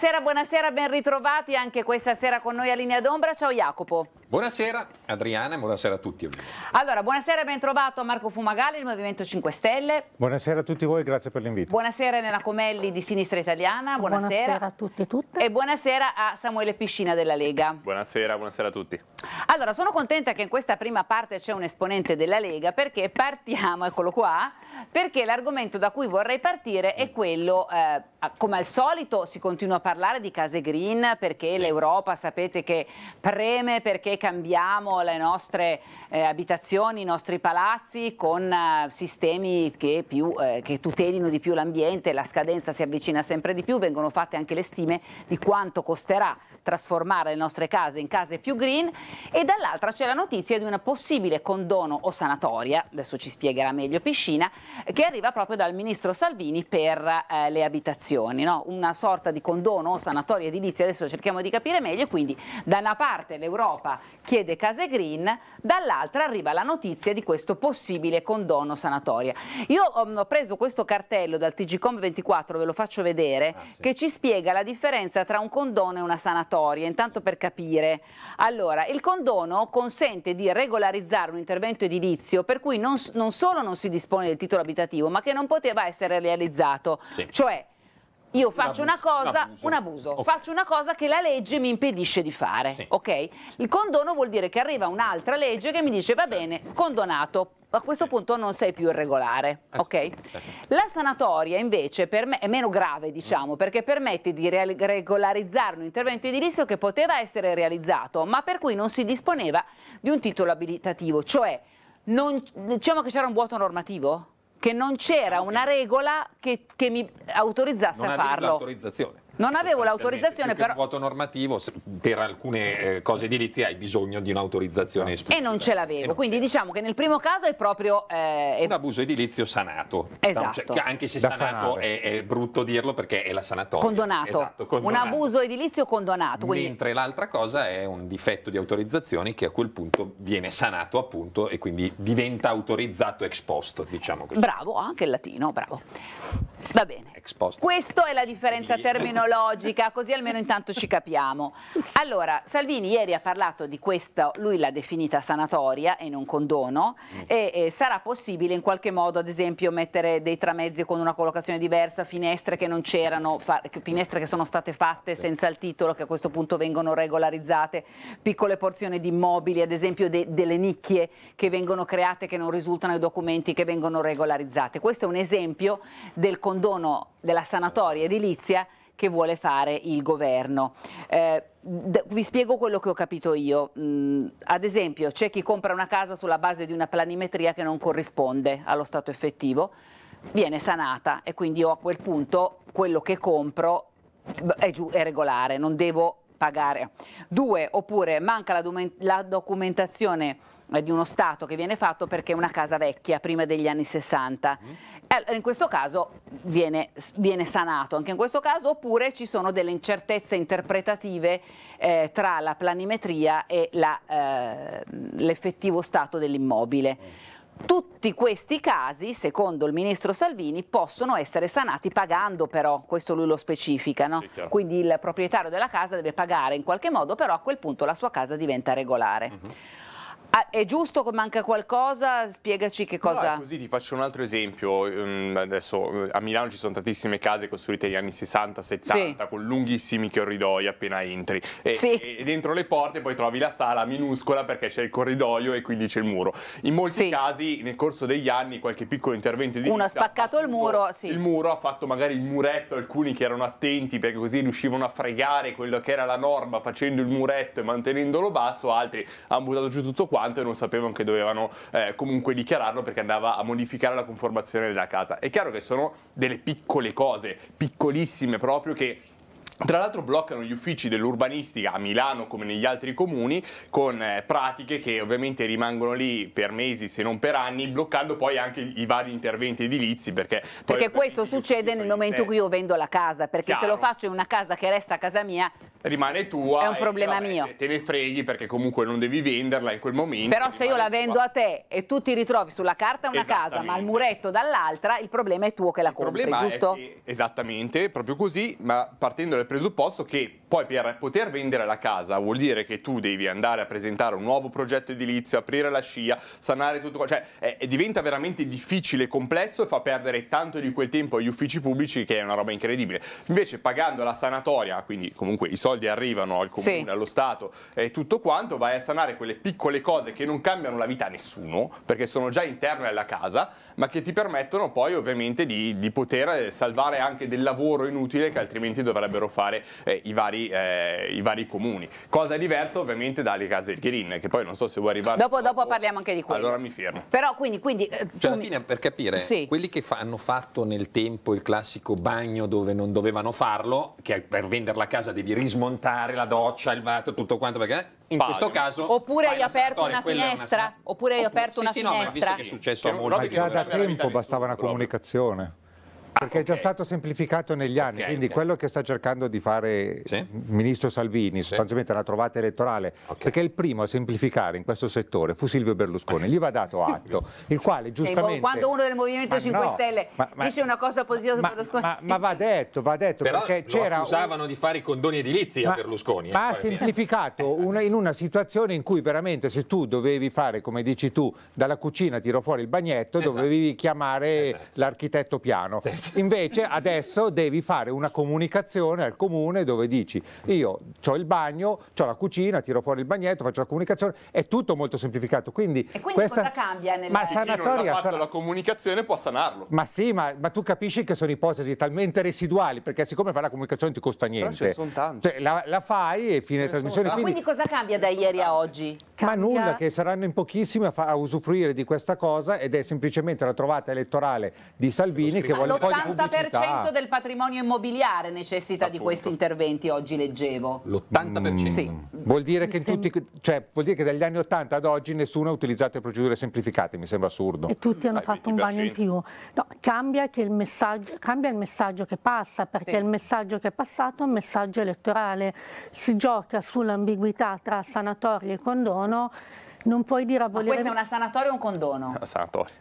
Buonasera, buonasera, ben ritrovati anche questa sera con noi a Linea d'Ombra. Ciao Jacopo. Buonasera Adriana e buonasera a tutti. Allora, buonasera e ben trovato a Marco Fumagalli del Movimento 5 Stelle. Buonasera a tutti voi, grazie per l'invito. Buonasera a Elena Comelli di Sinistra Italiana. Buonasera. buonasera a tutti e tutte. E buonasera a Samuele Piscina della Lega. Buonasera, buonasera a tutti. Allora, sono contenta che in questa prima parte c'è un esponente della Lega perché partiamo, eccolo qua, perché l'argomento da cui vorrei partire è quello, eh, come al solito si continua a parlare di case green perché sì. l'Europa sapete che preme, perché cambiamo le nostre eh, abitazioni, i nostri palazzi con eh, sistemi che, più, eh, che, tutelino di più l'ambiente, la scadenza si avvicina sempre di più, vengono fatte anche le stime di quanto costerà trasformare le nostre case in case più green e dall'altra c'è la notizia di una possibile condono o sanatoria, adesso ci spiegherà meglio Piscina, che arriva proprio dal ministro Salvini per eh, le abitazioni, no? una sorta di condono o sanatoria edilizia, adesso cerchiamo di capire meglio, quindi da una parte l'Europa chiede case green, dall'altra arriva la notizia di questo possibile condono sanatoria. Io um, ho preso questo cartello dal TGCOM 24, ve lo faccio vedere, ah, sì. che ci spiega la differenza tra un condono e una sanatoria sanatoria, intanto per capire. Allora, il condono consente di regolarizzare un intervento edilizio per cui non, non solo non si dispone del titolo abitativo, ma che non poteva essere realizzato. Sì. Cioè, io faccio una cosa, abuso. un abuso, okay. faccio una cosa che la legge mi impedisce di fare, sì. ok? Il condono vuol dire che arriva un'altra legge che mi dice va bene, condonato, a questo punto non sei più irregolare, eh, ok? Certo. La sanatoria invece per me è meno grave, mm. diciamo, perché permette di regolarizzare un intervento edilizio che poteva essere realizzato, ma per cui non si disponeva di un titolo abilitativo, cioè non, diciamo che c'era un vuoto normativo? che non c'era una regola che, che mi autorizzasse non a farlo. Non l'autorizzazione. Non avevo l'autorizzazione per... un vuoto normativo, per alcune eh, cose edilizie hai bisogno di un'autorizzazione esplicita. E non ce l'avevo, quindi diciamo che nel primo caso è proprio... Eh, è... Un abuso edilizio sanato. Cioè, esatto. Cioè, anche se da sanato è, è, brutto dirlo perché è la sanatoria. Condonato. Esatto, condonato. Un abuso edilizio condonato. Quindi... Mentre l'altra cosa è un difetto di autorizzazione che a quel punto viene sanato appunto e quindi diventa autorizzato ex post, diciamo così. Bravo, anche il latino, bravo. Va bene. Ex post. Questa è la differenza terminologica cronologica, così almeno intanto ci capiamo. Allora, Salvini ieri ha parlato di questa, lui l'ha definita sanatoria e non condono, e, e sarà possibile in qualche modo, ad esempio, mettere dei tramezzi con una collocazione diversa, finestre che non c'erano, finestre che sono state fatte senza il titolo, che a questo punto vengono regolarizzate, piccole porzioni di immobili, ad esempio de delle nicchie che vengono create, che non risultano ai documenti, che vengono regolarizzate. Questo è un esempio del condono della sanatoria edilizia che vuole fare il governo. Eh, vi spiego quello che ho capito io. Mm, ad esempio, c'è chi compra una casa sulla base di una planimetria che non corrisponde allo stato effettivo, viene sanata e quindi io a quel punto quello che compro è, giù, è regolare, non devo pagare. Due, oppure manca la, la documentazione di uno Stato che viene fatto perché è una casa vecchia, prima degli anni 60. Mm. Eh, in questo caso viene, viene, sanato anche in questo caso, oppure ci sono delle incertezze interpretative eh, tra la planimetria e eh, l'effettivo eh, stato dell'immobile. Mm. Tutti questi casi, secondo il ministro Salvini, possono essere sanati pagando però, questo lui lo specifica, no? sì, quindi il proprietario della casa deve pagare in qualche modo, però a quel punto la sua casa diventa regolare. Mm -hmm. Ah, è giusto che manca qualcosa? Spiegaci che cosa... No, così ti faccio un altro esempio. Ehm, adesso eh, a Milano ci sono tantissime case costruite negli anni 60-70 sì. con lunghissimi corridoi appena entri. E, sì. e, dentro le porte poi trovi la sala minuscola perché c'è il corridoio e quindi c'è il muro. In molti sì. casi nel corso degli anni qualche piccolo intervento di... Uno ha spaccato ha il muro, sì. Il muro ha fatto magari il muretto, alcuni che erano attenti perché così riuscivano a fregare quello che era la norma facendo il muretto e mantenendolo basso, altri hanno buttato giù tutto qua quanto e non sapevano che dovevano eh, comunque dichiararlo perché andava a modificare la conformazione della casa. È chiaro che sono delle piccole cose, piccolissime proprio, che tra l'altro bloccano gli uffici dell'urbanistica a Milano come negli altri comuni con eh, pratiche che ovviamente rimangono lì per mesi se non per anni, bloccando poi anche i vari interventi edilizi. Perché, perché questo succede nel momento in cui io vendo la casa, perché Chiaro. se lo faccio in una casa che resta a casa mia rimane tua. È un problema vabbè, mio. Te ne freghi perché comunque non devi venderla in quel momento. Però se io la vendo tua. a te e tu ti ritrovi sulla carta una casa ma il muretto dall'altra, il problema è tuo che la il compri, giusto? Che, esattamente, proprio così, ma partendo dal presupposto che poi per poter vendere la casa vuol dire che tu devi andare a presentare un nuovo progetto edilizio, aprire la scia, sanare tutto, cioè è, eh, eh, diventa veramente difficile, e complesso e fa perdere tanto di quel tempo agli uffici pubblici che è una roba incredibile. Invece pagando la sanatoria, quindi comunque i soldi arrivano al comune, sì. allo Stato e eh, tutto quanto, vai a sanare quelle piccole cose che non cambiano la vita a nessuno, perché sono già interne alla casa, ma che ti permettono poi ovviamente di, di poter salvare anche del lavoro inutile che altrimenti dovrebbero fare eh, i vari vari, eh, i vari comuni. Cosa diversa ovviamente dalle case green, che poi non so se vuoi arrivare... Dopo, dopo parliamo anche di quello. Allora mi fermo. Però quindi... quindi eh, cioè, alla fine per capire, sì. quelli che fa, hanno fatto nel tempo il classico bagno dove non dovevano farlo, che per vendere la casa devi rismontare la doccia, il vato, tutto quanto, perché eh, in Paglio. questo caso oppure hai aperto una finestra una... oppure hai aperto sì, una sì, finestra no, ma visto che è successo che a molti già da tempo bastava una comunicazione perché okay. è già stato semplificato negli anni, okay, quindi okay. quello che sta cercando di fare sì. il ministro Salvini, sostanzialmente sì. la trovata elettorale, perché il primo a semplificare in questo settore fu Silvio Berlusconi, gli va dato atto, il quale giustamente... E quando uno del Movimento 5 no, Stelle ma, ma, dice una cosa positiva su Berlusconi... Ma, va detto, va detto, Però perché c'era... usavano di fare i condoni edilizi a Berlusconi. Eh, ma ha semplificato eh, eh. una, in una situazione in cui veramente se tu dovevi fare, come dici tu, dalla cucina tiro fuori il bagnetto, esatto. dovevi chiamare esatto. l'architetto piano. Esatto Invece adesso devi fare una comunicazione al comune dove dici io ho il bagno, ho la cucina, tiro fuori il bagnetto, faccio la comunicazione, è tutto molto semplificato. Quindi e quindi questa... cosa cambia? Nel... Ma sanatoria... Chi non la comunicazione può sanarlo. Ma sì, ma, ma, tu capisci che sono ipotesi talmente residuali, perché siccome fare la comunicazione ti costa niente. Però ce ne sono tante. Cioè, la, la, fai e fine trasmissione. Quindi... quindi cosa cambia da ieri a oggi? Ma nulla, che saranno in pochissimi a, a, usufruire di questa cosa ed è semplicemente la trovata elettorale di Salvini che vuole poi l'80% del patrimonio immobiliare necessita Appunto. di questi interventi, oggi leggevo. L'80%? Mm, sì. Vuol dire, tutti, cioè, vuol dire, che dagli anni 80 ad oggi nessuno ha utilizzato le procedure semplificate, mi sembra assurdo. E tutti hanno Dai, fatto un bagno in più. No, cambia, il cambia, il messaggio, che passa, perché sì. il messaggio che è passato è un messaggio elettorale. Si gioca sull'ambiguità tra sanatoria e condono non puoi dire abolire... Ma questa è una sanatoria o un condono? Una sanatoria.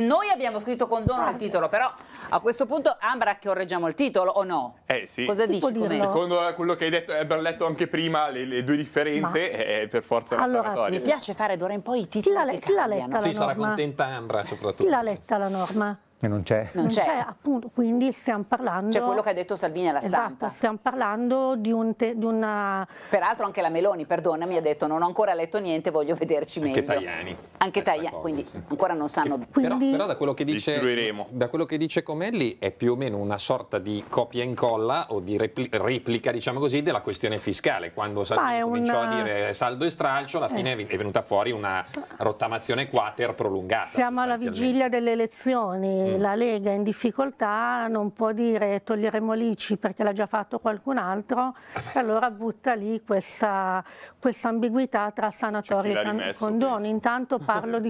Noi abbiamo scritto condono al titolo, però a questo punto Ambra correggiamo il titolo o no? Eh sì. Cosa dici? Secondo quello che hai detto, abbiamo letto anche prima le, le due differenze, Ma... eh, per forza allora, la Mi piace fare d'ora in poi i titoli. Chi l'ha letta la norma? Sì, sarà contenta Ambra soprattutto. Chi l'ha letta la norma? E non c'è? Non, non c'è. appunto, quindi stiamo parlando... C'è quello che ha detto Salvini alla esatto, stampa. Esatto, stiamo parlando di, un te, di una... Peraltro anche la Meloni, perdonami, ha detto non ho ancora letto niente, voglio vederci anche meglio. Tajani. Anche Tajani, cosa, quindi sì. ancora non sanno... Che, quindi... Però, però da, quello che dice, da, quello che dice, Comelli è più o meno una sorta di copia e incolla o di repli replica, diciamo così, della questione fiscale. Quando Salvini cominciò una... a dire saldo e stralcio, alla eh. fine eh. è venuta fuori una rottamazione quater prolungata. Siamo alla vigilia delle elezioni la Lega in difficoltà non può dire toglieremo l'ICI perché l'ha già fatto qualcun altro e allora butta lì questa, questa ambiguità tra sanatoria cioè, e condono. condoni. Penso. Intanto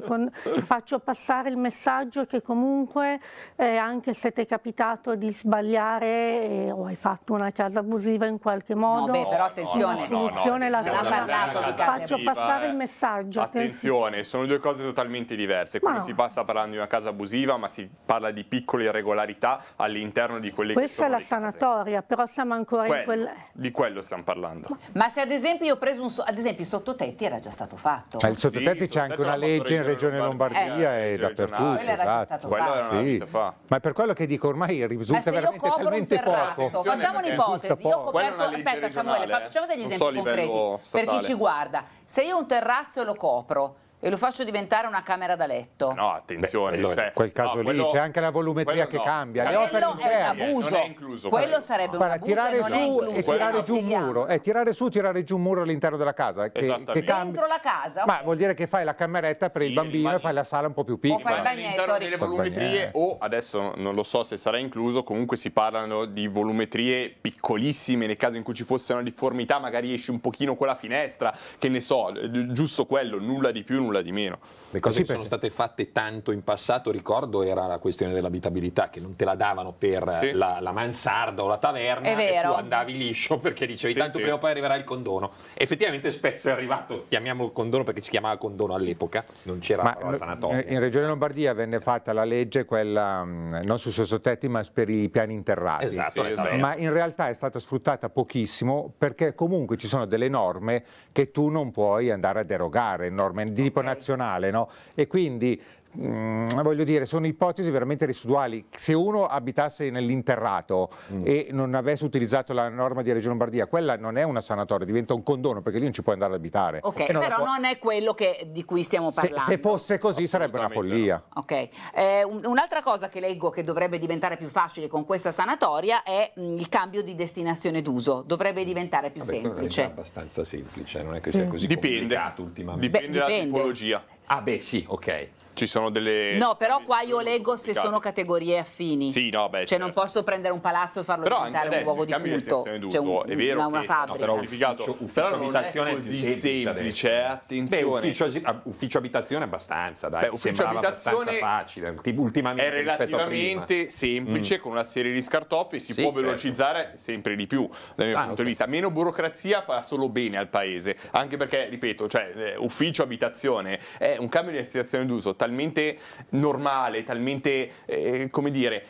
con... faccio passare il messaggio che comunque eh, anche se ti è capitato di sbagliare eh, o hai fatto una casa abusiva in qualche modo, no, beh, però attenzione, no, no, no, la trovi. Faccio eh. passare il messaggio. Attenzione, attenzione, sono due cose totalmente diverse. Quando si passa parlando di una casa abusiva, ma si parla di piccole irregolarità all'interno di quelle Questa che sono Questa è la sanatoria, case. però siamo ancora quello, in quella... Di quello stiamo parlando. Ma, ma se ad esempio io ho preso un... So ad esempio i sottotetti era già stato fatto. Ma il sottotetti sì, c'è anche una legge in Regione Lombardia, eh, e dappertutto. Quello era già esatto. stato quello fatto. Era sì. fa. Ma è per quello che dico ormai risulta veramente talmente poco. Facciamo un'ipotesi, io ho coperto... Aspetta Samuele, facciamo degli esempi concreti per chi ci guarda. Se io un terrazzo lo copro e lo faccio diventare una camera da letto. No, attenzione. Beh, quello, cioè, quel caso no, quello, lì c'è anche la volumetria che no. cambia. Quello le opere È un abuso. Non è incluso, quello quello. sarebbe Guarda, un abuso tirare su, incluso, E tirare giù un muro. Eh, tirare su, tirare giù un muro all'interno della casa. Che, che Dentro la casa. Okay. Ma vuol dire che fai la cameretta per sì, il bambino e fai la sala un po' più piccola. O fai il bagnetto. All'interno delle volumetrie o, adesso non lo so se sarà incluso, comunque si parlano di volumetrie piccolissime nel caso in cui ci fosse una difformità, magari esci un pochino con la finestra, che ne so, giusto quello, nulla di più, nulla di meno. Le cose Così che perché... sono state fatte tanto in passato, ricordo, era la questione dell'abitabilità, che non te la davano per eh, sì. la, la, mansarda o la taverna, È vero. tu andavi liscio perché dicevi sì, tanto prima o poi arriverà il condono. Effettivamente spesso è arrivato, chiamiamo il condono perché si chiamava condono all'epoca, non c'era ma parola sanatoria. In Regione Lombardia venne fatta la legge, quella mm, non sui sottotetti ma per i piani interrati. Esatto, esatto. Ma in realtà è stata sfruttata pochissimo perché comunque ci sono delle norme che tu non puoi andare a derogare, norme di tipo okay. nazionale, no? E quindi Mm, voglio dire, sono ipotesi veramente residuali. Se uno abitasse nell'interrato mm. e non avesse utilizzato la norma di Reggio Lombardia, quella non è una sanatoria, diventa un condono perché lì non ci puoi andare ad abitare. Ok, non però può... non è quello che, di cui stiamo parlando. Se, se fosse così sarebbe una follia. No. Ok, eh, un'altra cosa che leggo che dovrebbe diventare più facile con questa sanatoria è mm, il cambio di destinazione d'uso. Dovrebbe mm. diventare più Vabbè, semplice. È abbastanza semplice, non è che sia così dipende. complicato ultimamente. Dipende, Beh, dipende. dalla tipologia. Ah beh sì, ok. Ci sono delle... No, però qua io leggo se sono categorie affini. Sì, no, beh, Cioè certo. non posso prendere un palazzo e farlo però diventare adesso, un luogo di culto. Cioè un, è vero una, una che fabbrica. No, però ufficio, ufficio però abitazione è così semplice, semplice attenzione. Beh, ufficio, ah, ufficio, abitazione abbastanza, dai. Beh, ufficio Sembrava abitazione facile, ultimamente È relativamente semplice, mm. con una serie di scartoff e si sì, può certo. velocizzare sempre di più, dal mio ah, punto okay. di vista. Meno burocrazia fa solo bene al paese, anche perché, ripeto, cioè, eh, ufficio abitazione è un cambio di destinazione d'uso talmente normale, talmente, eh, come dire,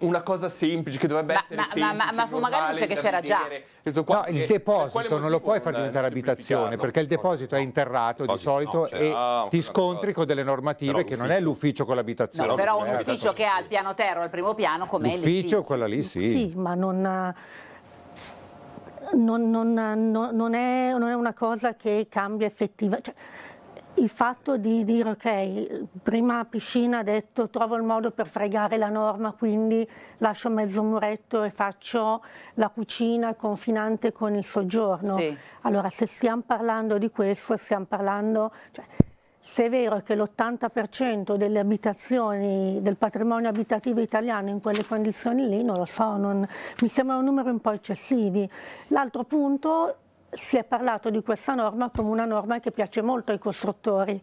una cosa semplice che dovrebbe ma, essere ma, semplice, ma, ma, ma magari dice che c'era già. No, il deposito non lo puoi far diventare abitazione, perché il deposito è interrato di solito cioè, e ti scontri con delle normative che non è l'ufficio con l'abitazione. No, però un ufficio che ha il piano terra o il primo piano come l'ufficio, l'ufficio quella lì sì. Sì, ma non... Non, non, non, è, non, è, una cosa che cambia effettivamente. Cioè, il fatto di dire ok, prima Piscina ha detto trovo il modo per fregare la norma, quindi lascio mezzo muretto e faccio la cucina confinante con il soggiorno. Sì. Allora se stiamo parlando di questo, stiamo parlando... Cioè, se è vero che l'80% delle abitazioni, del patrimonio abitativo italiano in quelle condizioni lì, non lo so, non, mi sembra un numero un po' eccessivi. L'altro punto si è parlato di questa norma come una norma che piace molto ai costruttori.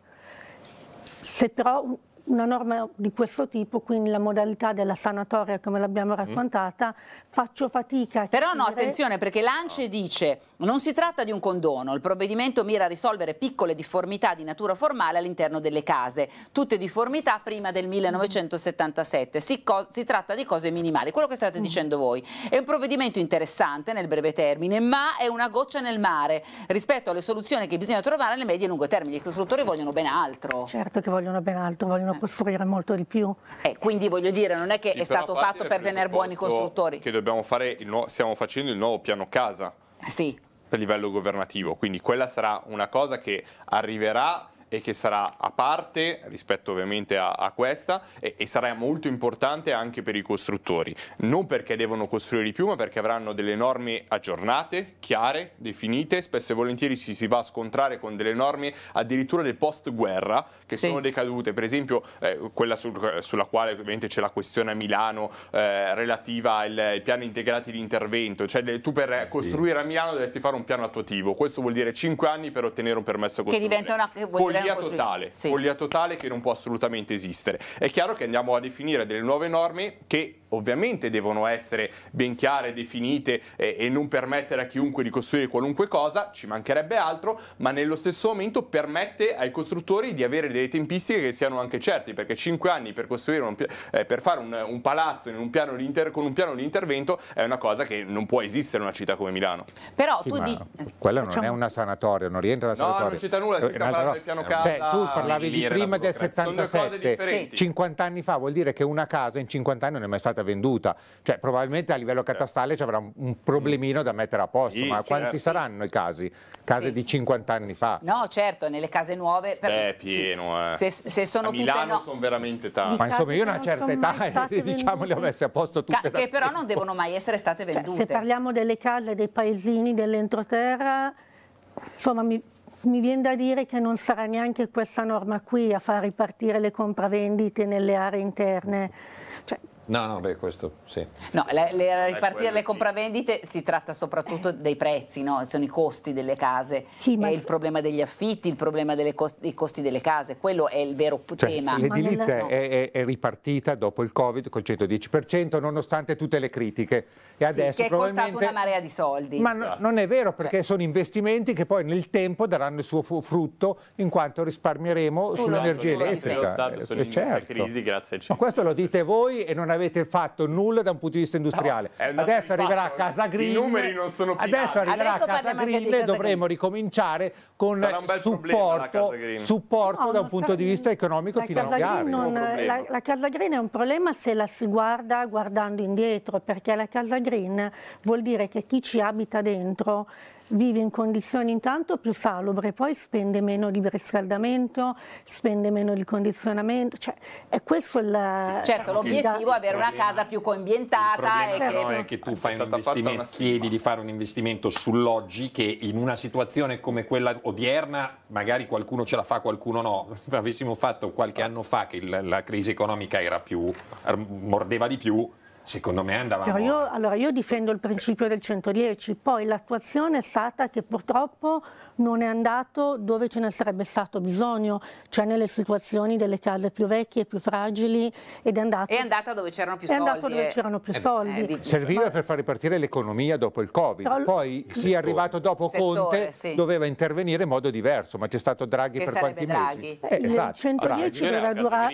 Se però una norma di questo tipo, quindi la modalità della sanatoria come l'abbiamo mm. raccontata, mm. faccio fatica a Però no, attenzione perché l'ANCE dice non si tratta di un condono, il provvedimento mira a risolvere piccole difformità di natura formale all'interno delle case, tutte difformità prima del 1977, si, si tratta di cose minimali, quello che state mm. dicendo voi. È un provvedimento interessante nel breve termine, ma è una goccia nel mare rispetto alle soluzioni che bisogna trovare nel medio e lungo termine, gli costruttori vogliono ben altro. Certo che vogliono ben altro, vogliono costruire molto di più. Eh, quindi voglio dire, non è che sì, è stato fatto per tenere buoni costruttori. Che dobbiamo fare, il stiamo facendo il nuovo piano casa. Sì. A livello governativo, quindi quella sarà una cosa che arriverà e che sarà a parte rispetto ovviamente a, a questa e, e, sarà molto importante anche per i costruttori, non perché devono costruire di più ma perché avranno delle norme aggiornate, chiare, definite, spesso e volentieri si, si va a scontrare con delle norme addirittura del post guerra che sì. sono decadute, per esempio eh, quella sul, sulla quale ovviamente c'è la questione a Milano eh, relativa ai piani integrati di intervento, cioè tu per eh, costruire a Milano dovresti fare un piano attuativo, questo vuol dire 5 anni per ottenere un permesso costruire. Che diventa una, che vuol follia totale, sì. follia totale che non può assolutamente esistere. È chiaro che andiamo a definire delle nuove norme che ovviamente devono essere ben chiare, definite eh, e non permettere a chiunque di costruire qualunque cosa, ci mancherebbe altro, ma nello stesso momento permette ai costruttori di avere delle tempistiche che siano anche certe, perché 5 anni per, un, eh, per fare un, un palazzo un con un piano di intervento è una cosa che non può esistere in una città come Milano. Però sì, tu dici... Quella non diciamo... è una sanatoria, non rientra nella sanatoria. No, non c'entra nulla, qui eh, stiamo parlando del piano cioè, casa... Cioè, tu parlavi di prima del 77, 50 anni fa, vuol dire che una casa in 50 anni non è mai stata venduta. Cioè, probabilmente a livello certo. catastale ci avrà un problemino mm. da mettere a posto, sì, ma sì, quanti certo. saranno i casi? Case di 50 anni fa. No, certo, nelle case nuove... Per... Beh, è pieno, eh. Se, se sono a Milano no... sono veramente tanti. Ma insomma, io una certa età, diciamo, le ho messe a posto tutte. Che però non devono mai essere state vendute. Cioè, se parliamo delle case, dei paesini, dell'entroterra, insomma, mi, mi viene da dire che non sarà neanche questa norma qui a far ripartire le compravendite nelle aree interne. Cioè, No, no, beh, questo sì. No, le, le, eh, ripartire le compravendite si tratta soprattutto dei prezzi, no? sono i costi delle case, sì, ma... è il problema degli affitti, il problema dei costi, costi delle case, quello è il vero cioè, tema. L'edilizia nella... è, è, ripartita dopo il Covid col 110%, nonostante tutte le critiche che adesso sì, che è costato una marea di soldi. Ma no, non è vero cioè perché cioè. sono investimenti che poi nel tempo daranno il suo frutto in quanto risparmieremo sull'energia elettrica. Lo Stato eh, sono certo. crisi grazie al Ma questo lo dite voi e non avete fatto nulla da un punto di vista industriale. No, adesso arriverà a Casa Green. I numeri non sono più Adesso arriverà adesso Casa Green e dovremo Green. ricominciare con supporto, supporto no, da un punto di vista economico e finanziario. Casa la Casa Green è un problema se la si guarda guardando indietro perché la Casa Green green vuol dire che chi ci abita dentro vive in condizioni intanto più salubre, poi spende meno di riscaldamento, spende meno di condizionamento, cioè è questo il... Certo, l'obiettivo è avere una casa più coambientata. Il e però che... è che tu fai un investimento, chiedi di fare un investimento sull'oggi che in una situazione come quella odierna magari qualcuno ce la fa, qualcuno no. Avessimo fatto qualche certo. anno fa che la crisi economica era più, er, mordeva di più, Secondo me andava... Allora io, allora io difendo il principio del 110, poi l'attuazione è stata che purtroppo non è andato dove ce ne sarebbe stato bisogno, cioè nelle situazioni delle case più vecchie, più fragili ed è andato... È andata dove c'erano più soldi. È andato dove eh. c'erano più eh, soldi. Eh, Serviva Ma... per far ripartire l'economia dopo il Covid, Però... poi si è arrivato dopo Settore, Conte, sì. doveva intervenire in modo diverso, ma c'è stato Draghi che per quanti Draghi. mesi? Eh, esatto. Il 110 doveva durare...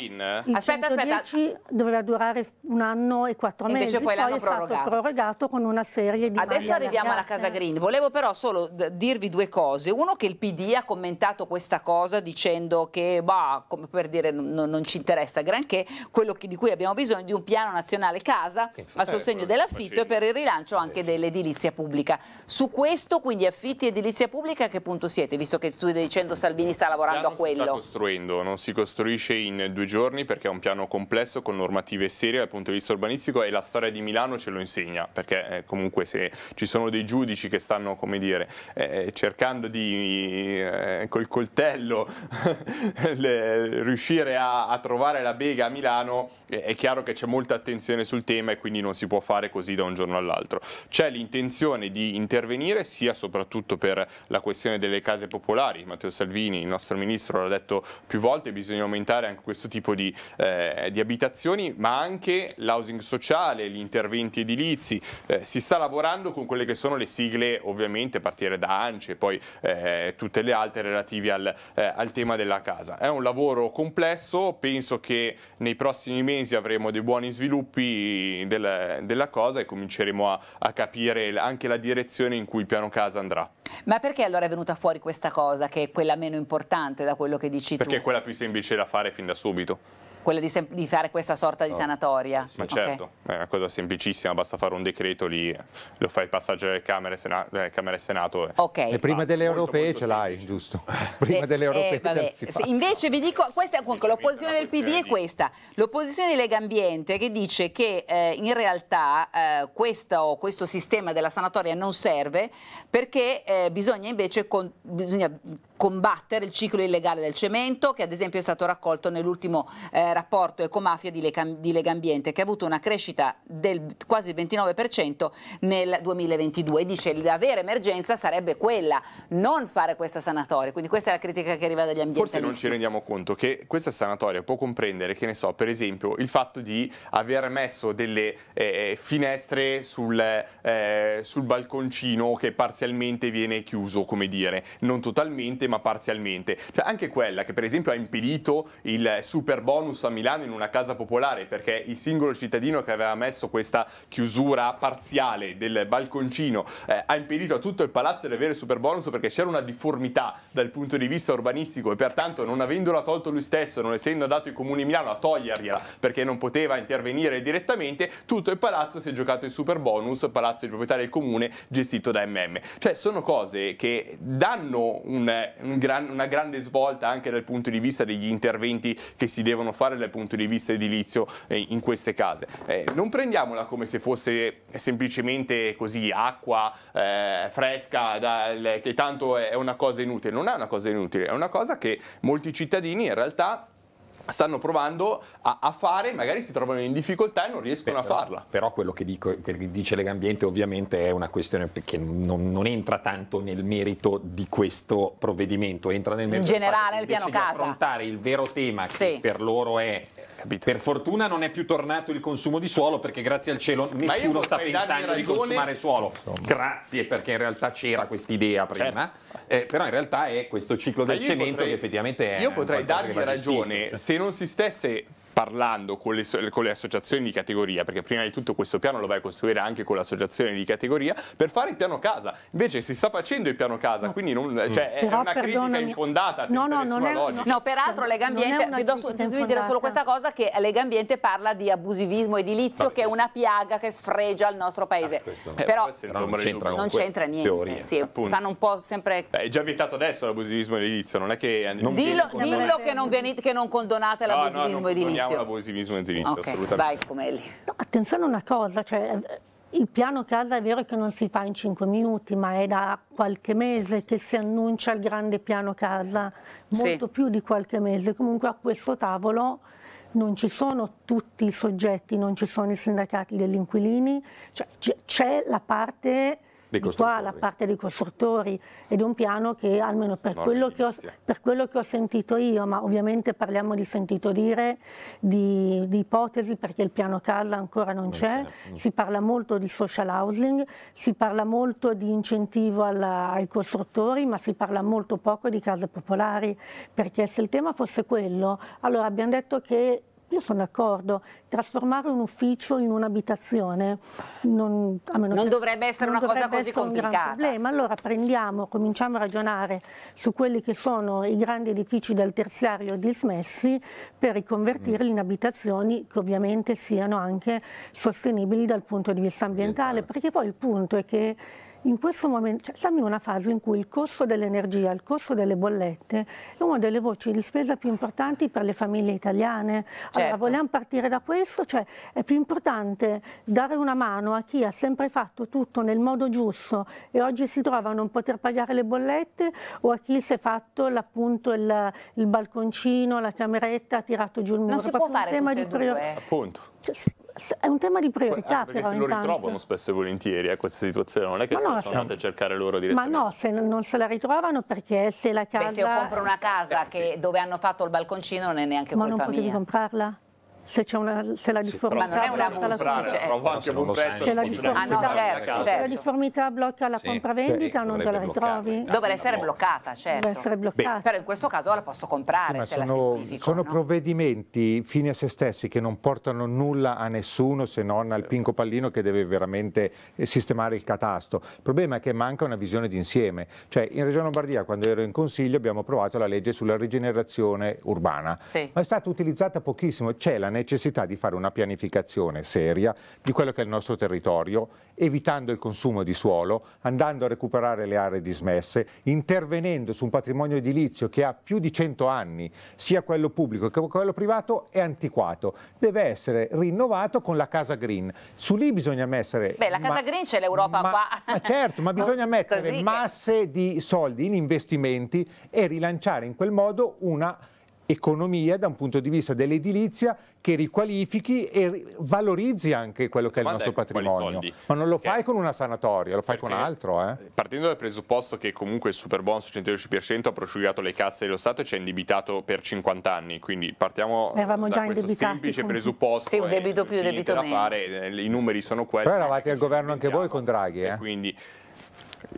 Aspetta, 110 aspetta. doveva durare un anno e quattro 24 Invece poi, poi è prorogato. stato prorogato con una serie di Adesso arriviamo alla Casa Green, volevo però solo dirvi due cose, uno che il PD ha commentato questa cosa dicendo che, bah, come per dire, non, non ci interessa granché, quello che, di cui abbiamo bisogno di un piano nazionale casa a sostegno eh, dell'affitto e per il rilancio eh, anche dell'edilizia pubblica. Su questo, quindi affitti e edilizia pubblica, a che punto siete? Visto che tu stai dicendo Salvini sta lavorando a quello. Non Si sta costruendo, non si costruisce in due giorni perché è un piano complesso con normative serie dal punto di vista urbanistico e la storia di Milano ce lo insegna, perché eh, comunque se ci sono dei giudici che stanno, come dire, eh, eh cercando di eh, col coltello le, riuscire a, a, trovare la bega a Milano, eh, è chiaro che c'è molta attenzione sul tema e quindi non si può fare così da un giorno all'altro. C'è l'intenzione di intervenire sia soprattutto per la questione delle case popolari, Matteo Salvini, il nostro ministro, l'ha detto più volte, bisogna aumentare anche questo tipo di, eh, di abitazioni, ma anche l'housing sociale ambientale, gli interventi edilizi, eh, si sta lavorando con quelle che sono le sigle ovviamente a partire da ANCE e poi eh, tutte le altre relative al, eh, al, tema della casa. È un lavoro complesso, penso che nei prossimi mesi avremo dei buoni sviluppi del, della cosa e cominceremo a, a capire anche la direzione in cui il piano casa andrà. Ma perché allora è venuta fuori questa cosa che è quella meno importante da quello che dici Perché tu? Perché è quella più semplice da fare fin da subito quella di, di, fare questa sorta di oh, sanatoria. Sì. Ma certo, okay. è una cosa semplicissima, basta fare un decreto lì, lo fai passaggio alle Camere, Sena eh, Camera e Senato. Eh. Okay. E prima delle europee ce l'hai, giusto? prima eh, delle eh, europee eh, ce Invece vi dico, questa è l'opposizione del PD è questa, l'opposizione di Lega Ambiente che dice che eh, in realtà eh, questo, questo, sistema della sanatoria non serve perché bisogna invece con, bisogna combattere il ciclo illegale del cemento che ad esempio è stato raccolto nell'ultimo eh, rapporto Ecomafia di, Lecam- di Legambiente che ha avuto una crescita del quasi 29% nel 2022 Dice che la vera emergenza sarebbe quella, non fare questa sanatoria, quindi questa è la critica che arriva dagli ambientalisti. Forse non ci rendiamo conto che questa sanatoria può comprendere, che ne so, per esempio il fatto di aver messo delle eh, eh finestre sul, eh, sul balconcino che parzialmente viene chiuso, come dire, non totalmente ma ma parzialmente. Cioè anche quella che per esempio ha impedito il super bonus a Milano in una casa popolare perché il singolo cittadino che aveva messo questa chiusura parziale del balconcino eh, ha impedito a tutto il palazzo di avere il super bonus perché c'era una difformità dal punto di vista urbanistico e pertanto non avendola tolto lui stesso, non essendo andato il comune di Milano a togliergliela perché non poteva intervenire direttamente, tutto il palazzo si è giocato il super bonus, palazzo di proprietà del comune gestito da MM. Cioè sono cose che danno un, un gran, una grande svolta anche dal punto di vista degli interventi che si devono fare dal punto di vista edilizio eh, in queste case. Eh, non prendiamola come se fosse semplicemente così acqua eh, fresca dal, che tanto è una cosa inutile, non è una cosa inutile, è una cosa che molti cittadini in realtà stanno provando a, a, fare, magari si trovano in difficoltà e non riescono però, a farla. Però quello che, dico, che dice Legambiente ovviamente è una questione che non, non, entra tanto nel merito di questo provvedimento, entra nel merito in generale del piano casa. affrontare il vero tema sì. che per loro è Capito. Per fortuna non è più tornato il consumo di suolo perché grazie al cielo nessuno sta pensando di consumare suolo. Insomma. Grazie perché in realtà c'era questa idea prima, certo. eh, però in realtà è questo ciclo del cemento potrei, che effettivamente è... Io potrei dargli ragione se non si stesse parlando con le, con le, associazioni di categoria, perché prima di tutto questo piano lo vai a costruire anche con l'associazione di categoria, per fare il piano casa. Invece si sta facendo il piano casa, no. quindi non, cioè, Però, è una critica infondata, senza no, no, nessuna è, logica. No, peraltro Legambiente, ti do, ti devo dire solo questa cosa, che Lega Ambiente parla di abusivismo edilizio, che è una piaga che sfregia il nostro paese. Ah, Però non c'entra niente. sì, fanno un po' sempre... Beh, è già vietato adesso l'abusivismo edilizio, non è che... Non dillo, dillo che, non venite, che, non condonate l'abusivismo edilizio. Siamo l'abusivismo edilizio, okay, assolutamente. Vai, Comelli. No, attenzione a una cosa, cioè, eh, il piano casa è vero che non si fa in cinque minuti, ma è da qualche mese che si annuncia il grande piano casa, molto sì. più di qualche mese. Comunque a questo tavolo non ci sono tutti i soggetti, non ci sono i sindacati degli inquilini, cioè, c'è la parte di qua la parte dei costruttori ed è un piano che almeno per quello che, ho, per quello che, ho, sentito io, ma ovviamente parliamo di sentito dire, di, di ipotesi perché il piano casa ancora non, non c'è, mm. si parla molto di social housing, si parla molto di incentivo alla, ai costruttori, ma si parla molto poco di case popolari, perché se il tema fosse quello, allora abbiamo detto che io sono d'accordo, trasformare un ufficio in un'abitazione non, non dovrebbe essere non una dovrebbe cosa così essere complicata. Un gran problema. Allora prendiamo, cominciamo a ragionare su quelli che sono i grandi edifici del terziario dismessi per riconvertirli mm. in abitazioni che ovviamente siano anche sostenibili dal punto di vista ambientale, perché poi il punto è che in questo momento cioè, siamo in una fase in cui il costo dell'energia, il costo delle bollette è una delle voci di spesa più importanti per le famiglie italiane. Certo. Allora, vogliamo partire da questo, cioè è più importante dare una mano a chi ha sempre fatto tutto nel modo giusto e oggi si trova a non poter pagare le bollette o a chi si è fatto appunto il, il balconcino, la cameretta, ha tirato giù il muro. Non si Proprio può fare un tema di prior- appunto. Cioè, è un tema di priorità ah, perché però, se lo ritrovano spesso e volentieri eh, questa situazione non è che no, sono andate a cercare loro direttamente ma no se non se la ritrovano perché se la casa Beh, se io compro una eh, casa eh, che, sì. dove hanno fatto il balconcino non è neanche ma colpa mia ma non potevi comprarla? se, una, se, la difformità blocca la sì. compravendita cioè, non te la ritrovi? Deve essere bloccata, certo. Deve essere bloccata. Beh. Però in questo caso la posso comprare sì, sono, la sono no? provvedimenti fini a se stessi che non portano nulla a nessuno se non al pinco pallino che deve veramente sistemare il catasto. Il problema è che manca una visione d'insieme. Cioè in Regione Lombardia quando ero in consiglio abbiamo approvato la legge sulla rigenerazione urbana, sì. ma è stata utilizzata pochissimo. C'è la necessità di fare una pianificazione seria di quello che è il nostro territorio, evitando il consumo di suolo, andando a recuperare le aree dismesse, intervenendo su un patrimonio edilizio che ha più di 100 anni, sia quello pubblico che quello privato, è antiquato. Deve essere rinnovato con la Casa Green. Su lì bisogna mettere... Beh, la Casa ma, Green c'è l'Europa qua. Ma certo, ma bisogna mettere Così masse che... di soldi in investimenti e rilanciare in quel modo una economia da un punto di vista dell'edilizia che riqualifichi e valorizzi anche quello che è il nostro patrimonio. Ma non lo fai eh. con una sanatoria, lo fai Perché con altro. Eh. Partendo dal presupposto che comunque il super bonus 110% ha prosciugato le casse dello Stato e ci ha indebitato per 50 anni, quindi partiamo Eravamo da già questo semplice con... presupposto. Sì, un eh, debito più, debito meno. Fare, eh, I numeri sono quelli. Però eravate al governo anche voi con Draghi. Eh? quindi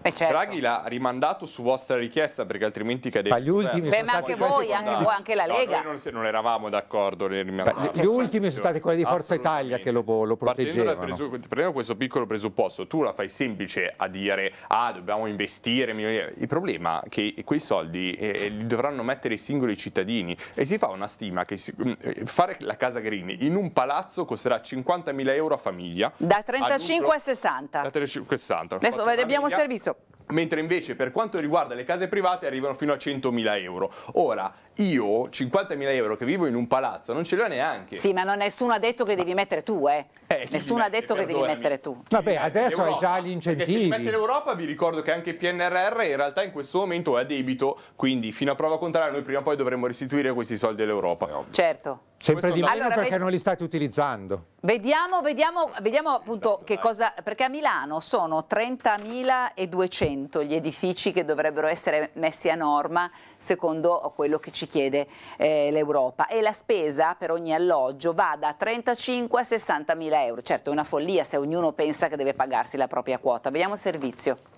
Beh, certo. Draghi l'ha rimandato su vostra richiesta perché altrimenti cadeva. Ma gli ultimi Beh, sono ma stati anche voi, anche, voi, anche la Lega. No, noi non, non eravamo d'accordo. Gli ultimi sono stati quelli di Forza Italia che lo, lo proteggevano. Prendendo questo piccolo presupposto, tu la fai semplice a dire ah dobbiamo investire. Il problema è che quei soldi eh, eh, li dovranno mettere i singoli cittadini e si fa una stima che si, mm, eh, fare la casa Green in un palazzo costerà 50.000 euro a famiglia. Da 35 a, a 60. Da 35 a 60. Adesso abbiamo servito l'utilizzo mentre invece per quanto riguarda le case private arrivano fino a 100.000 euro. Ora, io 50.000 euro che vivo in un palazzo non ce l'ho neanche. Sì, ma non, nessuno ha detto che devi mettere tu, eh. eh nessuno mette, ha detto che devi mettere tu. Vabbè, adesso hai già gli incentivi. Perché se mette l'Europa vi ricordo che anche PNRR in realtà in questo momento è a debito, quindi fino a prova contraria noi prima o poi dovremmo restituire questi soldi all'Europa. Certo. Sempre di meno allora, perché non li state utilizzando. Vediamo, vediamo, vediamo appunto che cosa... Perché a Milano sono 30.200 gli edifici che dovrebbero essere messi a norma secondo quello che ci chiede eh, l'Europa e la spesa per ogni alloggio va da 35 a 60 mila euro. Certo è una follia se ognuno pensa che deve pagarsi la propria quota. Vediamo il servizio.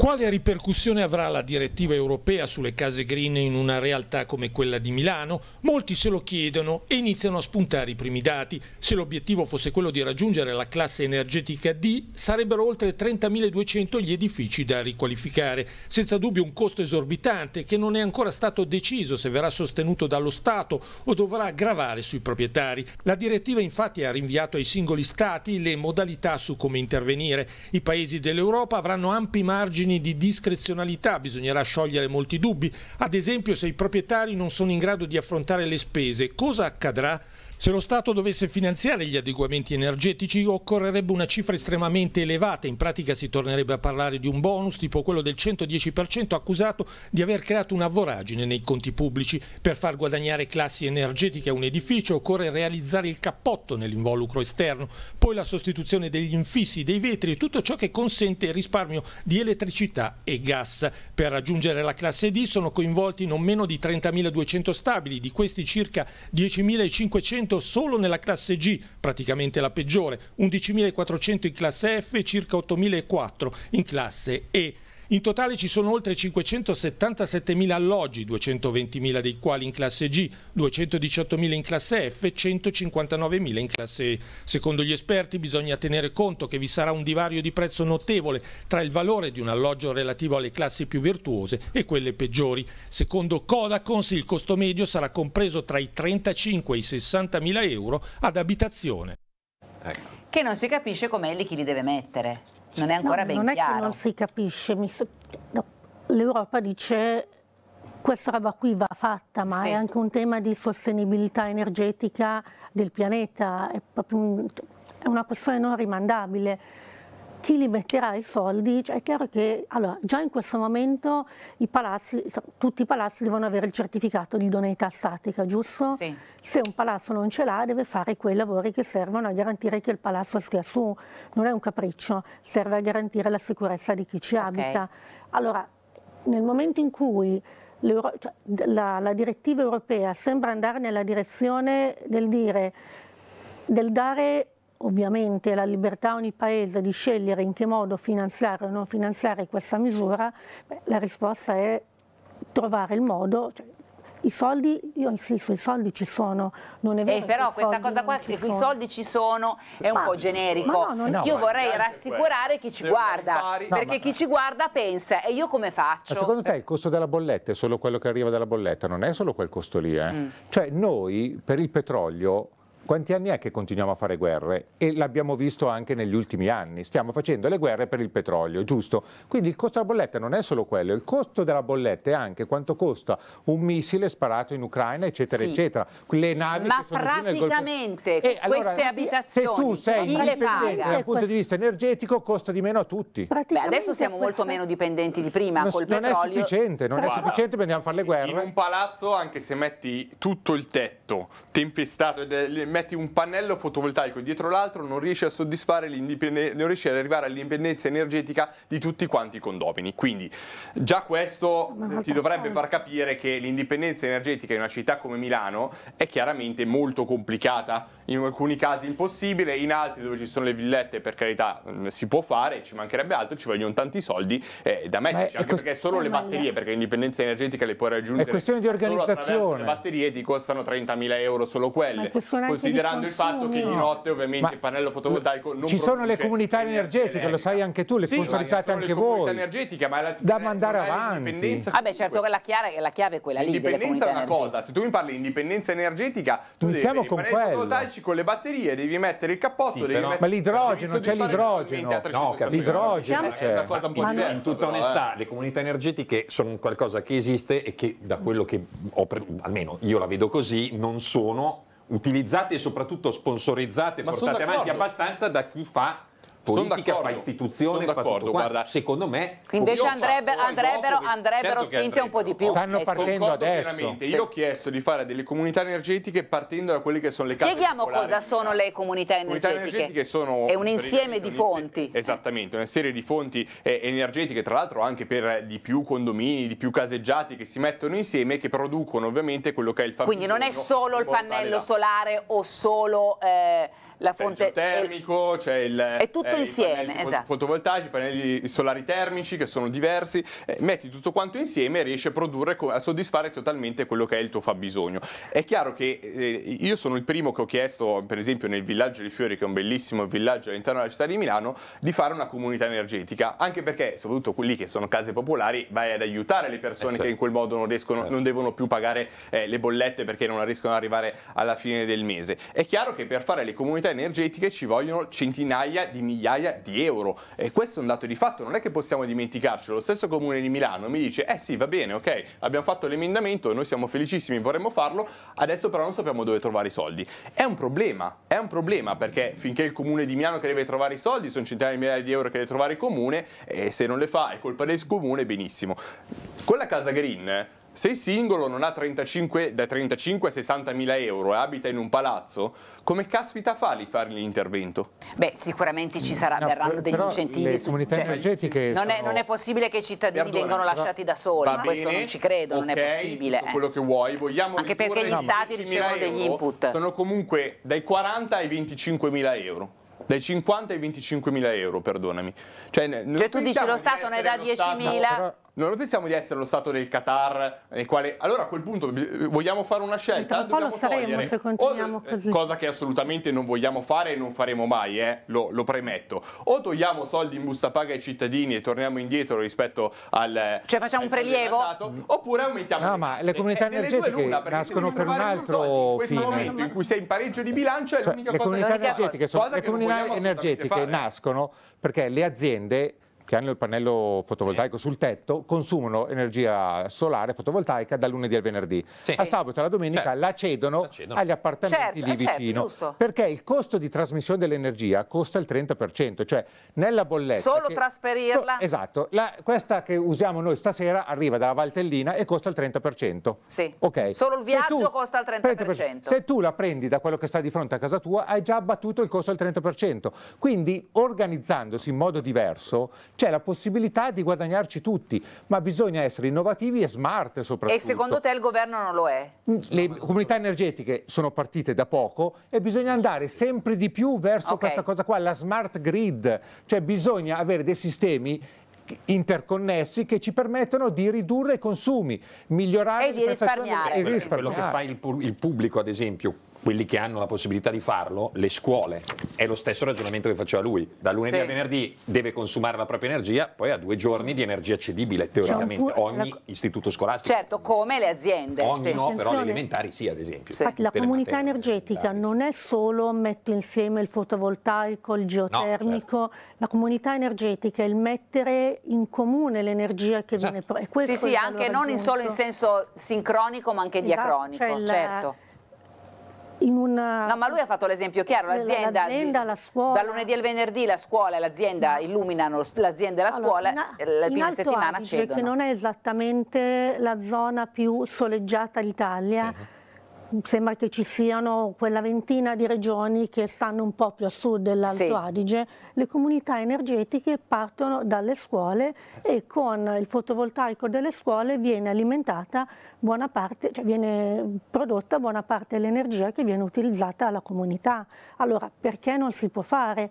Quale ripercussione avrà la direttiva europea sulle case green in una realtà come quella di Milano? Molti se lo chiedono e iniziano a spuntare i primi dati. Se l'obiettivo fosse quello di raggiungere la classe energetica D, sarebbero oltre 30.200 gli edifici da riqualificare. Senza dubbio un costo esorbitante che non è ancora stato deciso se verrà sostenuto dallo Stato o dovrà gravare sui proprietari. La direttiva infatti ha rinviato ai singoli Stati le modalità su come intervenire. I paesi dell'Europa avranno ampi margini margini di discrezionalità, bisognerà sciogliere molti dubbi, ad esempio se i proprietari non sono in grado di affrontare le spese, cosa accadrà? Se lo Stato dovesse finanziare gli adeguamenti energetici occorrerebbe una cifra estremamente elevata, in pratica si tornerebbe a parlare di un bonus tipo quello del 110% accusato di aver creato una voragine nei conti pubblici. Per far guadagnare classi energetiche a un edificio occorre realizzare il cappotto nell'involucro esterno, poi la sostituzione degli infissi, dei vetri e tutto ciò che consente il risparmio di elettricità e gas. Per raggiungere la classe D sono coinvolti non meno di 30.200 stabili, di questi circa 10.500 1.800 solo nella classe G, praticamente la peggiore, 11.400 in classe F, e circa 8.400 in classe E. In totale ci sono oltre 577.000 alloggi, 220.000 dei quali in classe G, 218.000 in classe F, e 159.000 in classe E. Secondo gli esperti bisogna tenere conto che vi sarà un divario di prezzo notevole tra il valore di un alloggio relativo alle classi più virtuose e quelle peggiori. Secondo Codacons il costo medio sarà compreso tra i 35 e i 60.000 euro ad abitazione. Ecco. Che non si capisce com'è lì chi li deve mettere. Non è ancora no, ben non Non è che non si capisce, no. l'Europa dice questa roba qui va fatta, ma sì. è anche un tema di sostenibilità energetica del pianeta, è, proprio un, è una questione non rimandabile chi li metterà i soldi? Cioè, è chiaro che allora, già in questo momento i palazzi, cioè, tutti i palazzi devono avere il certificato di idoneità statica, giusto? Sì. Se un palazzo non ce l'ha deve fare quei lavori che servono a garantire che il palazzo stia su, non è un capriccio, serve a garantire la sicurezza di chi ci okay. abita. Allora, nel momento in cui cioè, la, la direttiva europea sembra andare nella direzione del dire, del dare ovviamente la libertà a ogni paese di scegliere in che modo finanziare o non finanziare questa misura, beh, la risposta è trovare il modo, cioè, i soldi, io insisto, i soldi ci sono, non è vero. Eh, però questa cosa qua che i soldi ci sono è un po' generico. No, no, io vorrei rassicurare quello. chi ci guarda, no, perché ma, chi ci guarda pensa e io come faccio? secondo te il costo della bolletta è solo quello che arriva dalla bolletta, non è solo quel costo lì. Eh? Mm. Cioè noi per il petrolio quanti anni è che continuiamo a fare guerre? E l'abbiamo visto anche negli ultimi anni, stiamo facendo le guerre per il petrolio, giusto? Quindi il costo della bolletta non è solo quello, il costo della bolletta è anche quanto costa un missile sparato in Ucraina, eccetera, sì. eccetera. Le navi Ma praticamente Golfo... allora, queste abitazioni se tu sei chi Dal punto eh, di vista energetico costa di meno a tutti. Beh, adesso siamo molto meno dipendenti di prima non, col non petrolio. Non è sufficiente, non Guarda, è sufficiente, andiamo a fare le guerre. In un palazzo anche se metti tutto il tetto tempestato metti un pannello fotovoltaico dietro l'altro non riesci a soddisfare non riesci ad arrivare all'indipendenza energetica di tutti quanti i condomini. Quindi già questo ti dovrebbe far capire che l'indipendenza energetica in una città come Milano è chiaramente molto complicata, in alcuni casi impossibile, in altri dove ci sono le villette per carità mm, si può fare, ci mancherebbe altro, ci vogliono tanti soldi eh, da metterci, Beh, anche perché solo eh, le batterie, perché l'indipendenza energetica le puoi raggiungere è questione di organizzazione. solo attraverso le batterie ti costano 30.000 euro solo quelle. Così considerando il fatto che di notte ovviamente il pannello fotovoltaico non Ci sono le comunità energetiche, lo sai anche tu, le sì, sponsorizzate anche voi. energetica, ma è la da mandare avanti. Vabbè, certo, la chiave, la chiave è quella lì. L'indipendenza è una cosa, se tu mi parli di indipendenza energetica, tu Iniziamo devi con pannelli fotovoltaici con le batterie, devi mettere il cappotto, sì, devi mettere Ma l'idrogeno, c'è l'idrogeno. No, l'idrogeno è una certo. cosa un po' diversa. In tutta eh. onestà, le comunità energetiche sono qualcosa che esiste e che da quello che ho almeno io la vedo così, non sono utilizzate e soprattutto sponsorizzate, Ma portate avanti abbastanza da chi fa politica, fa istituzione, sono d'accordo, guarda. Secondo me... Invece andrebbe, andrebbero, andrebbero certo spinte un po' di più. Stanno eh partendo adesso. Sì. Io ho chiesto di fare delle comunità energetiche partendo da quelle che sono le case Spieghiamo cosa sono le comunità energetiche. Le Comunità energetiche sono... È un insieme di fonti. Esattamente, una serie di fonti eh, energetiche, tra l'altro anche per di più condomini, di più caseggiati che si mettono insieme e che producono ovviamente quello che è il fabbisogno. Quindi non è solo il pannello solare o solo... Eh, la fonte termico, c'è il è tutto eh, insieme, i esatto. fotovoltaici, i pannelli solari termici che sono diversi, eh, metti tutto quanto insieme e riesci a produrre a soddisfare totalmente quello che è il tuo fabbisogno. È chiaro che eh, io sono il primo che ho chiesto, per esempio, nel villaggio di Fiori, che è un bellissimo villaggio all'interno della città di Milano, di fare una comunità energetica, anche perché soprattutto quelli che sono case popolari vai ad aiutare le persone certo. che in quel modo non, riescono, certo. non devono più pagare eh, le bollette perché non riescono ad arrivare alla fine del mese. È chiaro che per fare le comunità energetiche ci vogliono centinaia di migliaia di euro e questo è un dato di fatto, non è che possiamo dimenticarcelo. Lo stesso comune di Milano mi dice eh sì va bene ok abbiamo fatto l'emendamento, noi siamo felicissimi, vorremmo farlo, adesso però non sappiamo dove trovare i soldi. È un problema, è un problema perché finché il comune di Milano che deve trovare i soldi sono centinaia di migliaia di euro che deve trovare il comune e se non le fa è colpa del comune benissimo. Con la casa green se il singolo, non ha 35, da 35 a 60 mila euro e abita in un palazzo, come caspita fa di fare l'intervento? Beh, sicuramente ci sarà, no, verranno degli incentivi. su, comunità cioè, energetiche non, sono... è, non, è, possibile che i cittadini Perdona, vengano lasciati da soli, bene, questo non ci credo, okay, non è possibile. Eh. Quello che vuoi, vogliamo Anche perché gli stati ricevono degli input. Sono comunque dai 40 ai 25 mila euro dai 50 ai 25 mila euro, perdonami. Cioè, cioè tu dici lo Stato ne dà 10 mila non pensiamo di essere lo stato del Qatar, nel quale allora a quel punto eh, vogliamo fare una scelta, Perché lo saremo, togliere. Se continuiamo o, eh, così. Cosa che assolutamente non vogliamo fare e non faremo mai, eh? lo, lo, premetto. O togliamo soldi in busta paga ai cittadini e torniamo indietro rispetto al Cioè facciamo un prelievo mandato, oppure aumentiamo No, le ma le comunità eh, energetiche nascono per un altro in questo fine. momento in cui sei in pareggio di bilancio è cioè, l'unica cosa, cosa che Le comunità energetiche nascono perché le aziende che hanno il pannello fotovoltaico sì. sul tetto consumano energia solare fotovoltaica dal lunedì al venerdì. Sì. A sabato e alla domenica certo. la, cedono la, cedono agli appartamenti certo, eh, lì certo, vicino. Certo, perché il costo di trasmissione dell'energia costa il 30%, cioè nella bolletta... Solo che, trasferirla? So, esatto. La, questa che usiamo noi stasera arriva dalla Valtellina e costa il 30%. Sì. Okay. Solo il viaggio tu, costa il 30%. 30%. Se tu la prendi da quello che sta di fronte a casa tua hai già abbattuto il costo al 30%. Quindi organizzandosi in modo diverso c'è la possibilità di guadagnarci tutti, ma bisogna essere innovativi e smart soprattutto. E secondo te il governo non lo è? Mm, le comunità energetiche sono partite da poco e bisogna andare sempre di più verso okay. questa cosa qua, la smart grid, cioè bisogna avere dei sistemi interconnessi che ci permettono di ridurre i consumi, migliorare e di risparmiare. E risparmiare. Quello che fa il, il pubblico, ad esempio, quelli che hanno la possibilità di farlo, le scuole. È lo stesso ragionamento che faceva lui. Da lunedì sì. a venerdì deve consumare la propria energia, poi ha due giorni di energia cedibile, teoricamente, ogni la... istituto scolastico. Certo, come le aziende. Ogni sì. no, però le elementari sì, ad esempio. Sì. Infatti la comunità materie. energetica non è solo metto insieme il fotovoltaico, il geotermico, no, certo. la comunità energetica è il mettere in comune l'energia che esatto. viene... Sì, sì, anche non in solo in senso sincronico ma anche esatto, diacronico, cioè certo. La in una... No, ma lui ha fatto l'esempio chiaro, l'azienda... L'azienda, la scuola... Dal lunedì al venerdì la scuola e l'azienda illuminano l'azienda e la scuola, allora, il eh, la fine settimana Adige, cedono. che non è esattamente la zona più soleggiata d'Italia... Sì sembra che ci siano quella ventina di regioni che stanno un po' più a sud dell'Alto sì. Adige, le comunità energetiche partono dalle scuole e con il fotovoltaico delle scuole viene alimentata buona parte, cioè viene prodotta buona parte dell'energia che viene utilizzata alla comunità. Allora, perché non si può fare?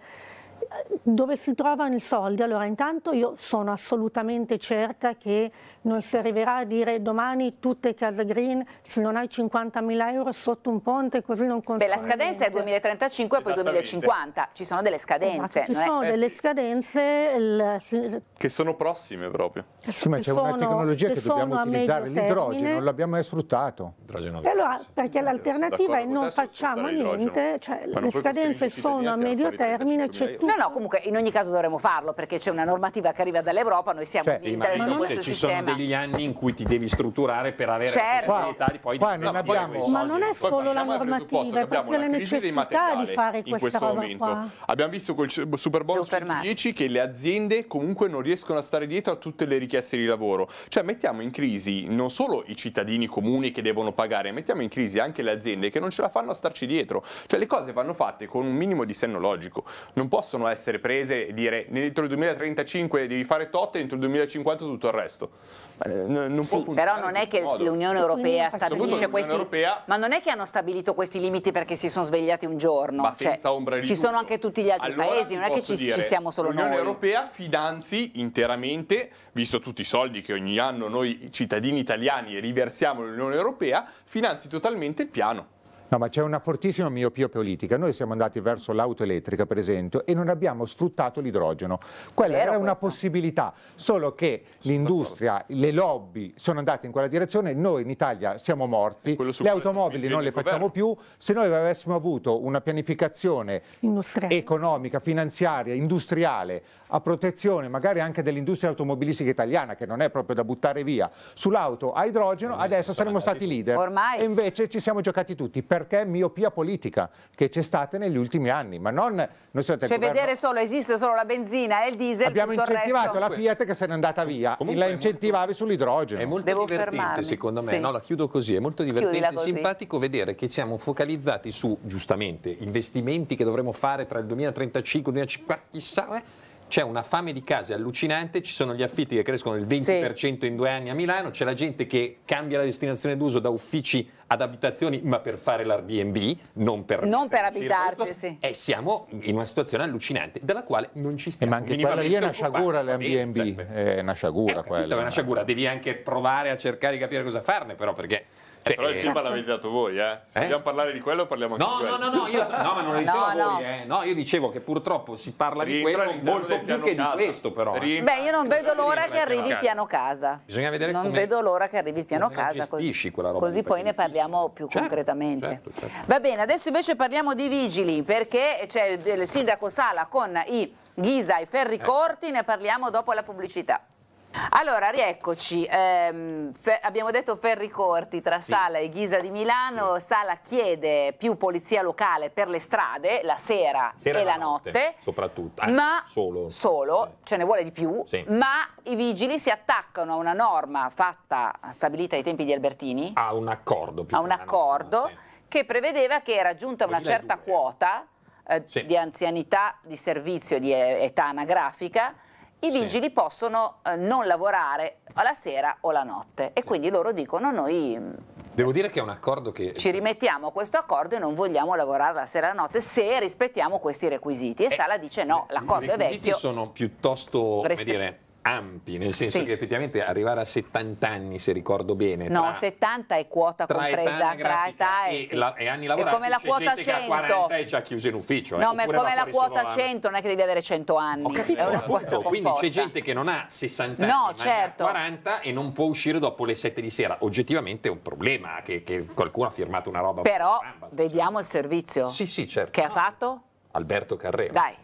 dove si trovano i soldi? Allora, intanto io sono assolutamente certa che non si arriverà a dire domani tutte case green se non hai 50.000 euro sotto un ponte così non consumi. Beh, la scadenza niente. è 2035 e poi 2050, ci sono delle scadenze. Esatto, ci sono eh, delle sì. scadenze il, si, che sono prossime proprio. Sì, ma c'è una tecnologia che, dobbiamo utilizzare, l'idrogeno, non l'abbiamo mai sfruttato. Idrogeno allora, perché l'alternativa è non facciamo niente, cioè, le scadenze sono a medio termine, c'è tutto No, no, comunque in ogni caso dovremmo farlo perché c'è una normativa che arriva dall'Europa, noi siamo cioè, in ma questo ci sistema. sono degli anni in cui ti devi strutturare per avere certo. la possibilità di poi qua, di non abbiamo. Ma non è solo la normativa, è proprio la necessità di fare questa in questo roba momento. Qua. Abbiamo visto col Super Bonus 110 che le aziende comunque non riescono a stare dietro a tutte le richieste di lavoro. Cioè mettiamo in crisi non solo i cittadini comuni che devono pagare, mettiamo in crisi anche le aziende che non ce la fanno a starci dietro. Cioè le cose vanno fatte con un minimo di senno logico. Non possono possono essere prese e dire entro il 2035 devi fare tot e entro il 2050 tutto il resto. Eh, non può sì, però non è che modo. l'Unione Europea stabilisce l'Unione questi Europea... ma non è che hanno stabilito questi limiti perché si sono svegliati un giorno, ma cioè, senza ombra di ci tutto. sono anche tutti gli altri allora, paesi, non è che ci, dire, ci siamo solo l'Unione noi. L'Unione Europea finanzi interamente, visto tutti i soldi che ogni anno noi cittadini italiani riversiamo all'Unione Europea, finanzi totalmente il piano. No, ma c'è una fortissima miopia politica. Noi siamo andati verso l'auto elettrica, per esempio, e non abbiamo sfruttato l'idrogeno. Quella Vero era una possibilità, solo che l'industria, le lobby sono andate in quella direzione, noi in Italia siamo morti, le automobili non le facciamo più. Se noi avessimo avuto una pianificazione economica, finanziaria, industriale, a protezione magari anche dell'industria automobilistica italiana, che non è proprio da buttare via, sull'auto a idrogeno, adesso saremmo stati leader. Ormai. E invece ci siamo giocati tutti. Per perché miopia politica che c'è stata negli ultimi anni, ma non... non so, cioè vedere solo, esiste solo la benzina e il diesel, Abbiamo incentivato la Fiat che se n'è andata via, Comunque la incentivavi sull'idrogeno. È molto Devo divertente fermarmi. secondo me, sì. no, la chiudo così, è molto divertente e simpatico vedere che siamo focalizzati su, giustamente, investimenti che dovremmo fare tra il 2035 e il 2050, chissà... Eh, c'è una fame di case allucinante, ci sono gli affitti che crescono il 20% sì. in due anni a Milano, c'è la gente che cambia la destinazione d'uso da uffici ad abitazioni, ma per fare l'Airbnb, non per, non per abitarci. Sì. E siamo in una situazione allucinante, dalla quale non ci stiamo. Eh, ma anche quella lì è una sciagura l'Airbnb, è una sciagura eh, quella. È una sciagura, devi anche provare a cercare di capire cosa farne, però perché eh, però il tema ecco. l'avete dato voi, eh? Se eh? vogliamo parlare di quello parliamo anche no, di quello. No, no, no, io, no, ma non lo dicevo no, voi, no. eh. No, io dicevo che purtroppo si parla Rientra di quello molto più che casa. di questo però. Eh. Beh, io non vedo l'ora che arrivi il piano casa. Bisogna vedere Non come, vedo l'ora che arrivi il piano casa. Così, così poi ne parliamo più certo, concretamente. Certo, certo. Va bene, adesso invece parliamo di vigili, perché c'è il sindaco Sala con i Ghisa e Ferri eh. Corti, ne parliamo dopo la pubblicità. Allora, rieccoci. Eh, abbiamo detto ferri corti tra sì. Sala e Ghisa di Milano. Sì. Sala chiede più polizia locale per le strade, la sera, sera e la notte. notte. Soprattutto. ma solo. solo sì. ce ne vuole di più. Ma i vigili si attaccano a una norma fatta, stabilita ai tempi di Albertini. A un accordo. Più a un accordo norma, che prevedeva che raggiunta una certa quota eh, di anzianità di servizio di età anagrafica i vigili sì. possono eh, non lavorare la sera o la notte e sì. quindi loro dicono noi... Mm, Devo dire che è un accordo che... Ci rimettiamo a questo accordo e non vogliamo lavorare la sera e la notte se rispettiamo questi requisiti. E eh, Sala dice no, eh, l'accordo è vecchio. I requisiti sono piuttosto, restri- come dire, ampi, nel senso sì. che effettivamente arrivare a 70 anni, se ricordo bene. No, 70 è quota compresa tra età e, sì. la, e anni lavorati. È come la quota 100. 40 e già chiuso in ufficio. Eh, no, eh, ma è come la quota 100, non è che devi avere 100 anni. Ho capito, appunto, quindi c'è gente che non ha 60 no, anni, certo. ma 40 e non può uscire dopo le 7 di sera. Oggettivamente è un problema che, che qualcuno ha firmato una roba. Però, vediamo il servizio. Sì, sì, certo. Che no. ha fatto? Alberto Carrera. Dai.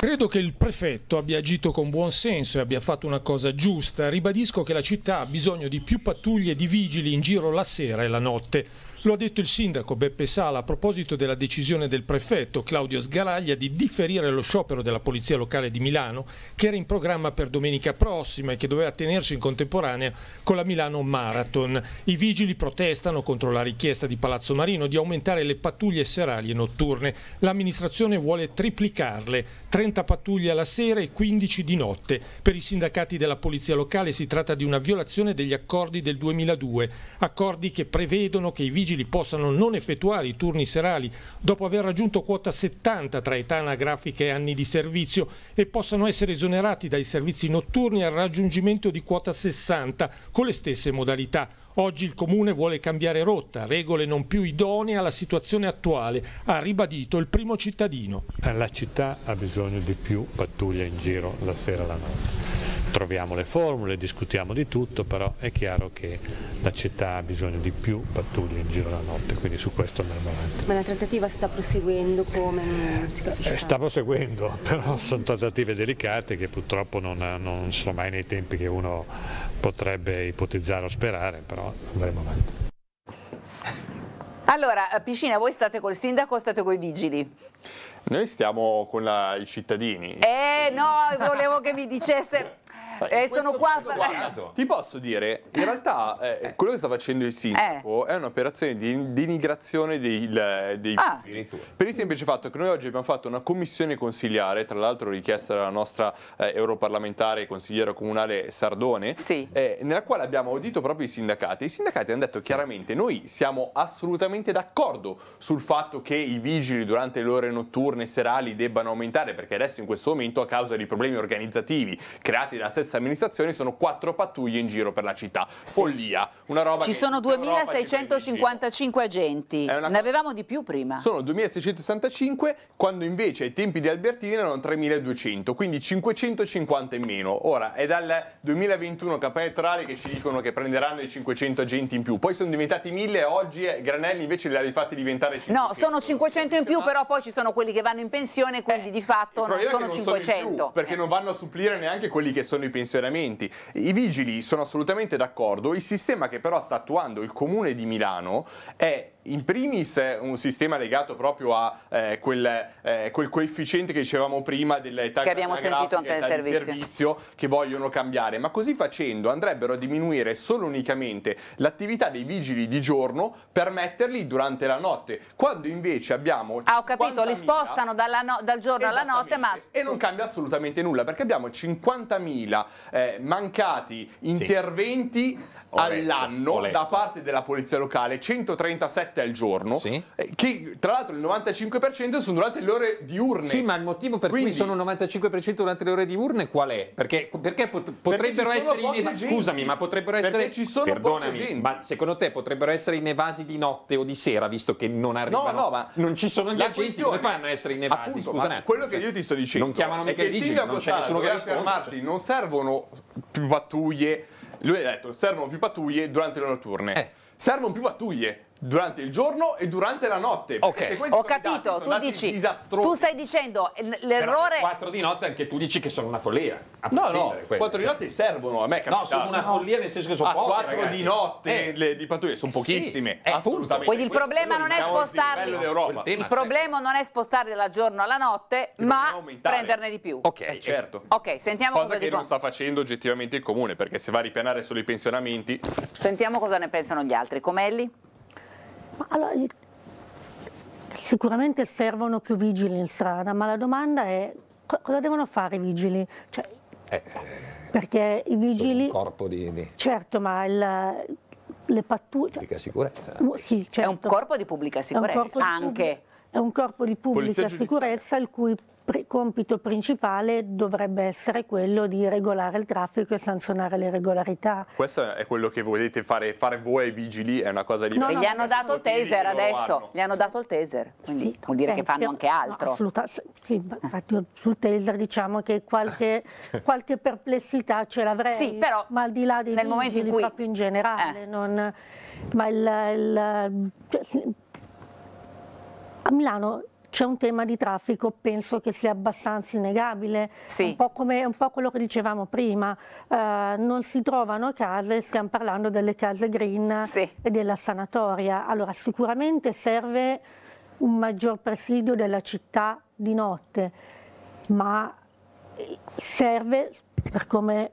Credo che il prefetto abbia agito con buon senso e abbia fatto una cosa giusta. Ribadisco che la città ha bisogno di più pattuglie di vigili in giro la sera e la notte. Lo ha detto il sindaco Beppe Sala a proposito della decisione del prefetto Claudio Sgaraglia di differire lo sciopero della Polizia Locale di Milano, che era in programma per domenica prossima e che doveva tenersi in contemporanea con la Milano Marathon. I vigili protestano contro la richiesta di Palazzo Marino di aumentare le pattuglie serali e notturne. L'amministrazione vuole triplicarle. 30 30 pattuglie alla sera e 15 di notte. Per i sindacati della polizia locale si tratta di una violazione degli accordi del 2002, accordi che prevedono che i vigili possano non effettuare i turni serali dopo aver raggiunto quota 70 tra età anagrafica e anni di servizio e possano essere esonerati dai servizi notturni al raggiungimento di quota 60 con le stesse modalità Oggi il Comune vuole cambiare rotta, regole non più idonee alla situazione attuale, ha ribadito il primo cittadino. La città ha bisogno di più pattuglia in giro la sera e la notte troviamo le formule, discutiamo di tutto, però è chiaro che la città ha bisogno di più pattuglie in giro la notte, quindi su questo andremo avanti. Ma la trattativa sta proseguendo come? Mm, eh, sta proseguendo, però sono trattative delicate che purtroppo non, non sono mai nei tempi che uno potrebbe ipotizzare o sperare, però andremo avanti. Allora, eh, Piscina, voi state col sindaco o state con i vigili? Noi stiamo con la, i cittadini. Eh no, volevo che mi dicesse e eh, sono qua. Caso. Ti posso dire, in realtà eh, eh, quello che sta facendo il sindaco eh. è un'operazione di denigrazione dei, dei ah. Per il semplice fatto che noi oggi abbiamo fatto una commissione consigliare, tra l'altro richiesta dalla nostra eh, europarlamentare consigliera comunale Sardone, sì. Eh, nella quale abbiamo audito proprio i sindacati. I sindacati hanno detto chiaramente noi siamo assolutamente d'accordo sul fatto che i vigili durante le ore notturne e serali debbano aumentare, perché adesso in questo momento a causa di problemi organizzativi creati dalla stessa stessa amministrazione sono quattro pattuglie in giro per la città. Sì. Follia, una roba Ci sono 2655 agenti. Ne avevamo di più prima. Sono 2665 quando invece ai tempi di Albertini erano 3200, quindi 550 in meno. Ora è dal 2021 campagna elettorale che ci dicono che prenderanno i 500 agenti in più. Poi sono diventati 1000 e oggi eh, Granelli invece li ha rifatti diventare 500. No, sono 500 in più, però poi ci sono quelli che vanno in pensione, quindi eh, di fatto non sono non 500. Sono più, perché non vanno a supplire neanche quelli che sono i pensionati pensionamenti. I vigili sono assolutamente d'accordo, il sistema che però sta attuando il comune di Milano è in primis è un sistema legato proprio a eh, quel, eh, quel, coefficiente che dicevamo prima dell'età che abbiamo sentito anche nel servizio. servizio che vogliono cambiare, ma così facendo andrebbero a diminuire solo unicamente l'attività dei vigili di giorno per metterli durante la notte, quando invece abbiamo... Ah ho capito, li spostano no, dal giorno alla notte ma... E non cambia assolutamente nulla perché abbiamo 50.000 eh, mancati interventi sì all'anno da parte della polizia locale, 137 al giorno, sì. Eh, che tra l'altro il 95% sono durante sì. le ore diurne. Sì, ma il motivo per Quindi, cui sono 95% durante le ore diurne qual è? Perché, perché pot- potrebbero perché essere... In... Gente, scusami, ma potrebbero essere... Perché ci sono perdonami, gente. ma secondo te potrebbero essere in evasi di notte o di sera, visto che non arrivano... No, no, ma... Non ci sono gli agenti, come fanno a essere in evasi? Scusa quello che cioè, io ti sto dicendo... Non chiamano mica i vigili, non c'è nessuno che risponde. Non servono più pattuglie lui ha detto servono più pattuglie durante le notturne. Eh. Servono più pattuglie durante il giorno e durante la notte. Ok, ho capito, dati, tu dici, disastrosi. tu stai dicendo l'errore... 4 di notte anche tu dici che sono una follia. No, no, 4 di cioè. notte servono, a me No, sono una follia nel senso che sono a ah, poche, 4 ragazzi. di notte eh. le, di pattuglie sono sì, pochissime, eh, assolutamente. Quindi il problema non è spostarli, il, il problema non è spostarli dal giorno alla notte, il ma prenderne di più. Ok, eh, eh, certo. Ok, sentiamo cosa, cosa che non sta facendo oggettivamente il comune, perché se va a ripianare solo i pensionamenti... Sentiamo cosa ne pensano gli altri. Comelli? Allora, sicuramente servono più vigili in strada, ma la domanda è cosa devono fare i vigili? Cioè, eh, perché i vigili... Un corpo di... Certo, ma il, le pattuglie... Cioè pubblica sicurezza. Sì, certo. È un corpo di pubblica sicurezza, anche. Di è un corpo di pubblica sicurezza il cui compito principale dovrebbe essere quello di regolare il traffico e sanzionare le irregolarità. Questo è quello che volete fare, fare voi ai vigili, è una cosa diversa. No, no, gli hanno dato il taser adesso, vanno. gli hanno dato il taser, quindi sì, vuol dire eh, che fanno anche altro. No, assolutamente, sì, infatti sul taser diciamo che qualche, qualche perplessità ce l'avrei, sì, però, ma al di là dei nel vigili in cui... proprio in generale, eh. non, ma il... il cioè, a Milano c'è un tema di traffico, penso che sia abbastanza innegabile, sì. un, po come, un po' quello che dicevamo prima, uh, non si trovano case, stiamo parlando delle case green sì. e della sanatoria, allora sicuramente serve un maggior presidio della città di notte, ma eh, serve, per, come,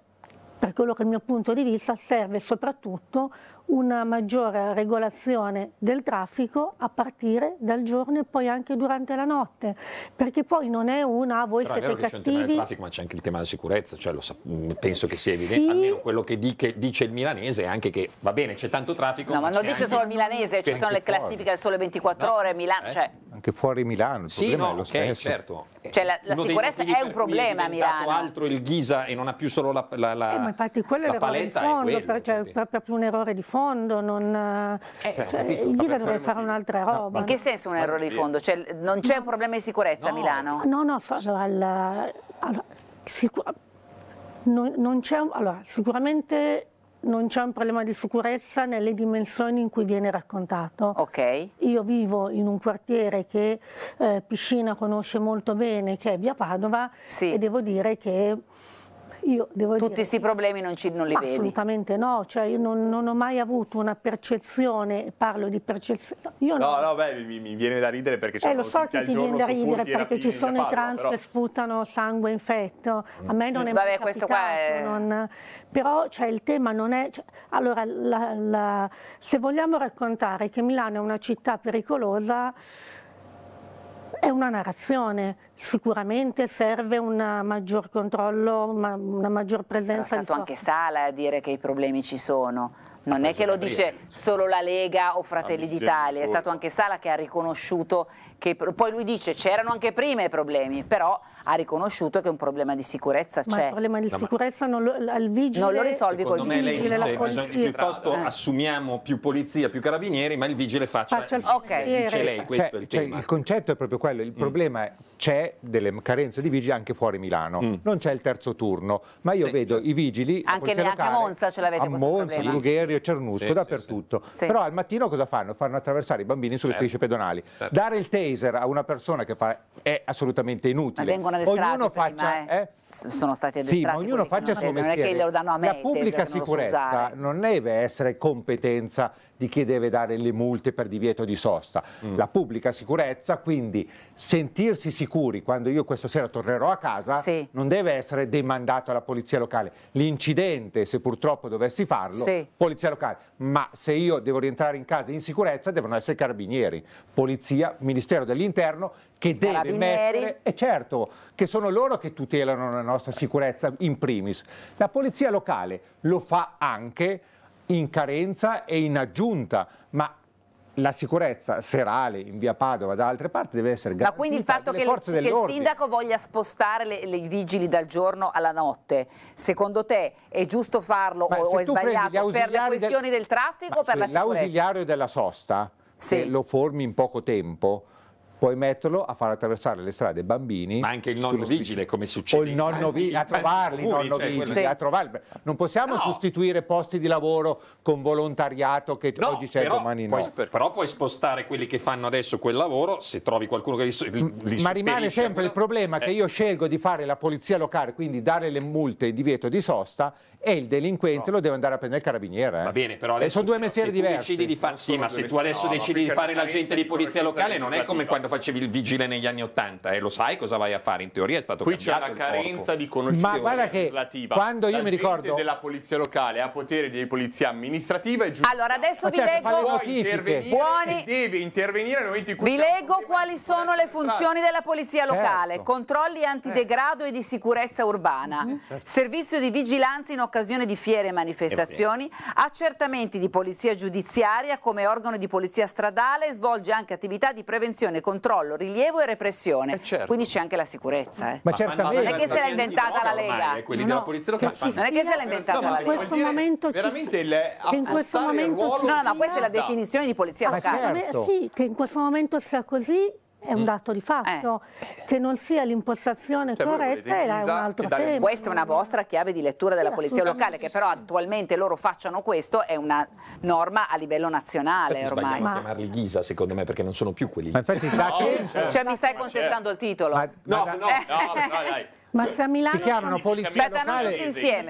per quello che è il mio punto di vista, serve soprattutto una maggiore regolazione del traffico a partire dal giorno e poi anche durante la notte, perché poi non è una voi Però siete cattivi. C'è un tema del traffico, ma c'è anche il tema della sicurezza, cioè sa, mm, penso che sia sì. evidente, almeno quello che, di, dice il milanese è anche che va bene, c'è tanto traffico. No, ma, non dice solo il milanese, ci sono le fuori. classifiche del sole 24 no, ore, Milano, eh? cioè... anche fuori Milano, sì, no, lo okay, stesso. certo. Cioè la, la sicurezza è un problema a Milano. altro il Ghisa e non ha più solo la, la, la eh, ma infatti quello è l'errore di fondo, per, cioè, proprio un errore di fondo fondo, non, eh, eh cioè, il Ghita deve fare un'altra roba. No, in che senso un errore di fondo? Cioè, non c'è no. un problema di sicurezza no. a Milano? No, no, allora, allora, sicur non, non allora, sicuramente non c'è un problema di sicurezza nelle dimensioni in cui viene raccontato. Okay. Io vivo in un quartiere che eh, Piscina conosce molto bene, che è Via Padova, sì. e devo dire che io devo Tutti questi problemi non, ci, non li vedi? Assolutamente no, cioè io non, non, ho mai avuto una percezione, parlo di percezione, io no. No, no, beh, mi, mi viene da ridere perché c'è eh, lo so che ti viene da ridere perché ci sono i trans però... che sputano sangue infetto. a me non è Vabbè, mai capitato, è... Non... però cioè, il tema non è... Cioè, allora, la, la... se vogliamo raccontare che Milano è una città pericolosa, è una narrazione, Sicuramente serve un maggior controllo, una, una maggior presenza è stato anche Sala a dire che i problemi ci sono. Non è che lo dice solo la Lega o Fratelli d'Italia, è stato anche Sala che ha riconosciuto che poi lui dice c'erano anche prima i problemi, però ha riconosciuto che un problema di sicurezza c'è. Ma il problema di sicurezza non lo, al vigile, non lo risolvi col me vigile, lei dice, bisogna, piuttosto eh. assumiamo più polizia, più carabinieri, ma il vigile faccia, faccia il, okay. dice lei, questo cioè, è il cioè, tema. Cioè, il concetto è proprio quello, il mm. problema mm. c'è delle carenze di vigili anche fuori Milano. Mm. Non c'è il terzo turno, ma io sì. vedo i vigili... Anche, ne, locale, anche a Monza ce l'avete a Monza, Lugherio, Cernusco, sì, dappertutto. Sì, Però al mattino cosa fanno? Fanno attraversare i bambini sulle certo. strisce pedonali. Certo. Dare il taser a una persona che fa è assolutamente inutile. Ma vengono ognuno faccia, prima, eh? Eh? Sono stati Sì, ma ognuno faccia il suo mestiere. Non è che lo danno a me La pubblica sicurezza non deve essere competenza di chi deve dare le multe per divieto di sosta, mm. la pubblica sicurezza, quindi sentirsi sicuri quando io questa sera tornerò a casa sì. non deve essere demandato alla polizia locale. L'incidente, se purtroppo dovessi farlo, sì. polizia locale, ma se io devo rientrare in casa in sicurezza devono essere i carabinieri, polizia, Ministero dell'Interno che deve mettere, e eh, certo, che sono loro che tutelano la nostra sicurezza in primis. La polizia locale lo fa anche in carenza e in aggiunta, ma la sicurezza serale in via Padova da altre parti deve essere garantita. Ma quindi il fatto che, il, che il sindaco voglia spostare le, le, i vigili dal giorno alla notte, secondo te è giusto farlo ma o è sbagliato per le questioni del, del traffico o per la sicurezza? L'ausiliario della sosta, se lo formi in poco tempo, puoi metterlo a far attraversare le strade ai bambini. Ma anche il nonno vigile, come succede. O il nonno cioè, vigile, a trovarli, il nonno vigile, a trovarli. Non possiamo no. sostituire posti di lavoro con volontariato che no, oggi c'è e domani puoi, no. Però puoi spostare quelli che fanno adesso quel lavoro, se trovi qualcuno che li, li Ma rimane sempre quello... il problema eh. che io scelgo di fare la polizia locale, quindi dare le multe e il divieto di sosta, e il delinquente no. lo deve andare a prendere il carabiniere. Eh. Va bene, però adesso, eh, sono due mestieri diversi. Decidi di far... Sì, ma se tu adesso no, decidi di fare l'agente di polizia locale non è come quando facevi il vigile negli anni Ottanta e eh. lo sai cosa vai a fare, in teoria è stato Qui c'è una carenza di conoscenza ma legislativa. quando io mi ricordo... della polizia locale ha potere di polizia amministrativa e giudiziaria. Allora adesso vi certo, leggo... Buoni... devi intervenire nel momento in cui... Vi leggo quali sono le funzioni della polizia locale. Certo. Controlli antidegrado e di sicurezza urbana. Mm-hmm. Servizio di vigilanza in occasione di fiere e manifestazioni, accertamenti di polizia giudiziaria come organo di polizia stradale, svolge anche attività di prevenzione, controllo, rilievo e repressione. Eh certo. Quindi c'è anche la sicurezza. Eh. Ma, ma certamente. Non è che se l'ha inventata la Lega. Eh, quelli no, della polizia locale non è che se l'ha inventata no, la Lega. In questo momento veramente il eh, in questo momento No, no, ma questa è la esatto. definizione di polizia ah, locale. Certo. Sì, che in questo momento sia così è un mm. dato di fatto. Eh. Che non sia l'impostazione cioè, corretta è un altro tema. Questa è una vostra chiave di lettura della sì, polizia locale, che però attualmente loro facciano questo è una norma a livello nazionale perché ormai. Ma chiamarli Ghisa, secondo me, perché non sono più quelli. Ma infatti, no. cioè, mi stai cioè, contestando il titolo? Ma, ma no, no, no, no, dai. Ma se a Milano, polizia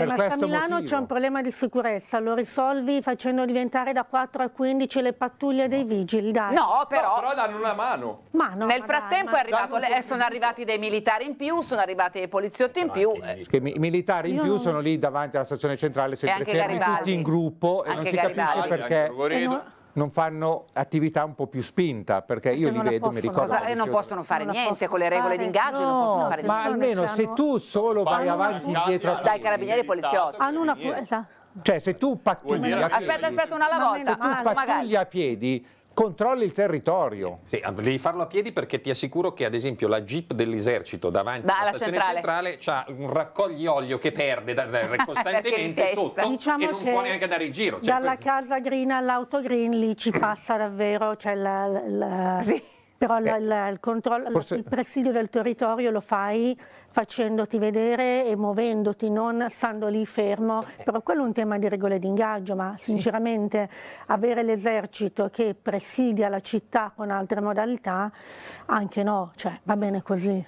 Ma se a Milano c'è un problema di sicurezza, lo risolvi facendo diventare da 4 a 15 le pattuglie dei vigili, dai. No, però, no, però danno una mano. No, Nel frattempo dai, arrivato, le, eh, sono arrivati dei militari in più, sono arrivati dei poliziotti in più. Eh. I militari in più non... sono lì davanti alla stazione centrale, sempre fermi, tutti in gruppo anche e non Garibaldi. si capisce perché non fanno attività un po' più spinta, perché, io cioè, li vedo, mi ricordo... Cosa, eh, non possono fare non niente con le regole fare. di ingaggio, no, non possono fare niente. Ma almeno se tu solo vai avanti e indietro... Dai carabinieri e poliziotti. Hanno una... Esatto. Cioè se tu pattugli... Aspetta, aspetta, una alla volta. Se tu pattugli a piedi controlli il territorio. Sì, ah, devi farlo a piedi perché ti assicuro che ad esempio la jeep dell'esercito davanti da, alla stazione centrale, centrale ha un raccoglioolio che perde da, da, costantemente sotto diciamo e non diciamo può neanche dare in giro. Cioè, dalla per... casa green all'auto green lì ci passa davvero, cioè la, la... Sì però eh, la, il, controllo, forse... il presidio del territorio lo fai facendoti vedere e muovendoti, non stando lì fermo. Però quello è un tema di regole di ingaggio, ma sì. sinceramente avere l'esercito che presidia la città con altre modalità, anche no, cioè va bene così.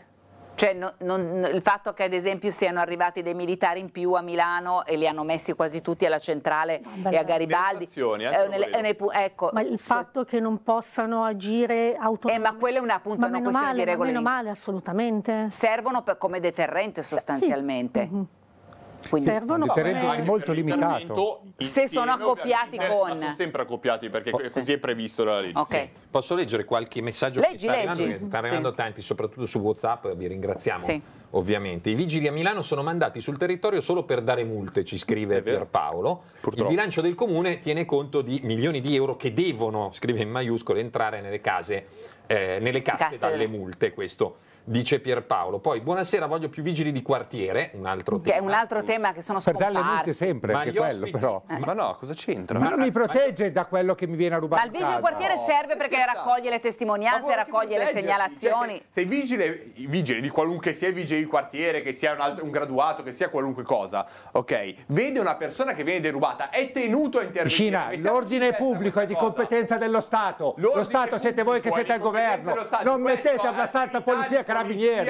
Cioè no, non, il fatto che ad esempio siano arrivati dei militari in più a Milano e li hanno messi quasi tutti alla centrale no, e a Garibaldi. È un, è un, ecco. Ma il fatto che non possano agire autonomamente. Eh, ma quello è una, appunto, ma una questione male, di regole. Ma meno male, assolutamente. Servono per, come deterrente sostanzialmente. Sì. Mm -hmm. Quindi servono come molto limitato. Se sono accoppiati con. sono sempre accoppiati perché oh, così sì. è previsto dalla legge. Okay. Posso leggere qualche messaggio leggi, che sta arrivando? Sta arrivando sì. tanti, soprattutto su WhatsApp, vi ringraziamo. Sì. Ovviamente. I vigili a Milano sono mandati sul territorio solo per dare multe, ci scrive Pierpaolo. Purtroppo. Il bilancio del comune tiene conto di milioni di euro che devono, scrive in maiuscole, entrare nelle case eh, nelle casse, casse dalle multe. Questo dice Pierpaolo. Poi, buonasera, voglio più vigili di quartiere, un altro che tema. è un altro tema che sono scomparsi. Per darle multe sempre, ma anche quello sì. però. Eh. Ma no, cosa c'entra? Ma, ma non mi protegge ma... da quello che mi viene a rubare Ma il vigile di quartiere no. serve perché sì, esatto. raccoglie le testimonianze, raccoglie le segnalazioni. Cioè, se, sei vigile, vigile di qualunque sia vigile di quartiere, che sia un, altro, un, graduato, che sia qualunque cosa, ok? Vede una persona che viene derubata, è tenuto a intervenire. Cina, l'ordine pubblico è di competenza dello Stato. Lo Stato siete voi che siete al governo. Non mettete abbastanza polizia carabinieri.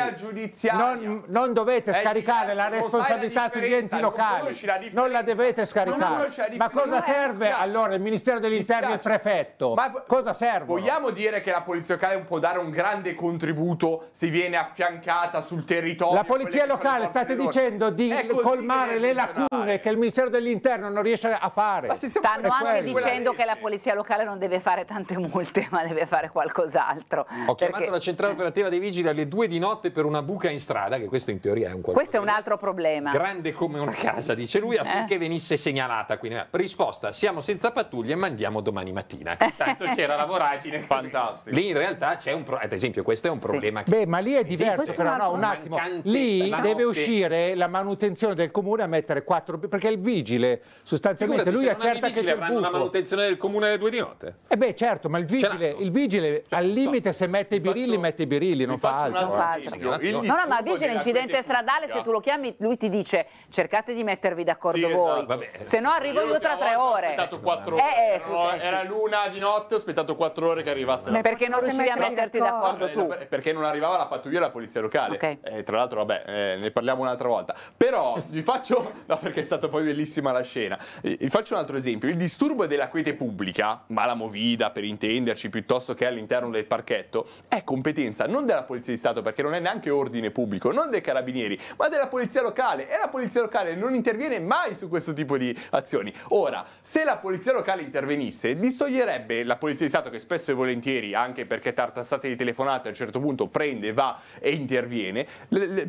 Non, non dovete scaricare la responsabilità sugli enti locali. non la dovete scaricare. ma cosa serve allora il Ministero dell'Interno e il prefetto? Ma cosa serve? Vogliamo dire che la polizia locale può dare un grande contributo se viene affiancata sul territorio? La polizia locale state dicendo di colmare le lacune che il Ministero dell'Interno non riesce a fare. Stanno anche dicendo che la polizia locale non deve fare tante multe, ma deve fare qualcos'altro. Ho chiamato la centrale operativa dei vigili alle due di notte per una buca in strada, che questo in teoria è un Questo è un altro problema. Grande come una casa, dice lui, affinché eh. venisse segnalata. Quindi, eh, risposta, siamo senza pattuglie e mandiamo domani mattina. Tanto c'era la voragine. Fantastico. Lì in realtà c'è un problema, ad esempio questo è un problema. Sì. Che Beh, ma lì è diverso, esiste. però no, un attimo. Lì deve uscire la manutenzione del comune a mettere quattro, perché il vigile sostanzialmente Figurati, lui accerta che c'è il buco. la manutenzione del comune alle due di notte. Eh beh, certo, ma il vigile, il vigile cioè, al limite se mette i birilli, mette i birilli, non fa altro altro altro. No, no, ma dice l'incidente stradale, se tu lo chiami, lui ti dice cercate di mettervi d'accordo sì, voi. Esatto. Se no arrivo io, tra tre ore. Ho aspettato quattro ore. Eh, eh, no, sì, era sì. l'una di notte, ho aspettato quattro ore che arrivasse. Ma perché non riuscivi a metterti d'accordo tu? Perché non arrivava la pattuglia e la polizia locale. Eh, tra l'altro, vabbè, eh, ne parliamo un'altra volta. Però vi faccio, no, perché è stata poi bellissima la scena, eh, vi faccio un altro esempio. Il disturbo della quiete pubblica, ma la movida per intenderci, piuttosto che all'interno del parchetto, è competenza non della polizia di Stato, Stato, perché non è neanche ordine pubblico, non dei carabinieri, ma della polizia locale. E la polizia locale non interviene mai su questo tipo di azioni. Ora, se la polizia locale intervenisse, distoglierebbe la polizia di Stato, che spesso e volentieri, anche perché tartassate di telefonate, a un certo punto prende, va e interviene,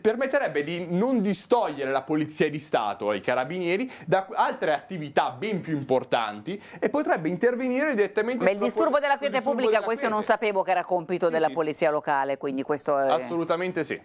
permetterebbe di non distogliere la polizia di Stato i carabinieri da altre attività ben più importanti e potrebbe intervenire direttamente... Beh, il disturbo della quiete pubblica, della questo non sapevo che era compito sì, della sì. polizia locale, quindi questo è assolutamente sì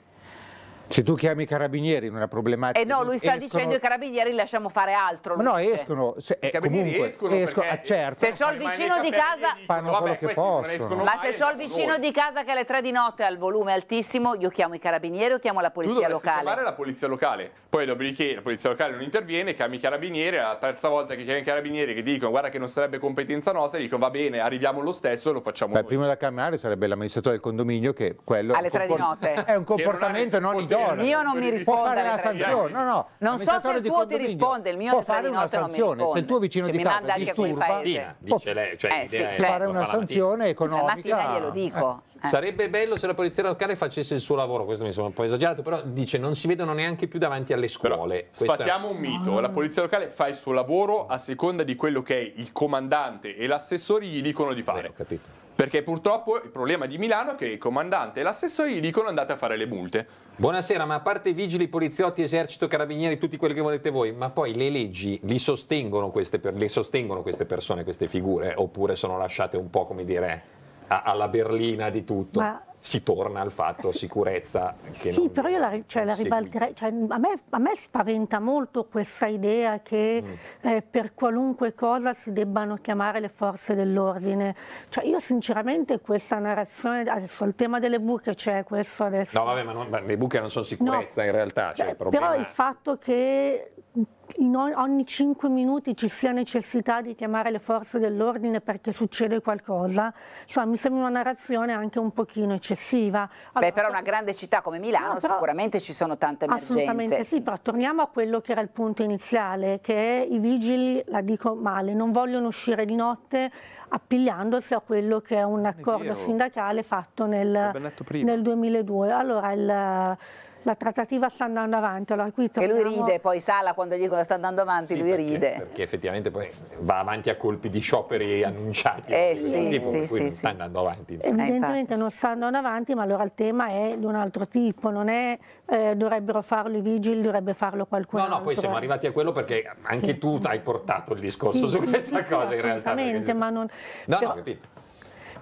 se tu chiami i carabinieri non è una problematica... Eh no, lui sta escono... dicendo i carabinieri lasciamo fare altro. Ma no, escono. Se, eh, I carabinieri escono, escono ah, certo. Se c'ho il vicino di casa... Fanno vabbè, quello che possono. Ma se c'ho il vicino di casa che alle tre di notte ha il volume altissimo, io chiamo i carabinieri o chiamo la polizia tu locale? chiamare la polizia locale. Poi dopodiché la polizia locale non interviene, chiami i carabinieri, la terza volta che chiami i carabinieri che dicono guarda che non sarebbe competenza nostra, dicono va bene, arriviamo lo stesso e lo facciamo Beh, noi. prima da camminare sarebbe l'amministratore del condominio che quello... Alle tre di notte. È un comportamento non milioni. Il mio non mi risponde. Può fare una sanzione. No, no. Non so se il tuo ti risponde, il mio può fare una sanzione. Se il tuo vicino cioè, di casa disturba, dice lei, cioè eh, cioè, fare una sanzione economica. Mattina glielo dico. Eh. Sarebbe bello se la polizia locale facesse il suo lavoro, questo mi sembra un po' esagerato, però dice non si vedono neanche più davanti alle scuole. Però, spatiamo un mito, la polizia locale fa il suo lavoro a seconda di quello che il comandante e l'assessore gli dicono di fare. Beh, capito. Perché purtroppo il problema di Milano è che il comandante e l'assessore gli dicono andate a fare le multe. Buonasera, ma a parte vigili, poliziotti, esercito, carabinieri, tutti quelli che volete voi, ma poi le leggi li sostengono queste, le sostengono queste persone, queste figure, oppure sono lasciate un po' come dire alla berlina di tutto? Ma si torna al fatto sicurezza. Che sì, però io la, cioè, la ribalterei, cioè, a, me, a, me, spaventa molto questa idea che mm. eh, per qualunque cosa si debbano chiamare le forze dell'ordine. Cioè, io sinceramente questa narrazione, adesso il tema delle buche c'è questo adesso. No vabbè, ma, non, ma le buche non sono sicurezza no, in realtà. Cioè, beh, il però il fatto che in ogni 5 minuti ci sia necessità di chiamare le forze dell'ordine perché succede qualcosa, insomma mi sembra una narrazione anche un pochino eccessiva. Allora, Beh, però una grande città come Milano no, però, sicuramente ci sono tante emergenze. Assolutamente sì, però torniamo a quello che era il punto iniziale, che i vigili, la dico male, non vogliono uscire di notte appigliandosi a quello che è un accordo è sindacale fatto nel, nel 2002. Allora il la trattativa sta andando avanti. Allora e lui ride, poi Sala quando gli dicono sta andando avanti, sì, lui perché, ride. Perché effettivamente poi va avanti a colpi di scioperi annunciati. Eh sì, tipo, sì, sì, non sta andando avanti. Eh, evidentemente eh, non sta andando avanti, ma allora il tema è di un altro tipo, non è eh, dovrebbero farlo i vigili, dovrebbe farlo qualcuno. No, no, altro. poi siamo eh. arrivati a quello perché anche tu hai portato il discorso su questa cosa in realtà. Esattamente, ma non... No, Però, no, capito.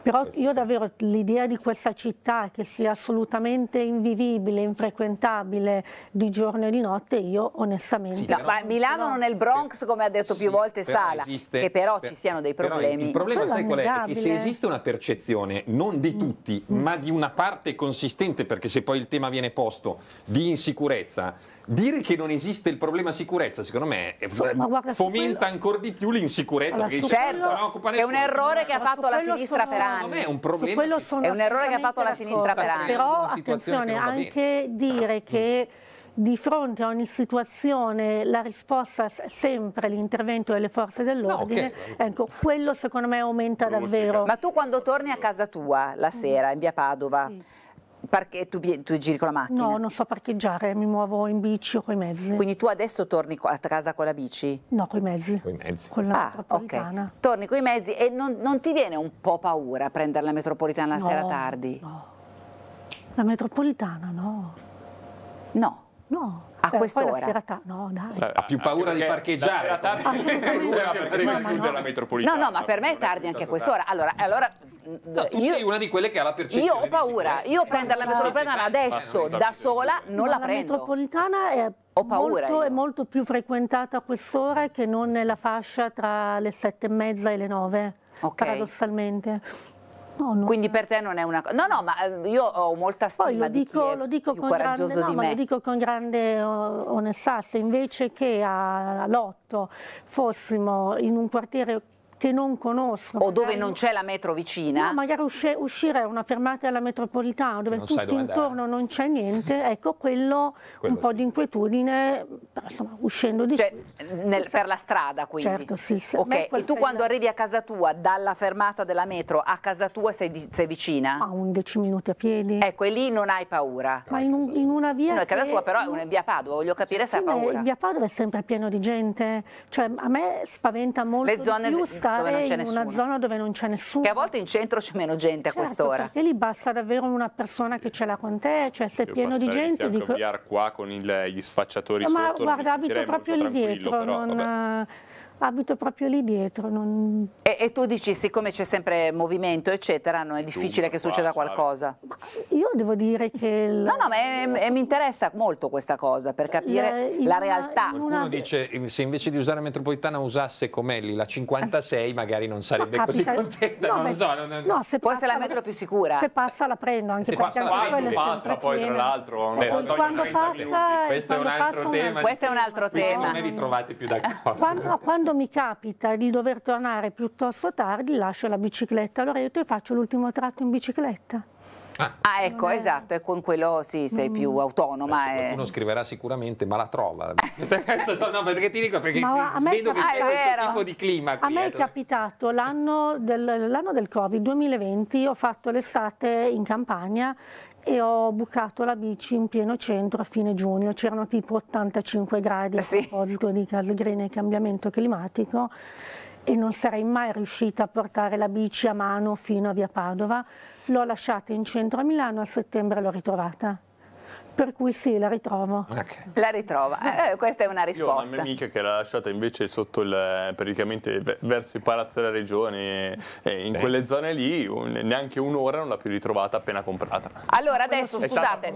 Però io davvero l'idea di questa città che sia assolutamente invivibile, infrequentabile di giorno e di notte, io onestamente... Sì, però, ma Milano no, non è il Bronx, come ha detto sì, più volte Sala, esiste, che però per, ci siano dei problemi. il problema sai qual è? È che se esiste una percezione, non di mm. tutti, mm. ma di una parte consistente, perché se poi il tema viene posto, di insicurezza, dire che non esiste il problema sicurezza, secondo me, eh, guarda, fomenta quello... ancora di più l'insicurezza. Allora, che certo, è un errore che ha fatto la sinistra per anni anni. È un problema. È un errore che ha fatto la sinistra per anni. Però attenzione, anche dire mm. che di fronte a ogni situazione la risposta è sempre l'intervento delle forze dell'ordine, no, okay. ecco, quello secondo me aumenta davvero. Ma tu quando torni a casa tua la mm. sera in via Padova... Sì Parche, tu, tu, giri con la macchina? No, non so parcheggiare, mi muovo in bici o coi mezzi. Quindi tu adesso torni a casa con la bici? No, coi mezzi. Con Coi mezzi. Con la ah, metropolitana. Okay. Torni coi mezzi e non, non, ti viene un po' paura prendere la metropolitana no, la sera tardi? No. La metropolitana no. No. No a eh, quest'ora. Serata... No, dai. Ha più paura ah, di parcheggiare. La serata... perché no, chiude no. la metropolitana. No, no, ma per me è tardi anche a quest'ora. Allora, allora no, tu io... sei una di quelle che ha la percezione. Io ho paura. Io prendo la metropolitana adesso da sola non la prendo. La metropolitana è ho paura. Molto, è molto più frequentata a quest'ora che non nella fascia tra le sette e mezza e le nove. Okay. Paradossalmente. No, non... Quindi per te non è una cosa. No, no, ma ehm, io ho molta stima Poi lo dico, lo dico con grande, no, Lo dico con grande onestà, se invece che a Lotto fossimo in un quartiere che non conosco. O dove non c'è la metro vicina. No, magari usci uscire a una fermata alla metropolitana dove non tutto dove intorno andare. non c'è niente, ecco quello, quello un po' di inquietudine, insomma, uscendo di... Cioè, nel, per la strada quindi? Certo, sì. sì. Okay. E tu quando arrivi a casa tua, dalla fermata della metro a casa tua sei, di, sei vicina? A 11 minuti a piedi. Ecco, e lì non hai paura? Ma in, un, in una via... No, che... casa sua però è una via Padova, voglio capire sì, se hai paura. Via Padova è sempre pieno di gente, cioè a me spaventa molto Le zone più stare andare in nessuno. una zona dove non c'è nessuno. Che a volte in centro c'è meno gente certo, a quest'ora. E lì basta davvero una persona che ce l'ha con te, cioè se è pieno di gente. Dico... Io qua con il, gli spacciatori no, sotto, ma guarda, abito proprio lì dietro. Però, non... Vabbè abito proprio lì dietro. Non... E, e, tu dici, siccome c'è sempre movimento, eccetera, non è difficile Dunque, che succeda qua, qualcosa? Ma io devo dire che... La... No, no, ma è, è, mi interessa molto questa cosa, per capire la, la realtà. Qualcuno una... dice, se invece di usare metropolitana usasse Comelli, la 56 magari non sarebbe no, così contenta. No, non beh, so, non, non... no, se Forse la metro è più sicura. Se passa la prendo, anche se perché passa, anche quando passa poi tra l'altro... Quando, quando passa... Questo è un altro tema. Questo è un altro tema. Non vi trovate più d'accordo. Quando mi capita di dover tornare piuttosto tardi, lascio la bicicletta. Allora io ti faccio l'ultimo tratto in bicicletta. Ah, ah ecco, eh. esatto, e con quello sì, sei mm. più autonoma. Adesso qualcuno eh. scriverà sicuramente, ma la trova. no, perché ti dico, perché ma a me vedo che c'è questo tipo di clima qui, A me è eh. capitato l'anno del, del Covid 2020, ho fatto l'estate in campagna e ho bucato la bici in pieno centro a fine giugno, c'erano tipo 85 gradi sì. a proposito di green e cambiamento climatico e non sarei mai riuscita a portare la bici a mano fino a via Padova. L'ho lasciata in centro a Milano, a settembre l'ho ritrovata. Per cui sì, la ritrovo. Okay. La ritrova, eh, eh questa è una risposta. Io ho un'amica che l'ha lasciata invece sotto il, praticamente verso il palazzo della regione, eh, in sì. quelle zone lì un, neanche un'ora non l'ha più ritrovata appena comprata. Allora adesso è scusate,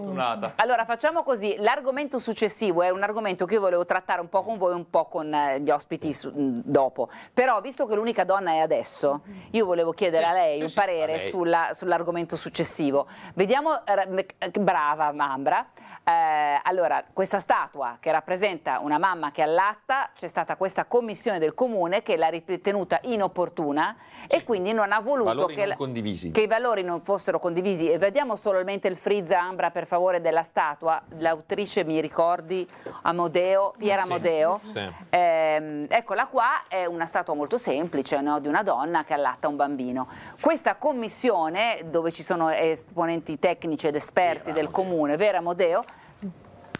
allora facciamo così, l'argomento successivo è un argomento che io volevo trattare un po' con voi, un po' con eh, gli ospiti su, mm, dopo, però visto che l'unica donna è adesso, io volevo chiedere sì, a lei un sì, parere sull'argomento sull successivo. Vediamo, eh, brava Mambra, eh, allora, questa statua che rappresenta una mamma che allatta, c'è stata questa commissione del comune che l'ha ritenuta inopportuna sì. e quindi non ha voluto che, non che, i valori non fossero condivisi. E vediamo solamente il frizza ambra per favore della statua, l'autrice mi ricordi Amodeo, Piera Amodeo. Sì. Eh, eccola qua, è una statua molto semplice no? di una donna che allatta un bambino. Questa commissione dove ci sono esponenti tecnici ed esperti Vera del comune, Vera Amodeo,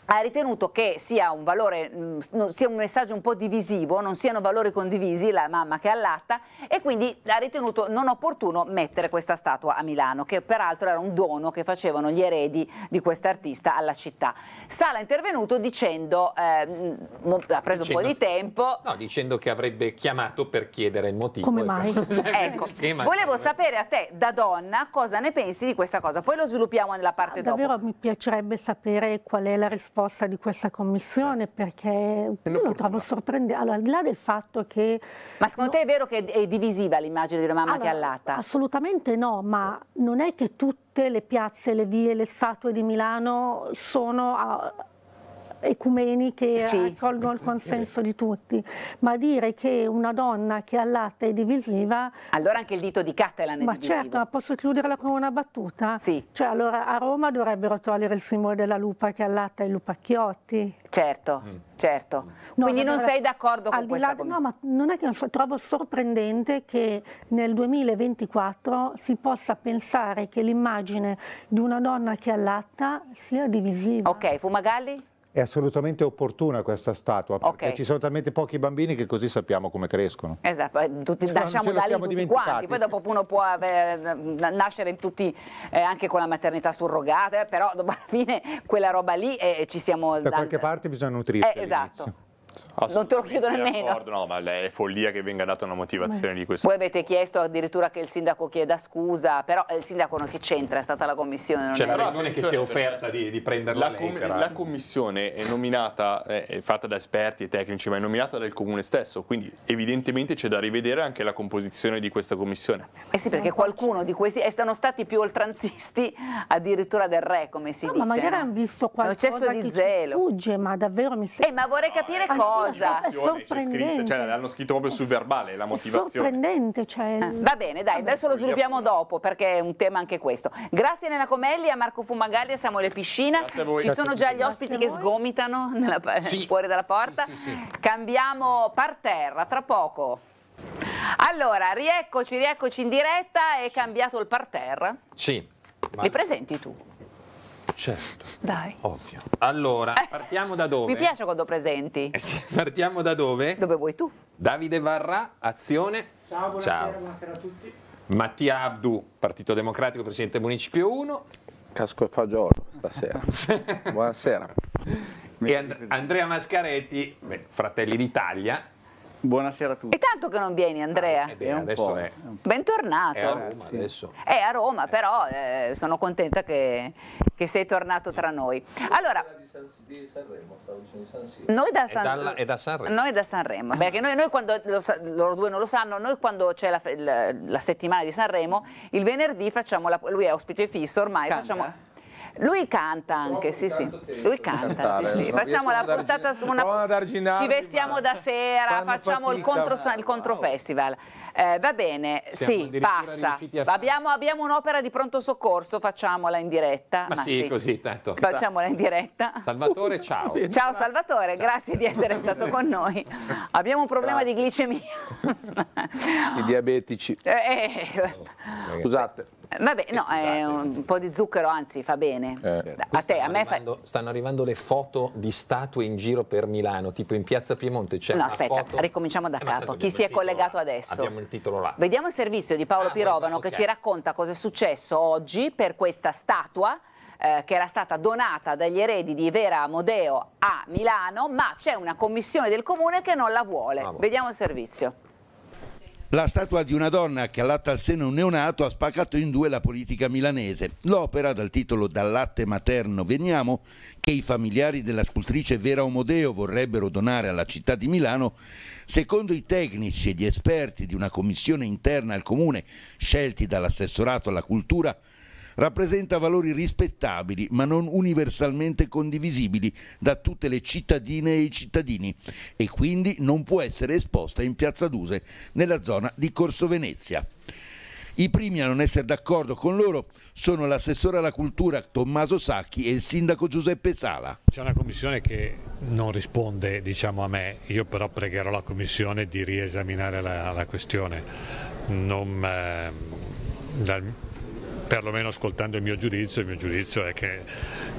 ha ritenuto che sia un, valore, mm, sia un messaggio un po' divisivo, non siano valori condivisi la mamma che allatta e quindi ha ritenuto non opportuno mettere questa statua a Milano, che peraltro era un dono che facevano gli eredi di quest'artista alla città. Sala è intervenuto dicendo, eh, ha preso dicendo, un po' di tempo. No, dicendo che avrebbe chiamato per chiedere il motivo. Come ecco. mai? Cioè, ecco, volevo sapere a te, da donna, cosa ne pensi di questa cosa, poi lo sviluppiamo nella parte ah, davvero dopo. Davvero mi piacerebbe sapere qual è la risposta proposta di questa commissione certo. perché io lo trovo sorprendente. Allora, al di là del fatto che... Ma secondo no, te è vero che è divisiva l'immagine di una mamma allora, che allatta? Assolutamente no, ma non è che tutte le piazze, le vie, le statue di Milano sono... A, ecumeniche eh, sì. accolgono il consenso di tutti, ma dire che una donna che allatta è divisiva... Allora anche il dito di Catalan è Ma divisivo. certo, ma posso chiuderla con una battuta? Sì. Cioè allora a Roma dovrebbero togliere il simbolo della lupa che allatta i lupacchiotti. Certo, mm. certo. No, Quindi non sei d'accordo con questa là, No, ma non è che so, trovo sorprendente che nel 2024 si possa pensare che l'immagine di una donna che allatta sia divisiva. Ok, Fumagalli? È assolutamente opportuna questa statua, okay. perché ci sono talmente pochi bambini che così sappiamo come crescono. Esatto, eh, tutti, cioè, da lì tutti quanti, poi dopo uno può eh, nascere tutti eh, anche con la maternità surrogata, eh, però dopo alla fine quella roba lì eh, ci siamo... Da dal... qualche parte bisogna nutrirsi. Eh, esatto. Non te lo chiedo nemmeno. No, ma è follia che venga data una motivazione Beh. di questo. Voi avete chiesto addirittura che il sindaco chieda scusa, però il sindaco non che c'entra, è stata la commissione. C'è la ragione che si è offerta di, di prenderla la, lei, com la commissione è nominata, è fatta da esperti e tecnici, ma è nominata dal comune stesso, quindi evidentemente c'è da rivedere anche la composizione di questa commissione. Eh sì, perché qualcuno di questi e sono stati più oltranzisti addirittura del re, come si no, dice. Ma magari no? hanno visto qualcosa di che zelo. sfugge, ma davvero mi sembra. Eh, ma vorrei capire no, cosa cosa. sorprendente. Cioè, l'hanno scritto proprio sul verbale la motivazione. È sorprendente. Cioè... Eh, va bene, dai, adesso lo sviluppiamo dopo perché è un tema anche questo. Grazie Nena Comelli, a Marco Fumagalli, a Samuele Piscina. Grazie a voi. Ci sono già gli ospiti che sgomitano nella, sì. fuori dalla porta. Sì, sì, Cambiamo parterra tra poco. Allora, rieccoci, rieccoci in diretta, è cambiato il parterre. Sì. Ma... Li presenti tu? Certo. Dai. Ovvio. Allora, eh, partiamo da dove? Mi piace quando presenti. Eh partiamo da dove? Dove vuoi tu? Davide Varrà, azione. Ciao, buonasera, Ciao. buonasera a tutti. Mattia Abdu, Partito Democratico, Presidente Municipio 1. Casco e fagiolo stasera. buonasera. e And Andrea Mascaretti, Fratelli d'Italia, Buonasera a tutti. E tanto che non vieni, Andrea. Ah, bene, adesso è... Bentornato. È a Roma, È a Roma eh. però eh, sono contenta che, che, sei tornato tra noi. Allora, noi da, San... è da Sanremo. Noi da Sanremo, perché noi, noi quando, lo, loro due non lo sanno, noi quando c'è la, la, la settimana di Sanremo, il venerdì facciamo, la, lui è ospite fisso ormai, Canta. facciamo... Lui canta anche, sì sì. Lui canta, sì, sì. Facciamo la puntata su una... Ci vestiamo da sera, facciamo il, contro, il controfestival. Eh, va bene, sì, passa. Abbiamo, abbiamo un'opera di pronto soccorso, facciamola in diretta. Ma, ma sì, sì, così tanto. Facciamola in diretta. Salvatore, ciao. Ciao Salvatore, ciao. grazie di essere stato con noi. Abbiamo un problema grazie. di glicemia. I diabetici. Eh, eh. Scusate. Vabbè, no, è un po' di zucchero, anzi, fa bene. Eh. A te, a me arrivando, fa... Stanno arrivando le foto di statue in giro per Milano, tipo in Piazza Piemonte c'è No, aspetta, foto... ricominciamo da eh, capo. Chi si è collegato adesso? Abbiamo il titolo là. Vediamo il servizio di Paolo ah, Pirovano no, okay. che ci racconta cosa è successo oggi per questa statua eh, che era stata donata dagli eredi di Vera Amodeo a Milano, ma c'è una commissione del comune che non la vuole. Ah, Vediamo il servizio. La statua di una donna che allatta al seno un neonato ha spaccato in due la politica milanese. L'opera, dal titolo Dal latte materno veniamo, che i familiari della scultrice Vera Omodeo vorrebbero donare alla città di Milano, secondo i tecnici e gli esperti di una commissione interna al comune scelti dall'assessorato alla cultura, rappresenta valori rispettabili ma non universalmente condivisibili da tutte le cittadine e i cittadini e quindi non può essere esposta in Piazza Duse nella zona di Corso Venezia. I primi a non essere d'accordo con loro sono l'assessore alla cultura Tommaso Sacchi e il sindaco Giuseppe Sala. C'è una commissione che non risponde diciamo, a me, io però pregherò la commissione di riesaminare la, la questione. Non, eh, dal, perlomeno ascoltando il mio giudizio, il mio giudizio è che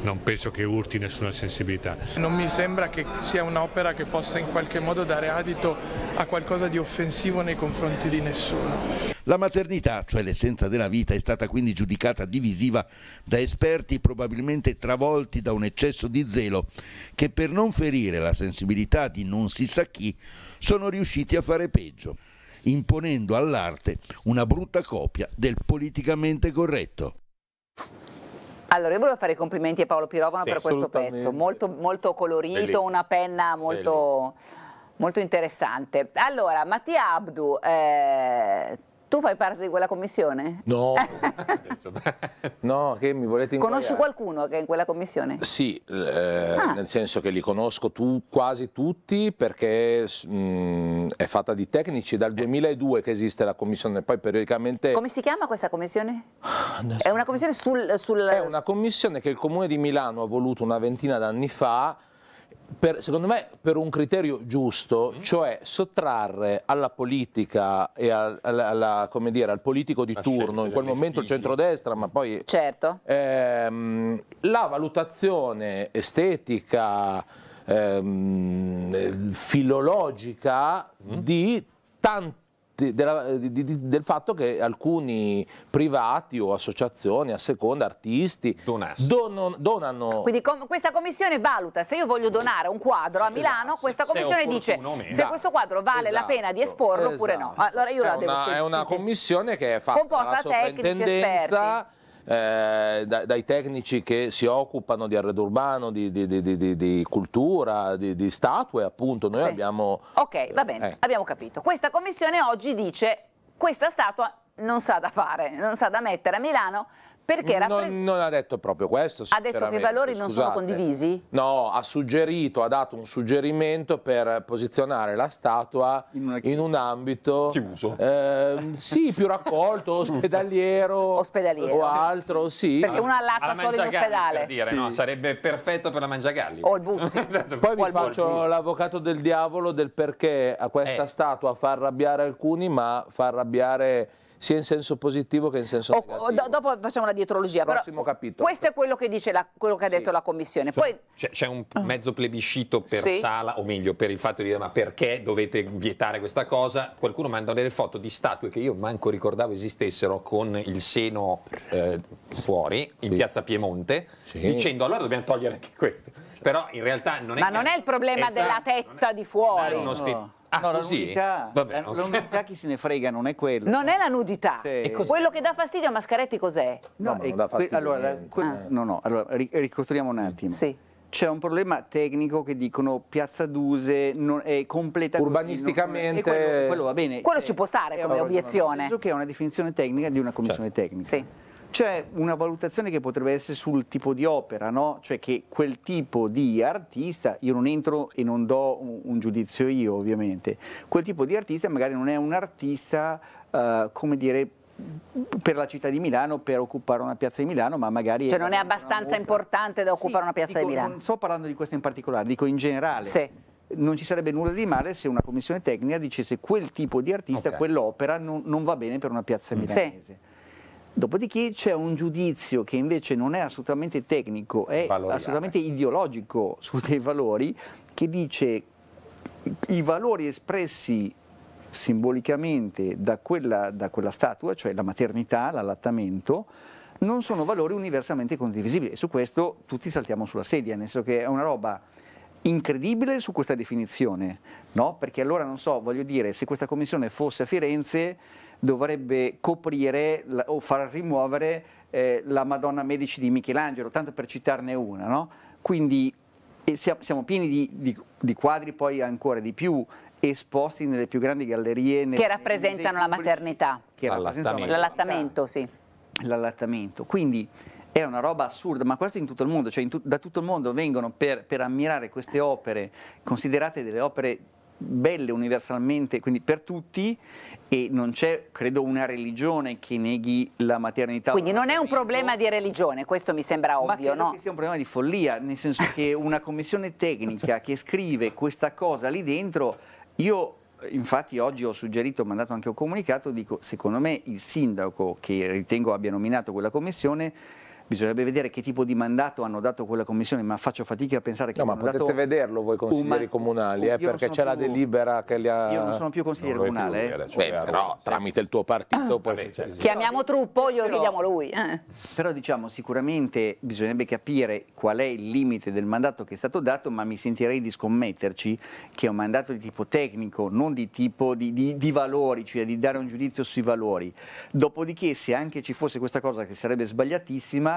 non penso che urti nessuna sensibilità. Non mi sembra che sia un'opera che possa in qualche modo dare adito a qualcosa di offensivo nei confronti di nessuno. La maternità, cioè l'essenza della vita, è stata quindi giudicata divisiva da esperti probabilmente travolti da un eccesso di zelo che per non ferire la sensibilità di non si sa chi sono riusciti a fare peggio imponendo all'arte una brutta copia del politicamente corretto. Allora, io volevo fare i complimenti a Paolo Pirovano sì, per questo pezzo, molto, molto colorito, Bellissimo. una penna molto, molto, interessante. Allora, Mattia Abdu, eh, tu fai parte di quella commissione? No, no che mi volete incontrare? Conosci qualcuno che è in quella commissione? Sì, eh, ah. nel senso che li conosco tu, quasi tutti perché mh, mm, è fatta di tecnici, dal 2002 che esiste la commissione, poi periodicamente... Come si chiama questa commissione? Adesso... È una commissione sul, sul... È una commissione che il Comune di Milano ha voluto una ventina d'anni fa per, secondo me per un criterio giusto, mm. cioè sottrarre alla politica e al, alla, alla, dire, al politico di turno, in quel momento il centrodestra, ma poi certo. ehm, la valutazione estetica, ehm, filologica mm. di tanti della, di, di, del fatto che alcuni privati o associazioni, a seconda, artisti, dono, donano. Quindi com questa commissione valuta, se io voglio donare un quadro a esatto. Milano, esatto. questa commissione dice se questo quadro vale esatto. la pena di esporlo esatto. oppure no. Esatto. Allora io è la una, devo È una commissione che è fatta Composta da tecnici esperti eh, da, dai tecnici che si occupano di arredo urbano, di, di, di, di cultura, di, statue, appunto. Noi sì. abbiamo. Ok, va bene, eh. abbiamo capito. Questa commissione oggi dice questa statua non sa da fare, non sa da mettere a Milano perché rappres- non, non, ha detto proprio questo. Ha detto che i valori non sono condivisi? No, ha suggerito, ha dato un suggerimento per posizionare la statua in, in un ambito chiuso. Eh, sì, più raccolto, ospedaliero, ospedaliero, o altro, sì. Perché uno ha l'acqua solo in ospedale. Per dire, sì. no, sarebbe perfetto per la Mangiagalli. O il Buzzi. Poi vi faccio Buzzi. l'avvocato del diavolo del perché a questa eh. statua fa arrabbiare alcuni, ma fa arrabbiare sia in senso positivo che in senso o, negativo. Do, dopo facciamo la dietrologia, Prossimo però capitolo. questo è quello che, la, quello che ha detto la Commissione. Poi... C'è, un ah. mezzo plebiscito per sì. sala, o meglio per il fatto di dire ma perché dovete vietare questa cosa? Qualcuno manda delle foto di statue che io manco ricordavo esistessero con il seno eh, fuori, in sì. piazza Piemonte, dicendo allora dobbiamo togliere anche questo. Però in realtà non è... Ma non è il problema esatto, della tetta è, di fuori. No. Ah, no, così? la nudità, Vabbè, la, okay. la nudità chi se ne frega non è quello. Non è la nudità. Sì. Quello che dà fastidio a Mascaretti cos'è? No, no, non dà fastidio. Allora, ah. no, no, allora ricostruiamo un attimo. Sì. C'è un problema tecnico che dicono Piazza Duse non, è completamente... urbanisticamente. non, quello, quello, va bene. Quello ci eh, può stare come obiezione. Nel senso che è una definizione tecnica di una commissione certo. tecnica. Sì c'è una valutazione che potrebbe essere sul tipo di opera, no? cioè che quel tipo di artista, io non entro e non do un, un giudizio io ovviamente, quel tipo di artista magari non è un artista, eh, come dire, per la città di Milano, per occupare una piazza di Milano, ma magari... Cioè non è abbastanza importante da occupare sì, una piazza dico, di Milano. Non sto parlando di questo in particolare, dico in generale. Sì. Non ci sarebbe nulla di male se una commissione tecnica dicesse quel tipo di artista, okay. quell'opera non, non, va bene per una piazza mm. milanese. Sì. Dopodiché c'è un giudizio che invece non è assolutamente tecnico, è Valoriale. assolutamente ideologico su dei valori, che dice i valori espressi simbolicamente da quella, da quella statua, cioè la maternità, l'allattamento, non sono valori universalmente condivisibili e su questo tutti saltiamo sulla sedia, nel senso che è una roba incredibile su questa definizione, no? Perché allora non so, voglio dire, se questa commissione fosse a Firenze dovrebbe coprire o far rimuovere eh, la Madonna Medici di Michelangelo, tanto per citarne una. No? Quindi siamo, siamo, pieni di, di, di quadri poi ancora di più esposti nelle più grandi gallerie. Nelle, che rappresentano la maternità. Che rappresentano l'allattamento, sì. L'allattamento. Quindi è una roba assurda, ma questo in tutto il mondo, cioè tut, da tutto il mondo vengono per, per ammirare queste opere, considerate delle opere belle universalmente, quindi per tutti, e non c'è, credo, una religione che neghi la maternità. Quindi non è un problema di religione, questo mi sembra ovvio, ma credo no? che sia un problema di follia, nel senso che una commissione tecnica che scrive questa cosa lì dentro, io infatti oggi ho suggerito, ho mandato anche un comunicato, dico, secondo me il sindaco che ritengo abbia nominato quella commissione Bisognerebbe vedere che tipo di mandato hanno dato quella commissione, ma faccio fatica a pensare che... No, ma potete dato vederlo voi consiglieri un... comunali, oh, eh, perché c'è più... la delibera che li ha... Io non sono più consigliere comunale. Più, eh. adesso, cioè, Beh, però sì. tramite il tuo partito... Ah, poi... Vabbè, cioè, sì. Chiamiamo Truppo, glielo chiediamo lui. Eh. Però diciamo, sicuramente bisognerebbe capire qual è il limite del mandato che è stato dato, ma mi sentirei di scommetterci che è un mandato di tipo tecnico, non di tipo di, di, di valori, cioè di dare un giudizio sui valori. Dopodiché se anche ci fosse questa cosa che sarebbe sbagliatissima,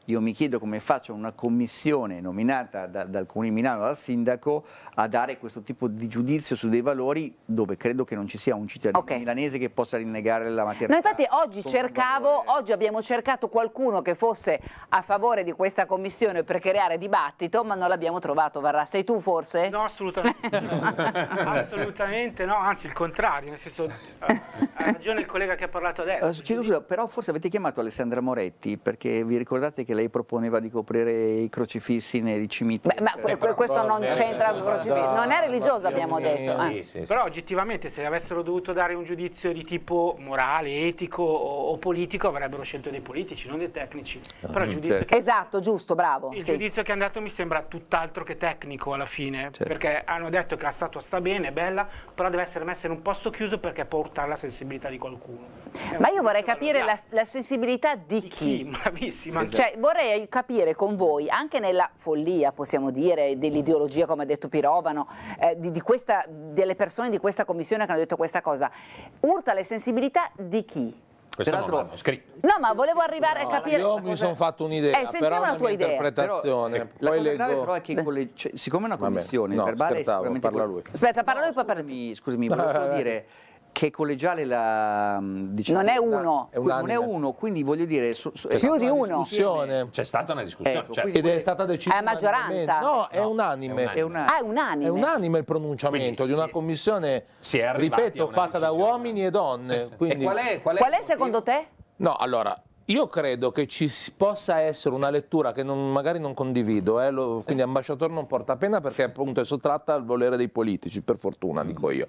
io mi chiedo come faccia una commissione nominata da, dal Comune di Milano dal Sindaco a dare questo tipo di giudizio su dei valori dove credo che non ci sia un cittadino okay. milanese che possa rinnegare la materia. No, infatti oggi cercavo, eh. oggi abbiamo cercato qualcuno che fosse a favore di questa commissione per creare dibattito, ma non l'abbiamo trovato, Varrà. Sei tu forse? No, assolutamente. assolutamente no, anzi il contrario, nel senso ha ragione il collega che ha parlato adesso. Uh, chiedo però forse avete chiamato Alessandra Moretti perché vi ricordate che lei lei proponeva di coprire i crocifissi nei cimiteri. Beh, ma que que questo non c'entra con crocifissi, non è religioso abbiamo detto. Eh. Però oggettivamente se avessero dovuto dare un giudizio di tipo morale, etico o, politico avrebbero scelto dei politici, non dei tecnici. Ah, però il certo. giudizio che... Esatto, giusto, bravo. Il sì. giudizio che è andato mi sembra tutt'altro che tecnico alla fine, certo. perché hanno detto che la statua sta bene, è bella, però deve essere messa in un posto chiuso perché può urtare la sensibilità di qualcuno. Ma io vorrei capire la, la, sensibilità di, di chi? chi? Bravissima. Cioè, vorrei capire con voi, anche nella follia, possiamo dire, dell'ideologia, come ha detto Pirovano, eh, di, di questa, delle persone di questa commissione che hanno detto questa cosa, urta le sensibilità di chi? Questo Peraltro, No, ma volevo arrivare no, a capire. Io mi sono fatto un'idea, eh, però una tua idea. interpretazione. Però, eh, la cosa leggo... grave però è che le, cioè, siccome è una commissione, Vabbè, no, verbale è sicuramente parla lui. Aspetta, parla no, lui poi parla. Scusami, volevo solo dire che collegiale la mm, diciamo, non è uno la, è non è uno quindi voglio dire su, su, più di uno c'è stata una ecco, discussione ecco, cioè, ed è stata decisa a maggioranza no, no, è unanime è unanime, ah, è unanime. È unanime il pronunciamento quindi, di una commissione si è ripeto fatta decisione. da uomini e donne quindi, e qual, qual, qual è secondo te? No, allora, io credo che ci possa essere una lettura che non, magari non condivido, eh, lo, quindi ambasciatore non porta pena perché appunto è sottratta al volere dei politici, per fortuna dico io.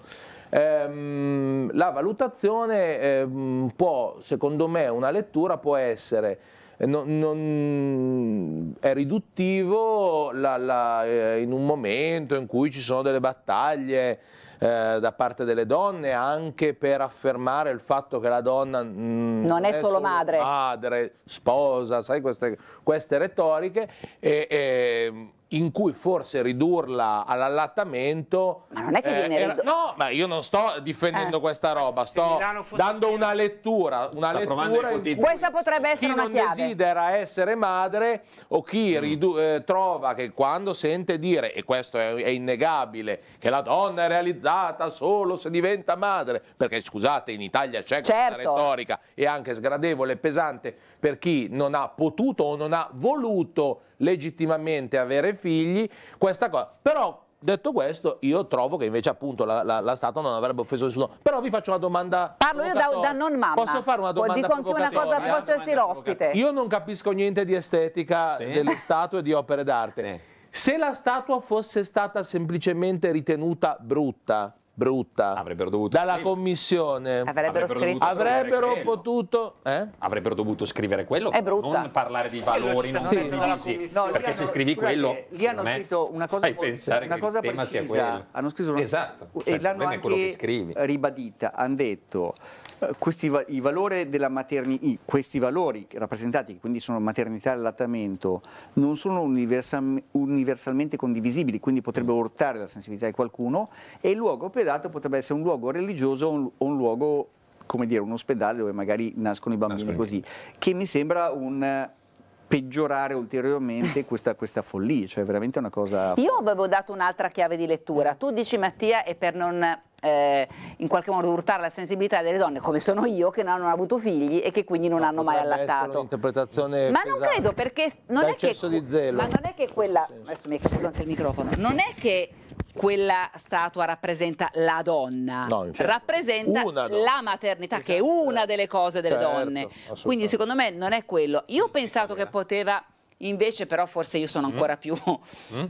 Ehm, la valutazione eh, può, secondo me, una lettura può essere... Eh, non, non è riduttivo la, la, eh, in un momento in cui ci sono delle battaglie eh, da parte delle donne anche per affermare il fatto che la donna mh, mm, non, è, è solo, solo madre. madre. sposa, sai queste, queste retoriche. E, e, in cui forse ridurla all'allattamento. Ma non è che viene eh, No, ma io non sto difendendo eh. questa roba, sto dando una lettura. Una sta lettura in questa potrebbe essere chi una chiave. Chi non desidera essere madre o chi mm. eh, trova che quando sente dire, e questo è, è innegabile, che la donna è realizzata solo se diventa madre, perché scusate, in Italia c'è certo. questa retorica e anche sgradevole e pesante per chi non ha potuto o non ha voluto legittimamente avere figli, questa cosa. Però Detto questo, io trovo che invece appunto la, la, la Stato non avrebbe offeso nessuno. Però vi faccio una domanda. Parlo io da, da, non mamma. Posso fare una domanda? Dico anche una cosa atroce a essere ospite. Io non capisco niente di estetica sì. delle statue e di opere d'arte. Sì. Se la statua fosse stata semplicemente ritenuta brutta, brutta avrebbero dovuto dalla scrivere. commissione avrebbero, avrebbero, avrebbero potuto eh? avrebbero dovuto scrivere quello è brutta non parlare di eh, valori non sì. condivisi no, perché hanno, se scrivi quello lì hanno scritto una cosa una cosa precisa hanno scritto una, esatto e cioè, l'hanno anche ribadita hanno detto questi, i valori della maternità, questi valori rappresentati, quindi sono maternità e allattamento, non sono universal, universalmente condivisibili, quindi potrebbero urtare la sensibilità di qualcuno e il luogo pedato potrebbe essere un luogo religioso o un, un luogo come dire, un ospedale dove magari nascono i bambini nascono così, che mi sembra un, peggiorare ulteriormente questa, questa follia, cioè veramente una cosa... Io avevo dato un'altra chiave di lettura, tu dici Mattia e per non eh, in qualche modo urtare la sensibilità delle donne come sono io che non hanno avuto figli e che quindi non no, hanno mai allattato ma non credo perché non è che, ma non è che quella adesso mi è caduto anche il microfono non è che quella statua rappresenta la donna, no, rappresenta donna. la maternità, esatto. che è esatto. una delle cose delle certo, donne. Quindi secondo me non è quello. Io ho pensato che poteva, invece però forse io sono mm. ancora mm. più... Mm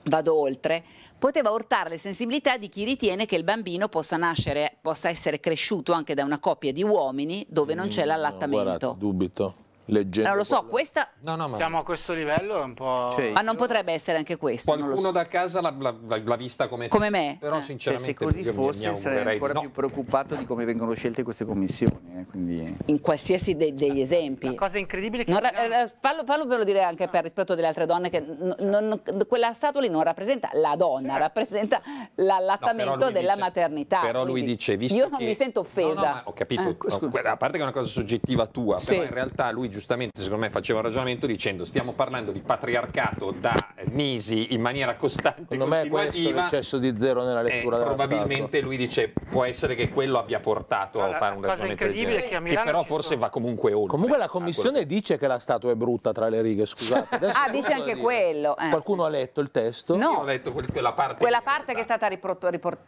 vado oltre, poteva urtare le sensibilità di chi ritiene che il bambino possa nascere, possa essere cresciuto anche da una coppia di uomini dove non c'è mm, l'allattamento. No, guardate, dubito leggendo. Non lo so, questa... No, no, ma... Siamo a questo livello, è un po'... Cioè, ma non potrebbe essere anche questo. Qualcuno so. da casa l'ha, vista come, come me. Però eh. sinceramente... Cioè, se così fosse sarei ancora no. più preoccupato di come vengono scelte queste commissioni. Eh, quindi... In qualsiasi de degli esempi. La cosa incredibile che... Non eh, fallo, fallo per dire anche per rispetto delle altre donne che non, quella statua lì non rappresenta la donna, eh. rappresenta l'allattamento no, della dice, maternità. Però lui dice... Visto io non che... mi sento offesa. No, ho capito. Eh. a parte che è una cosa soggettiva tua, sì. però in realtà lui giustamente secondo me faceva un ragionamento dicendo stiamo parlando di patriarcato da mesi in maniera costante secondo me questo è l'eccesso di zero nella eh, lettura eh, probabilmente statua. lui dice può essere che quello abbia portato allora, a fare un ragionamento cosa incredibile che, che però forse sono... va comunque oltre comunque la commissione dice che la statua è brutta tra le righe scusate Adesso ah dice anche quello eh. qualcuno ha letto il testo? no sì, ho letto quella parte quella parte che è stata riportata riport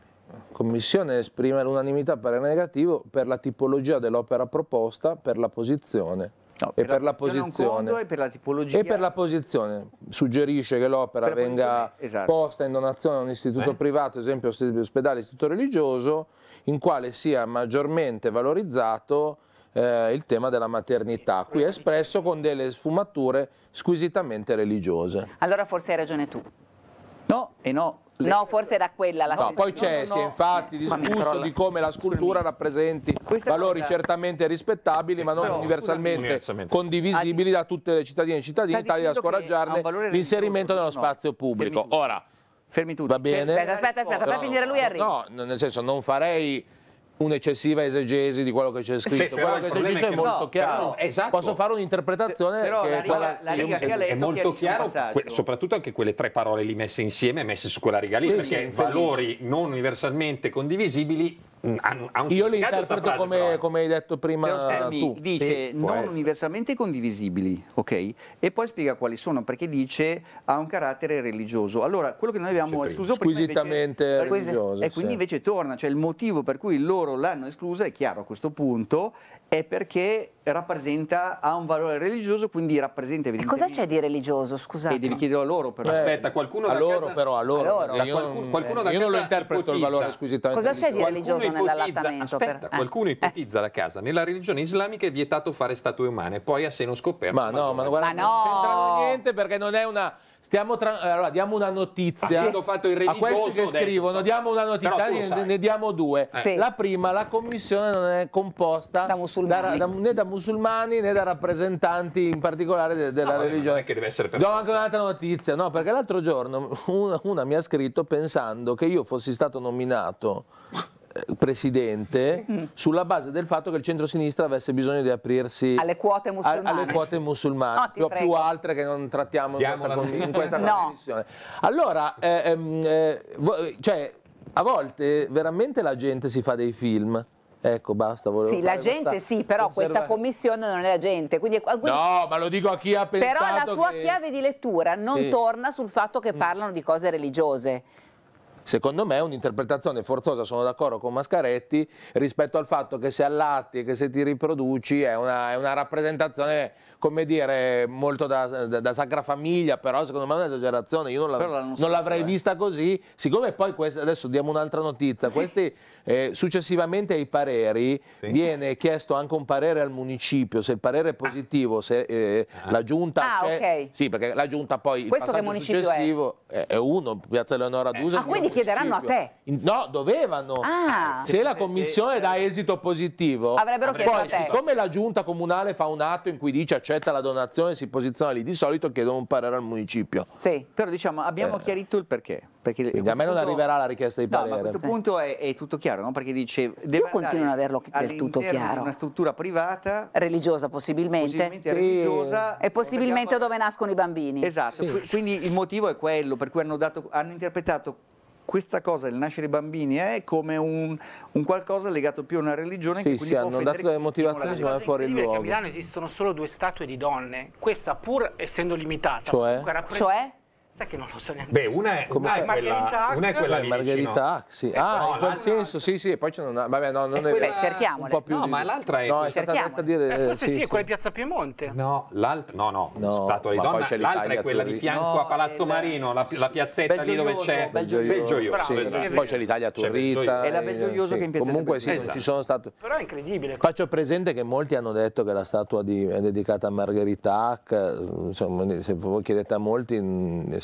Commissione esprime l'unanimità per il negativo per la tipologia dell'opera proposta, per la posizione No, e per, per la, posizione. e per la tipologia. E per la posizione. Suggerisce che l'opera venga esatto. posta in donazione a un istituto eh. privato, esempio ospedale, istituto religioso, in quale sia maggiormente valorizzato eh, il tema della maternità. Qui espresso con delle sfumature squisitamente religiose. Allora forse hai ragione tu. No, e no, le... No, forse era quella la no, sensazione. Poi c'è, no, no, si è infatti discusso di come la scultura rappresenti Questa valori cosa... certamente rispettabili, sì, ma non però, universalmente, universalmente, condivisibili da tutte le cittadine e cittadini, tali da scoraggiarne l'inserimento nello spazio pubblico. Ora, fermi tutti. Va bene. Aspetta, aspetta, aspetta, aspetta, no, finire lui arriva. No, nel senso non farei un'eccessiva esegesi di quello che c'è scritto. Sì, quello che c'è scritto è, è molto no, chiaro. esatto. Posso fare un'interpretazione però che la riga, la riga che è, ha letto è molto chiaro, que, soprattutto anche quelle tre parole lì messe insieme, messe su quella riga lì, sì, perché sì, valori non universalmente condivisibili Mm, Io li interpreto come, eh. come, hai detto prima eh, tu. Dice sì, non universalmente condivisibili, ok? E poi spiega quali sono, perché dice ha un carattere religioso. Allora, quello che noi abbiamo escluso squisitamente prima... Squisitamente religioso. E quindi sì. invece torna, cioè il motivo per cui loro l'hanno esclusa è chiaro a questo punto è perché rappresenta, ha un valore religioso, quindi rappresenta evidentemente... E cosa c'è di religioso, scusate? E devi chiederlo a loro però. Aspetta, qualcuno a da loro casa... però, a loro. A loro. Io, qualcuno, qualcuno io non lo interpreto ipotizza. il valore squisitamente. Cosa c'è di religioso nell'allattamento? Aspetta, per... Eh. qualcuno eh. ipotizza eh. da casa. Nella religione islamica è vietato fare statue umane, poi a seno scoperto. Ma, ma no, ma, guarda, ma no. non c'entra niente perché non è una Stiamo tra... Allora, diamo una notizia. Ah, sì. a questi che scrivono, diamo una notizia, ne, ne, diamo due. Eh. Sì. La prima, la commissione non è composta da da, da, né da musulmani né da rappresentanti in particolare de, della no, ah, religione. Non è che deve essere per Do anche un'altra notizia, no, perché l'altro giorno una, una mi ha scritto pensando che io fossi stato nominato eh, presidente mm. sulla base del fatto che il centro-sinistra avesse bisogno di aprirsi alle quote musulmane, alle quote musulmane no, più altre che non trattiamo Diamo in questa, in questa no. Allora, eh, ehm, eh, cioè, a volte veramente la gente si fa dei film. Ecco, basta. Sì, la gente sì, però questa commissione non è la gente. Quindi, quindi, no, ma lo dico a chi ha pensato Però la tua che... chiave di lettura non sì. torna sul fatto che mm. parlano di cose religiose. Secondo me è un'interpretazione forzosa, sono d'accordo con Mascaretti, rispetto al fatto che se allatti e che se ti riproduci è una, è una rappresentazione, come dire, molto da, da, da, sacra famiglia, però secondo me è un'esagerazione, io non, l'avrei eh. vista così, siccome poi questa, adesso diamo un'altra notizia, sì. questi eh, successivamente ai pareri sì. viene chiesto anche un parere al municipio, se il parere è ah. positivo, se eh, ah. la giunta... Ah, ok. Sì, perché la giunta poi... Questo che municipio successivo è? è uno, Piazza Eleonora eh. D'Usa. Ah, quindi chiederanno a te? No, dovevano. Ah. Se la commissione dà esito positivo, Avrebbero poi a te. siccome la giunta comunale fa un atto in cui dice accetta la donazione, si posiziona lì, di solito chiedono un parere al municipio. Sì. Però diciamo, abbiamo eh. chiarito il perché. Perché Quindi a me non punto... arriverà la richiesta di no, parere. No, ma a questo punto è, è tutto chiaro, no? Perché dice... Io continuo ad averlo del tutto chiaro. una struttura privata... Religiosa possibilmente. Possibilmente religiosa. E possibilmente dove nascono i bambini. Esatto, sì. quindi il motivo è quello, per cui hanno, dato, hanno interpretato questa cosa del nascere bambini è come un, un, qualcosa legato più a una religione sì, che quindi sì, hanno dato delle motivazioni ma è fuori luogo. a Milano esistono solo due statue di donne, questa pur essendo limitata. Cioè? Cioè? Sai che non lo so neanche. Beh, una è, Come una è quella, una è quella Margherita Hack, sì. Eh, ah, no, in quel senso, sì, sì, e poi c'è una... Vabbè, no, non è... Quella... Beh, Un po' più no, di... ma l'altra è... No, è stata detta dire... Eh, forse sì, sì, è quella di Piazza Piemonte. No, l'altra... No, no, no Statua di Donna. L'altra è quella di fianco a Palazzo Marino, la, piazzetta lì dove c'è... Belgioioso. Sì, Poi c'è l'Italia Turrita. Eh, è la Belgioioso che in piazzetta Comunque sì, esatto. ci sono state... Però è incredibile. Faccio presente che molti hanno detto che la statua è dedicata a Margherita Hack. Eh, insomma, se voi chiedete a molti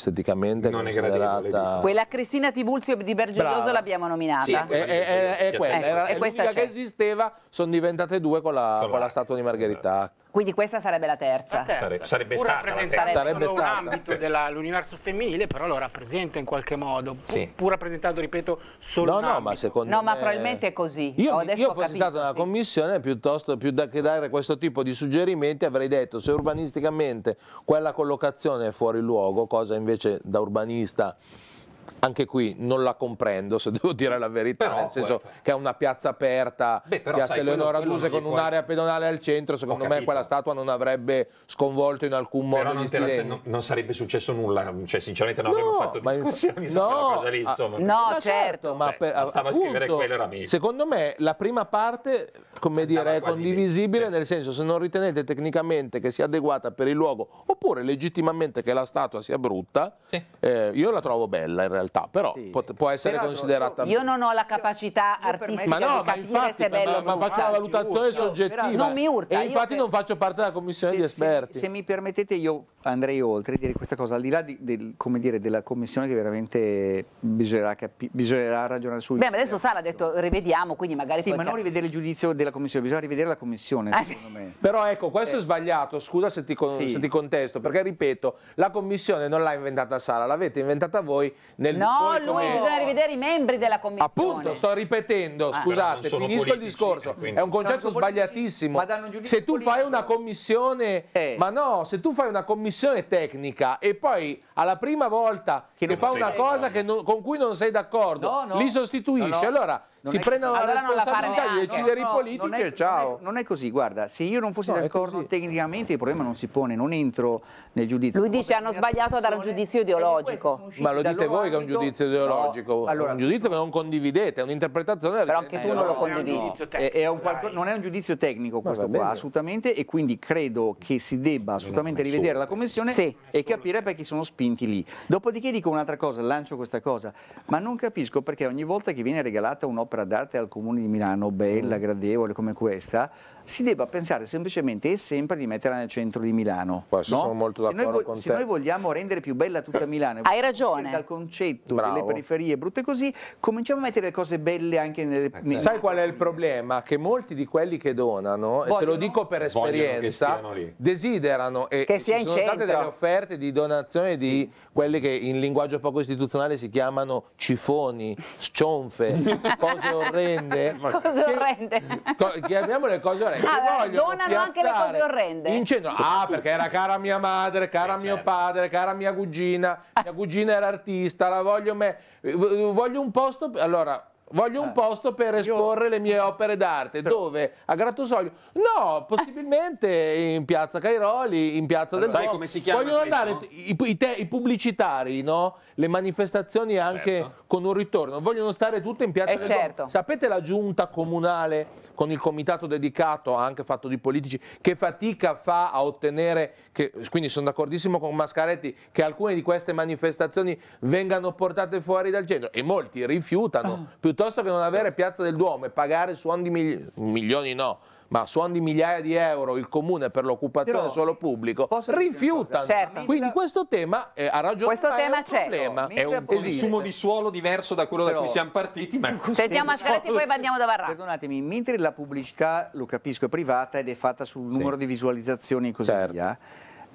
esteticamente non considerata... Quella Cristina Tivulzio di Bergioioso l'abbiamo nominata. Sì, è, è, è, quella, ecco, era è l'unica che esisteva, sono diventate due con la, con la statua di Margherita. Quindi questa sarebbe la terza. La terza. Sare sarebbe Pur stata rappresentare sarebbe solo stata. un ambito dell'universo femminile, però lo rappresenta in qualche modo. sì. Pur rappresentando, ripeto, solo no, un no, ambito. Ma secondo no, me... ma probabilmente è così. Io, io fossi capito, stato nella sì. commissione, piuttosto più da che dare questo tipo di suggerimenti, avrei detto se urbanisticamente quella collocazione è fuori luogo, cosa invece da urbanista anche qui non la comprendo, se devo dire la verità, però, nel senso quello. che è una piazza aperta, Beh, piazza Eleonora quello, Duse con un'area eh. pedonale al centro, secondo me quella statua non avrebbe sconvolto in alcun modo non, la, non, non, sarebbe successo nulla, cioè sinceramente non no, avremmo fatto discussioni su quella cosa lì, insomma. no, no eh, certo. certo, ma Beh, per, bastava appunto, scrivere quello era meglio. Secondo me la prima parte, come dire, è condivisibile, bene. nel senso se non ritenete tecnicamente che sia adeguata per il luogo, oppure legittimamente che la statua sia brutta, sì. eh, io la trovo bella in realtà realtà, però sì. può, può, essere Peraltro, considerata... Io non ho la capacità io, artistica io ma no, ma infatti, se è bello no. ma faccio una valutazione soggettiva. Non mi urta. E infatti non faccio parte della commissione se, di esperti. Se, se, mi permettete io andrei oltre e dire questa cosa, al di là di, del, dire, della commissione che veramente bisognerà, bisognerà ragionare su... Beh, ma adesso Sala ha detto rivediamo, quindi magari... Sì, ma non rivedere il giudizio della commissione, bisogna rivedere la commissione, ah, secondo me. Però ecco, questo eh. è sbagliato, scusa se ti, con, sì. se ti contesto, perché ripeto, la commissione non l'ha inventata Sala, l'avete inventata voi nel No, lui come... bisogna rivedere i membri della commissione. Appunto, sto ripetendo, ah, scusate, finisco politici, il discorso. Quindi. È un concetto sbagliatissimo. Se tu fai una commissione, eh. ma no, se tu fai una commissione tecnica e poi alla prima volta che, che fa una cosa non, con cui non sei d'accordo, no, no. li sostituisci, no, allora non si prendono la allora responsabilità di decidere no, no, i politici non ciao. Non è, non è, così, guarda, se io non fossi no, d'accordo tecnicamente il problema non si pone, non entro nel giudizio. Lui dice hanno sbagliato a dare un giudizio ideologico. Ma lo dite voi che è un giudizio ideologico, allora, un giudizio che non condividete, è un'interpretazione della Però anche tu non lo eh, condividi. Non è un giudizio tecnico questo qua, assolutamente, e quindi credo che si debba assolutamente rivedere la Commissione e capire perché sono spinti lì. Dopodiché dico un'altra cosa, lancio questa cosa, ma non capisco perché ogni volta che viene regalata un'opera un'opera d'arte al Comune di Milano, bella, mm. gradevole come questa, si debba pensare semplicemente e sempre di metterla nel centro di Milano. Questo no? sono molto d'accordo con se te. Se noi vogliamo rendere più bella tutta eh. Milano, hai ragione. Dal concetto Bravo. delle periferie brutte così, cominciamo a mettere le cose belle anche nelle... Eh, nelle... Certo. Sai qual è il problema? Che molti di quelli che donano, vogliono, e te lo dico per esperienza, desiderano e che ci sono state delle offerte di donazione di quelle che in linguaggio poco istituzionale si chiamano cifoni, scionfe, cose orrende. cose orrende. Chiamiamole cose orrende ah, donano anche le cose orrende. In centro. Ah, perché era cara mia madre, cara eh, mio certo. padre, cara mia cugina, mia cugina era artista, la voglio me. Voglio un posto. Allora, Voglio un eh. posto per esporre Io... le mie opere d'arte. Però... Dove? A Grattusoglio? No, possibilmente in piazza Cairoli, in piazza allora, del Sai come si chiama? Vogliono andare i, i, te, i pubblicitari, no? le manifestazioni anche certo. con un ritorno. Vogliono stare tutte in piazza eh del certo. Sapete la giunta comunale con il comitato dedicato, anche fatto di politici, che fatica fa a ottenere, che, quindi sono d'accordissimo con Mascaretti, che alcune di queste manifestazioni vengano portate fuori dal centro e molti rifiutano ah. piuttosto piuttosto che non avere Piazza del Duomo e pagare suon di migli- milioni no, ma suon di migliaia di euro il comune per l'occupazione del suolo pubblico, rifiutano. Certo. Quindi questo tema eh, ha ragione. Questo tema c'è. Problema. è un consumo di suolo diverso da quello però, da cui siamo partiti. Ma Sentiamo Ascaletti e poi andiamo da Varrà. Perdonatemi, mentre la pubblicità, lo capisco, è privata ed è fatta sul sì. numero di visualizzazioni e così certo. via,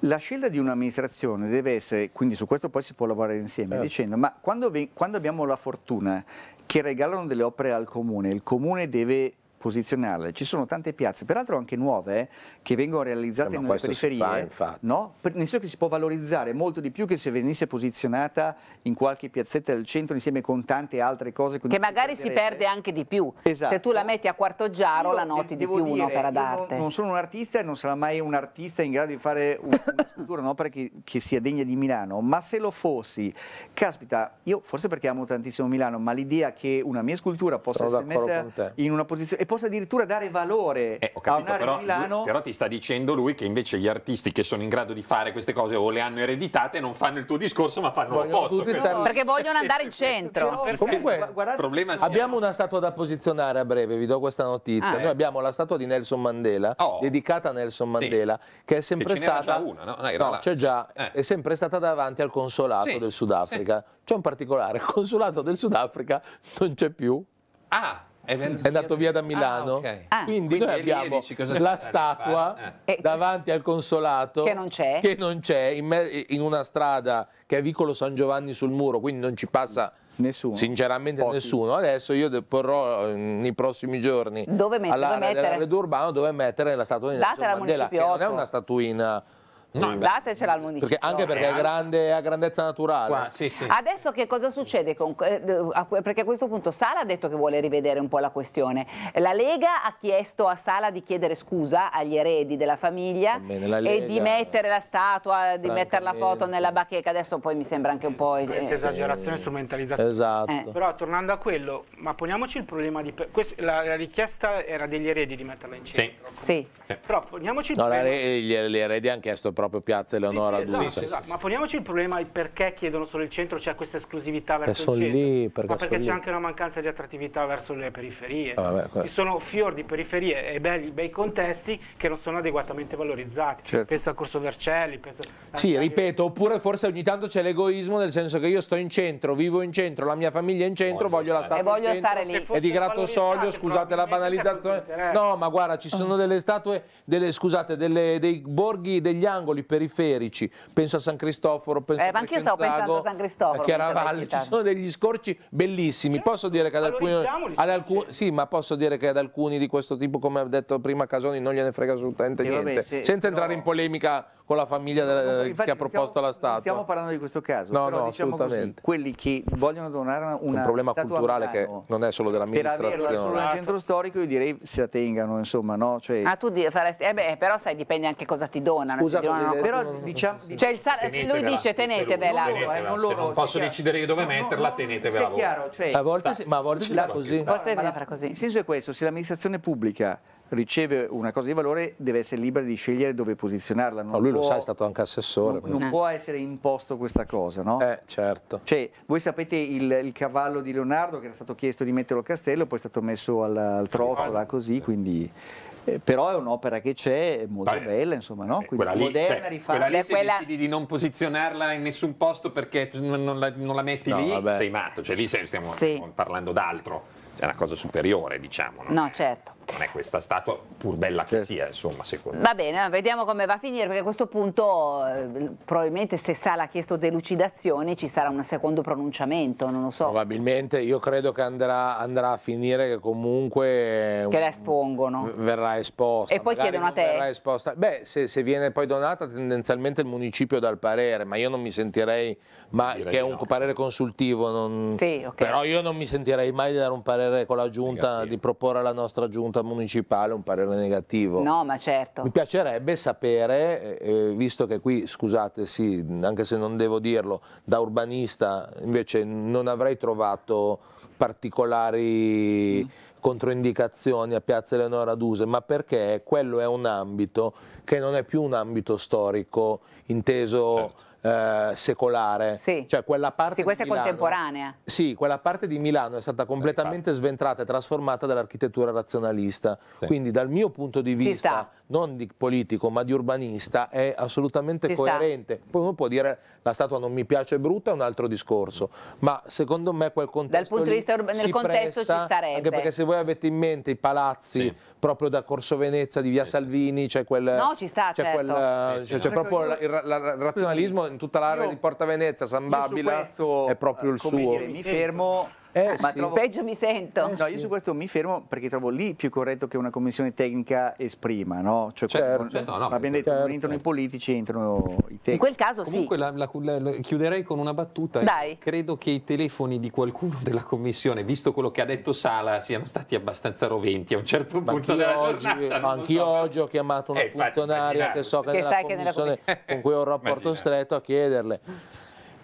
la scelta di un'amministrazione deve essere, quindi su questo poi si può lavorare insieme, certo. dicendo ma quando, quando abbiamo la fortuna che regalano delle opere al comune. Il comune deve posizionarle. Ci sono tante piazze, peraltro anche nuove, eh, che vengono realizzate eh, nelle periferie, fa, no? nel senso che si può valorizzare molto di più che se venisse posizionata in qualche piazzetta del centro insieme con tante altre cose. Che magari si, si, perde anche di più, esatto. se tu la esatto. metti a quarto giaro io la noti di più un'opera d'arte. Non, sono un artista e non sarà mai un artista in grado di fare una scultura, un'opera che, che sia degna di Milano, ma se lo fossi, caspita, io forse perché amo tantissimo Milano, ma l'idea che una mia scultura possa essere messa in una posizione forse addirittura dare valore eh, capito, a un aria Milano. Lui, però ti sta dicendo lui che invece gli artisti che sono in grado di fare queste cose o le hanno ereditate non fanno il tuo discorso ma fanno l'opposto. No, perché vogliono andare in centro. Però, Comunque, guardate, abbiamo una statua da posizionare a breve, vi do questa notizia. Ah, Noi eh. abbiamo la statua di Nelson Mandela, oh. dedicata a Nelson Mandela, sì. che è sempre che stata... Una, no? Ah, no c'è già, eh. è sempre stata davanti al consolato sì. del Sudafrica. Sì. C'è un particolare, il consolato del Sudafrica non c'è più. Ah, è, è andato via da Milano. Ah, okay. ah. Quindi, Quindi, noi abbiamo la statua ah. eh. davanti al consolato che non c'è, che non c'è in, me- in, una strada che è Vicolo San Giovanni sul muro, quindi non ci passa nessuno. sinceramente Pochi. nessuno. Adesso io porrò nei mm, prossimi giorni Dove met- all'area dell'arredo urbano dove mettere la statua di Nelson Mandela, che non è una statuina No, mm, Datecela al municipio. Perché, anche perché è, eh. grande, a grandezza naturale. Qua, sì, sì. Adesso che cosa succede? Con, eh, perché a questo punto Sala ha detto che vuole rivedere un po' la questione. La Lega ha chiesto a Sala di chiedere scusa agli eredi della famiglia Lega, e di mettere la statua, di mettere la foto nella bacheca. Adesso poi mi sembra anche un po'... Eh, esagerazione e strumentalizzazione. Esatto. Eh. Però tornando a quello, ma poniamoci il problema di... Questa, la, la, richiesta era degli eredi di metterla in centro. Sì. sì. Eh. Però poniamoci no, il problema... Re, gli, eredi hanno chiesto proprio Piazza Eleonora sì, sì, esatto, sì, esatto. Ma poniamoci il problema il perché chiedono solo il centro, c'è questa esclusività verso perché il centro. Lì, perché ma perché c'è anche una mancanza di attrattività verso le periferie. Ah, vabbè, Ci sono fior di periferie e belli, bei contesti che non sono adeguatamente valorizzati. Certo. Pensa a Corso Vercelli. Penso sì, ripeto, oppure forse ogni tanto c'è l'egoismo nel senso che io sto in centro, vivo in centro, la mia famiglia è in centro, voglio, voglio la statua e voglio centro, stare lì. E di grato soglio, scusate la banalizzazione. No, ma guarda, ci sono ah. delle statue delle, scusate, delle, dei borghi degli angoli periferici, penso a San Cristoforo, penso eh, ma anche io stavo pensando a San Cristoforo. A Chiaravalle, ci sono degli scorci bellissimi, posso dire che ad alcuni, ad alcuni sì, ma posso dire che ad alcuni di questo tipo, come ha detto prima Casoni, non gliene frega assolutamente niente, senza entrare in polemica con la famiglia della, Infatti, che ha proposto stiamo, la statua. Stiamo parlando di questo caso, no, però no, diciamo così, quelli che vogliono donare una un problema culturale che non è solo dell'amministrazione. Per averla solo nel centro storico io direi se la tengano, insomma, no? Cioè... Ah, tu faresti, eh beh, però sai, dipende anche cosa ti donano. Scusa, donano però non, diciamo... Cioè il sal- lui dice tenetevela. tenetevela. Non, loro, posso decidere io dove metterla, tenetevela. È chiaro, cioè, a volte si, ma a volte fa così. Ma, ma la, il senso è questo, se l'amministrazione pubblica riceve una cosa di valore deve essere libera di scegliere dove posizionarla. Non no, lui può, lo sa, è stato anche assessore. Non, non può essere imposto questa cosa, no? Eh, certo. Cioè, voi sapete il, il, cavallo di Leonardo che era stato chiesto di metterlo al castello, poi è stato messo al, al trottola, così, quindi... Eh, però è un'opera che c'è, molto Vabbè. bella, insomma, no? Eh, quindi quella lì, moderna, cioè, Quella lì se quella... decidi di non posizionarla in nessun posto perché non la, non la metti no, lì, vabbè. sei matto, cioè lì stiamo sì. parlando d'altro, è una cosa superiore, diciamo. No, no certo non è questa statua, pur bella che sia, insomma, secondo me. Va bene, vediamo come va a finire, perché a questo punto eh, probabilmente se Sala ha chiesto delucidazioni ci sarà un secondo pronunciamento, non lo so. Probabilmente, io credo che andrà, andrà a finire che comunque... Eh, che la espongono. Verrà esposta. E poi chiedono a te. Verrà esposta. Beh, se, se viene poi donata, tendenzialmente il municipio dà il parere, ma io non mi sentirei ma Direi che è un no. parere consultivo, non... sì, okay. però io non mi sentirei mai di dare un parere con la giunta, negativo. di proporre alla nostra giunta municipale un parere negativo. No, ma certo. Mi piacerebbe sapere, eh, eh, visto che qui, scusate, sì, anche se non devo dirlo, da urbanista invece non avrei trovato particolari... Mm controindicazioni a Piazza Eleonora Duse, ma perché quello è un ambito che non è più un ambito storico inteso certo eh, secolare. Sì. Cioè quella parte sì, questa è Milano, contemporanea. Sì, quella parte di Milano è stata completamente sì. sventrata e trasformata dall'architettura razionalista. Sì. Quindi dal mio punto di vista, non di politico ma di urbanista, è assolutamente si coerente. Sta. Poi uno può dire la statua non mi piace, è brutta, è un altro discorso. Ma secondo me quel contesto... Dal punto di vista urbano, nel contesto presta, ci starebbe. Anche perché se voi avete in mente i palazzi proprio da Corso Venezia, di via Salvini, c'è quel... No, ci sta, C'è certo. quel, eh, cioè, proprio io... il, il razionalismo in tutta l'area di Porta Venezia, San Babila, questo, è proprio il eh, suo. Dire, mi fermo eh, ma sì. trovo... peggio mi sento. no, io su questo mi fermo perché trovo lì più corretto che una commissione tecnica esprima, no? Cioè, certo, certo, no, no, abbiamo detto, certo. non entrano i politici, entrano i tecnici. In quel caso Comunque, sì. Comunque la, la, la, chiuderei con una battuta. Dai. Credo che i telefoni di qualcuno della commissione, visto quello che ha detto Sala, siano stati abbastanza roventi a un certo ma punto della oggi, giornata. Anch'io so. oggi ho chiamato una eh, funzionaria che so che, che nella commissione, che nella con cui ho un rapporto stretto a chiederle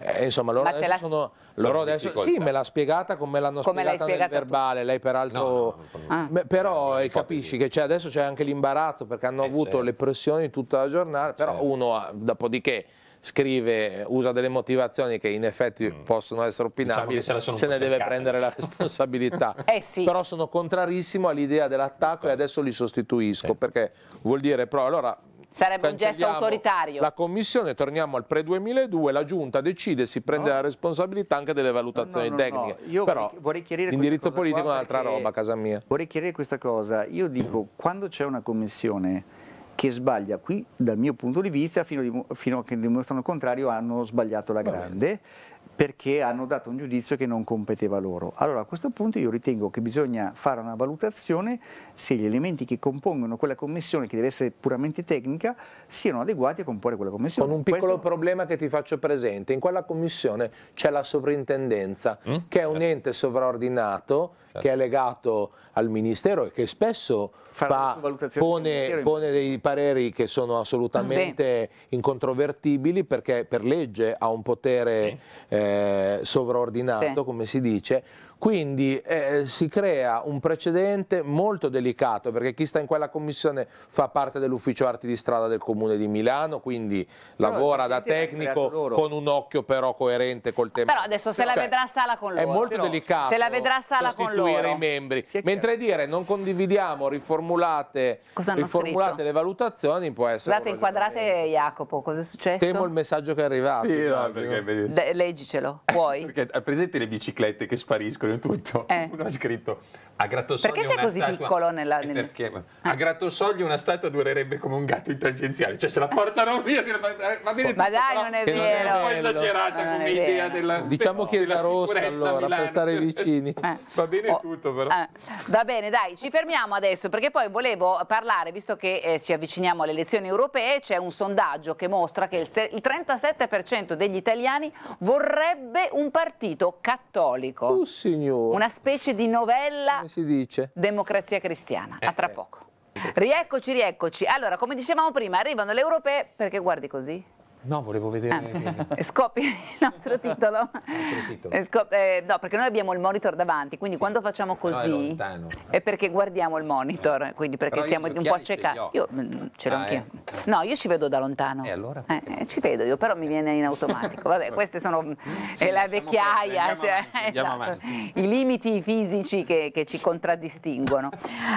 eh, insomma, loro adesso, la... sono, loro adesso sì, me l'ha spiegata come me l'hanno spiegata nel verbale, tu? lei peraltro... No, no, no, ah. Però eh, eh capisci che cioè, adesso c'è anche l'imbarazzo perché hanno eh, avuto certo. le pressioni tutta la giornata, però certo. uno ah, dopodiché scrive, usa delle motivazioni che in effetti mm. possono essere opinabili, diciamo se, se ne deve prendere la responsabilità. eh sì. Però sono contrarissimo all'idea dell'attacco e certo. adesso li sostituisco, sì. perché vuol dire però allora Sarebbe un gesto autoritario. La Commissione, torniamo al pre-2002, la Giunta decide, si prende no. la responsabilità anche delle valutazioni no, no, tecniche. Io Però vorrei chiarire l'indirizzo politico è un'altra roba, a casa mia. Vorrei chiarire questa cosa. Io dico, quando c'è una Commissione che sbaglia qui, dal mio punto di vista, fino, a, fino a che dimostrano il contrario, hanno sbagliato la grande. Vabbè perché hanno dato un giudizio che non competeva loro. Allora a questo punto io ritengo che bisogna fare una valutazione se gli elementi che compongono quella commissione, che deve essere puramente tecnica, siano adeguati a comporre quella commissione. Con un piccolo Questo... problema che ti faccio presente, in quella commissione c'è la sovrintendenza, mm? che è un certo. ente sovraordinato certo. che è legato al Ministero e che spesso fa, pone, pone, dei pareri che sono assolutamente sì. incontrovertibili perché per legge ha un potere sì. eh, sovraordinato, sì. come si dice quindi eh, si crea un precedente molto delicato perché chi sta in quella commissione fa parte dell'ufficio arti di strada del Comune di Milano, quindi però lavora da tecnico con un occhio però coerente col ah, tema. Però adesso se però, la cioè, vedrà a sala con loro. È molto però, delicato se la vedrà a sala con loro. i membri. Mentre dire non condividiamo, riformulate, riformulate le valutazioni può essere... Guardate, inquadrate Jacopo, cosa è successo? Temo il messaggio che è arrivato. Sì, no, perché... Leggicelo, puoi? perché eh, presente le biciclette che spariscono? prima di tutto, eh. uno ha scritto a Grattosoglie perché sei così statua... piccolo nella... Eh, perché? Ah. A Grattosoglie una statua durerebbe come un gatto in tangenziale, cioè se la portano via va bene Ma dai, non è vero. È un po' esagerata come idea della Diciamo che la rossa allora per stare vicini. Eh. Va bene oh. tutto però. Eh. Va bene, dai, ci fermiamo adesso perché poi volevo parlare, visto che eh, ci avviciniamo alle elezioni europee, c'è un sondaggio che mostra che il, il 37% degli italiani vorrebbe un partito cattolico. Oh signore. Una specie di novella si dice? Democrazia cristiana. Eh. A tra eh. poco. Rieccoci, rieccoci. Allora, come dicevamo prima, arrivano le europee perché guardi così? No, volevo vedere... Ah. Scopi il nostro titolo. Nostro titolo. eh, no, perché noi abbiamo il monitor davanti, quindi sì. quando facciamo così no, è, è, perché guardiamo il monitor, eh. quindi perché siamo un po' accecati. Io mm, ce l'ho ah, anch'io. Eh. No, io ci vedo da lontano. E allora? Eh, eh, ci vedo io, però mi viene in automatico. Vabbè, queste sono sì, eh, la vecchiaia, andiamo cioè, esatto. i limiti fisici che, che, ci contraddistinguono.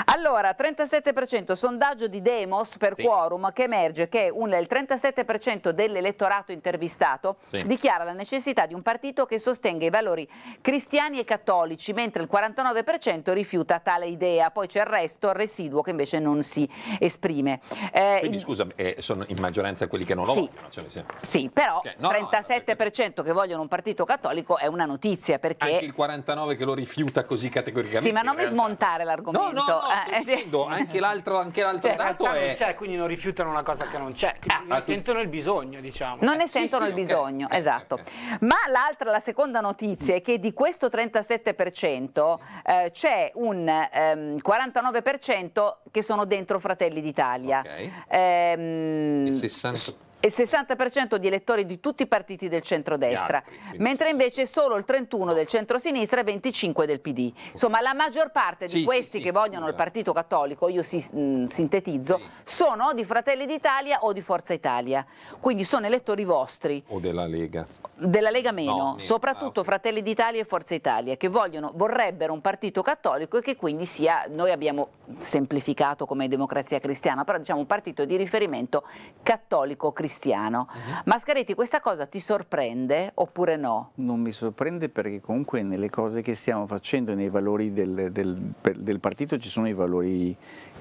Allora, 37%, sondaggio di Demos per sì. Quorum che emerge che un, il 37% delle dell'elettorato intervistato, sì. dichiara la necessità di un partito che sostenga i valori cristiani e cattolici, mentre il 49% rifiuta tale idea. Poi c'è il resto, il residuo, che invece non si esprime. Eh, Quindi scusa, eh, sono in maggioranza quelli che non lo sì, vogliono. Cioè, sì. sì. però il okay. no, 37% no, che vogliono un partito cattolico è una notizia perché... Anche il 49% che lo rifiuta così categoricamente. Sì, ma non mi smontare l'argomento. No, no, no eh, sto dicendo, anche l'altro, anche l'altro cioè, dato è... non c'è, quindi non rifiutano una cosa che non c'è. Ah, eh, senti... sentono il bisogno diciamo. Non ne eh, sentono sì, il bisogno, eh, esatto. okay. esatto. Okay. Ma l'altra, la seconda notizia è che di questo 37% eh, c'è un ehm, 49% che sono dentro Fratelli d'Italia. Ok. Ehm, il 60% e 60% di elettori di tutti i partiti del centrodestra, altri, mentre invece solo il 31% del centrosinistra e 25% del PD. Insomma, la maggior parte di sì, questi sì, che sì, vogliono il Partito Cattolico, io si, mh, mm, sintetizzo, sono di Fratelli d'Italia o di Forza Italia, quindi sono elettori vostri. O della Lega della Lega meno, no, meno. soprattutto ah, okay. Fratelli d'Italia e Forza Italia, che vogliono, vorrebbero un partito cattolico e che quindi sia, noi abbiamo semplificato come democrazia cristiana, però diciamo un partito di riferimento cattolico-cristiano. Uh mhm. -huh. Mascaretti, questa cosa ti sorprende oppure no? Non mi sorprende perché comunque nelle cose che stiamo facendo, nei valori del, del, del partito ci sono i valori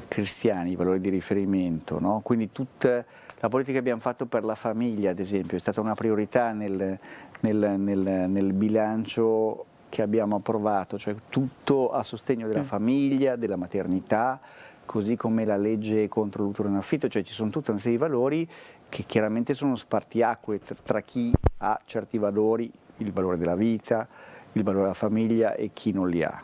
cristiani, i valori di riferimento, no? quindi tutta la politica che abbiamo fatto per la famiglia, ad esempio, è stata una priorità nel, nel, nel, nel bilancio che abbiamo approvato, cioè tutto a sostegno della mm. famiglia, della maternità, così come la legge contro l'utero in affitto, cioè ci sono tutta una serie di valori che chiaramente sono spartiacque tra chi ha certi valori, il valore della vita, il valore della famiglia e chi non li ha.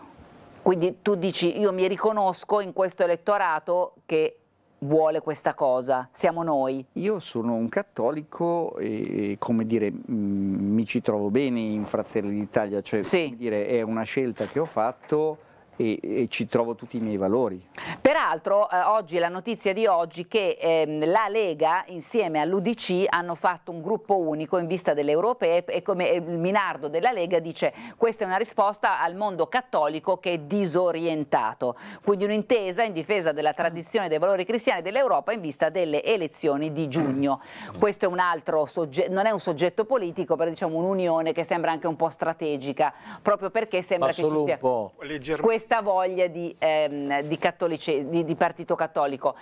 Quindi tu dici io mi riconosco in questo elettorato che vuole questa cosa, siamo noi. Io sono un cattolico e, come dire, mm, mi ci trovo bene in Fratelli d'Italia, cioè sì. dire, è una scelta che ho fatto e, e, ci trovo tutti i miei valori. Peraltro eh, oggi la notizia di oggi che ehm, la Lega insieme all'Udc hanno fatto un gruppo unico in vista delle europee e come eh, il Minardo della Lega dice questa è una risposta al mondo cattolico che è disorientato, quindi un'intesa in difesa della tradizione dei valori cristiani dell'Europa in vista delle elezioni di giugno. Questo è un altro soggetto, non è un soggetto politico, però diciamo un'unione che sembra anche un po' strategica, proprio perché sembra che ci sia... Un po'. Leggermente questa voglia di, ehm, di, di partito cattolico.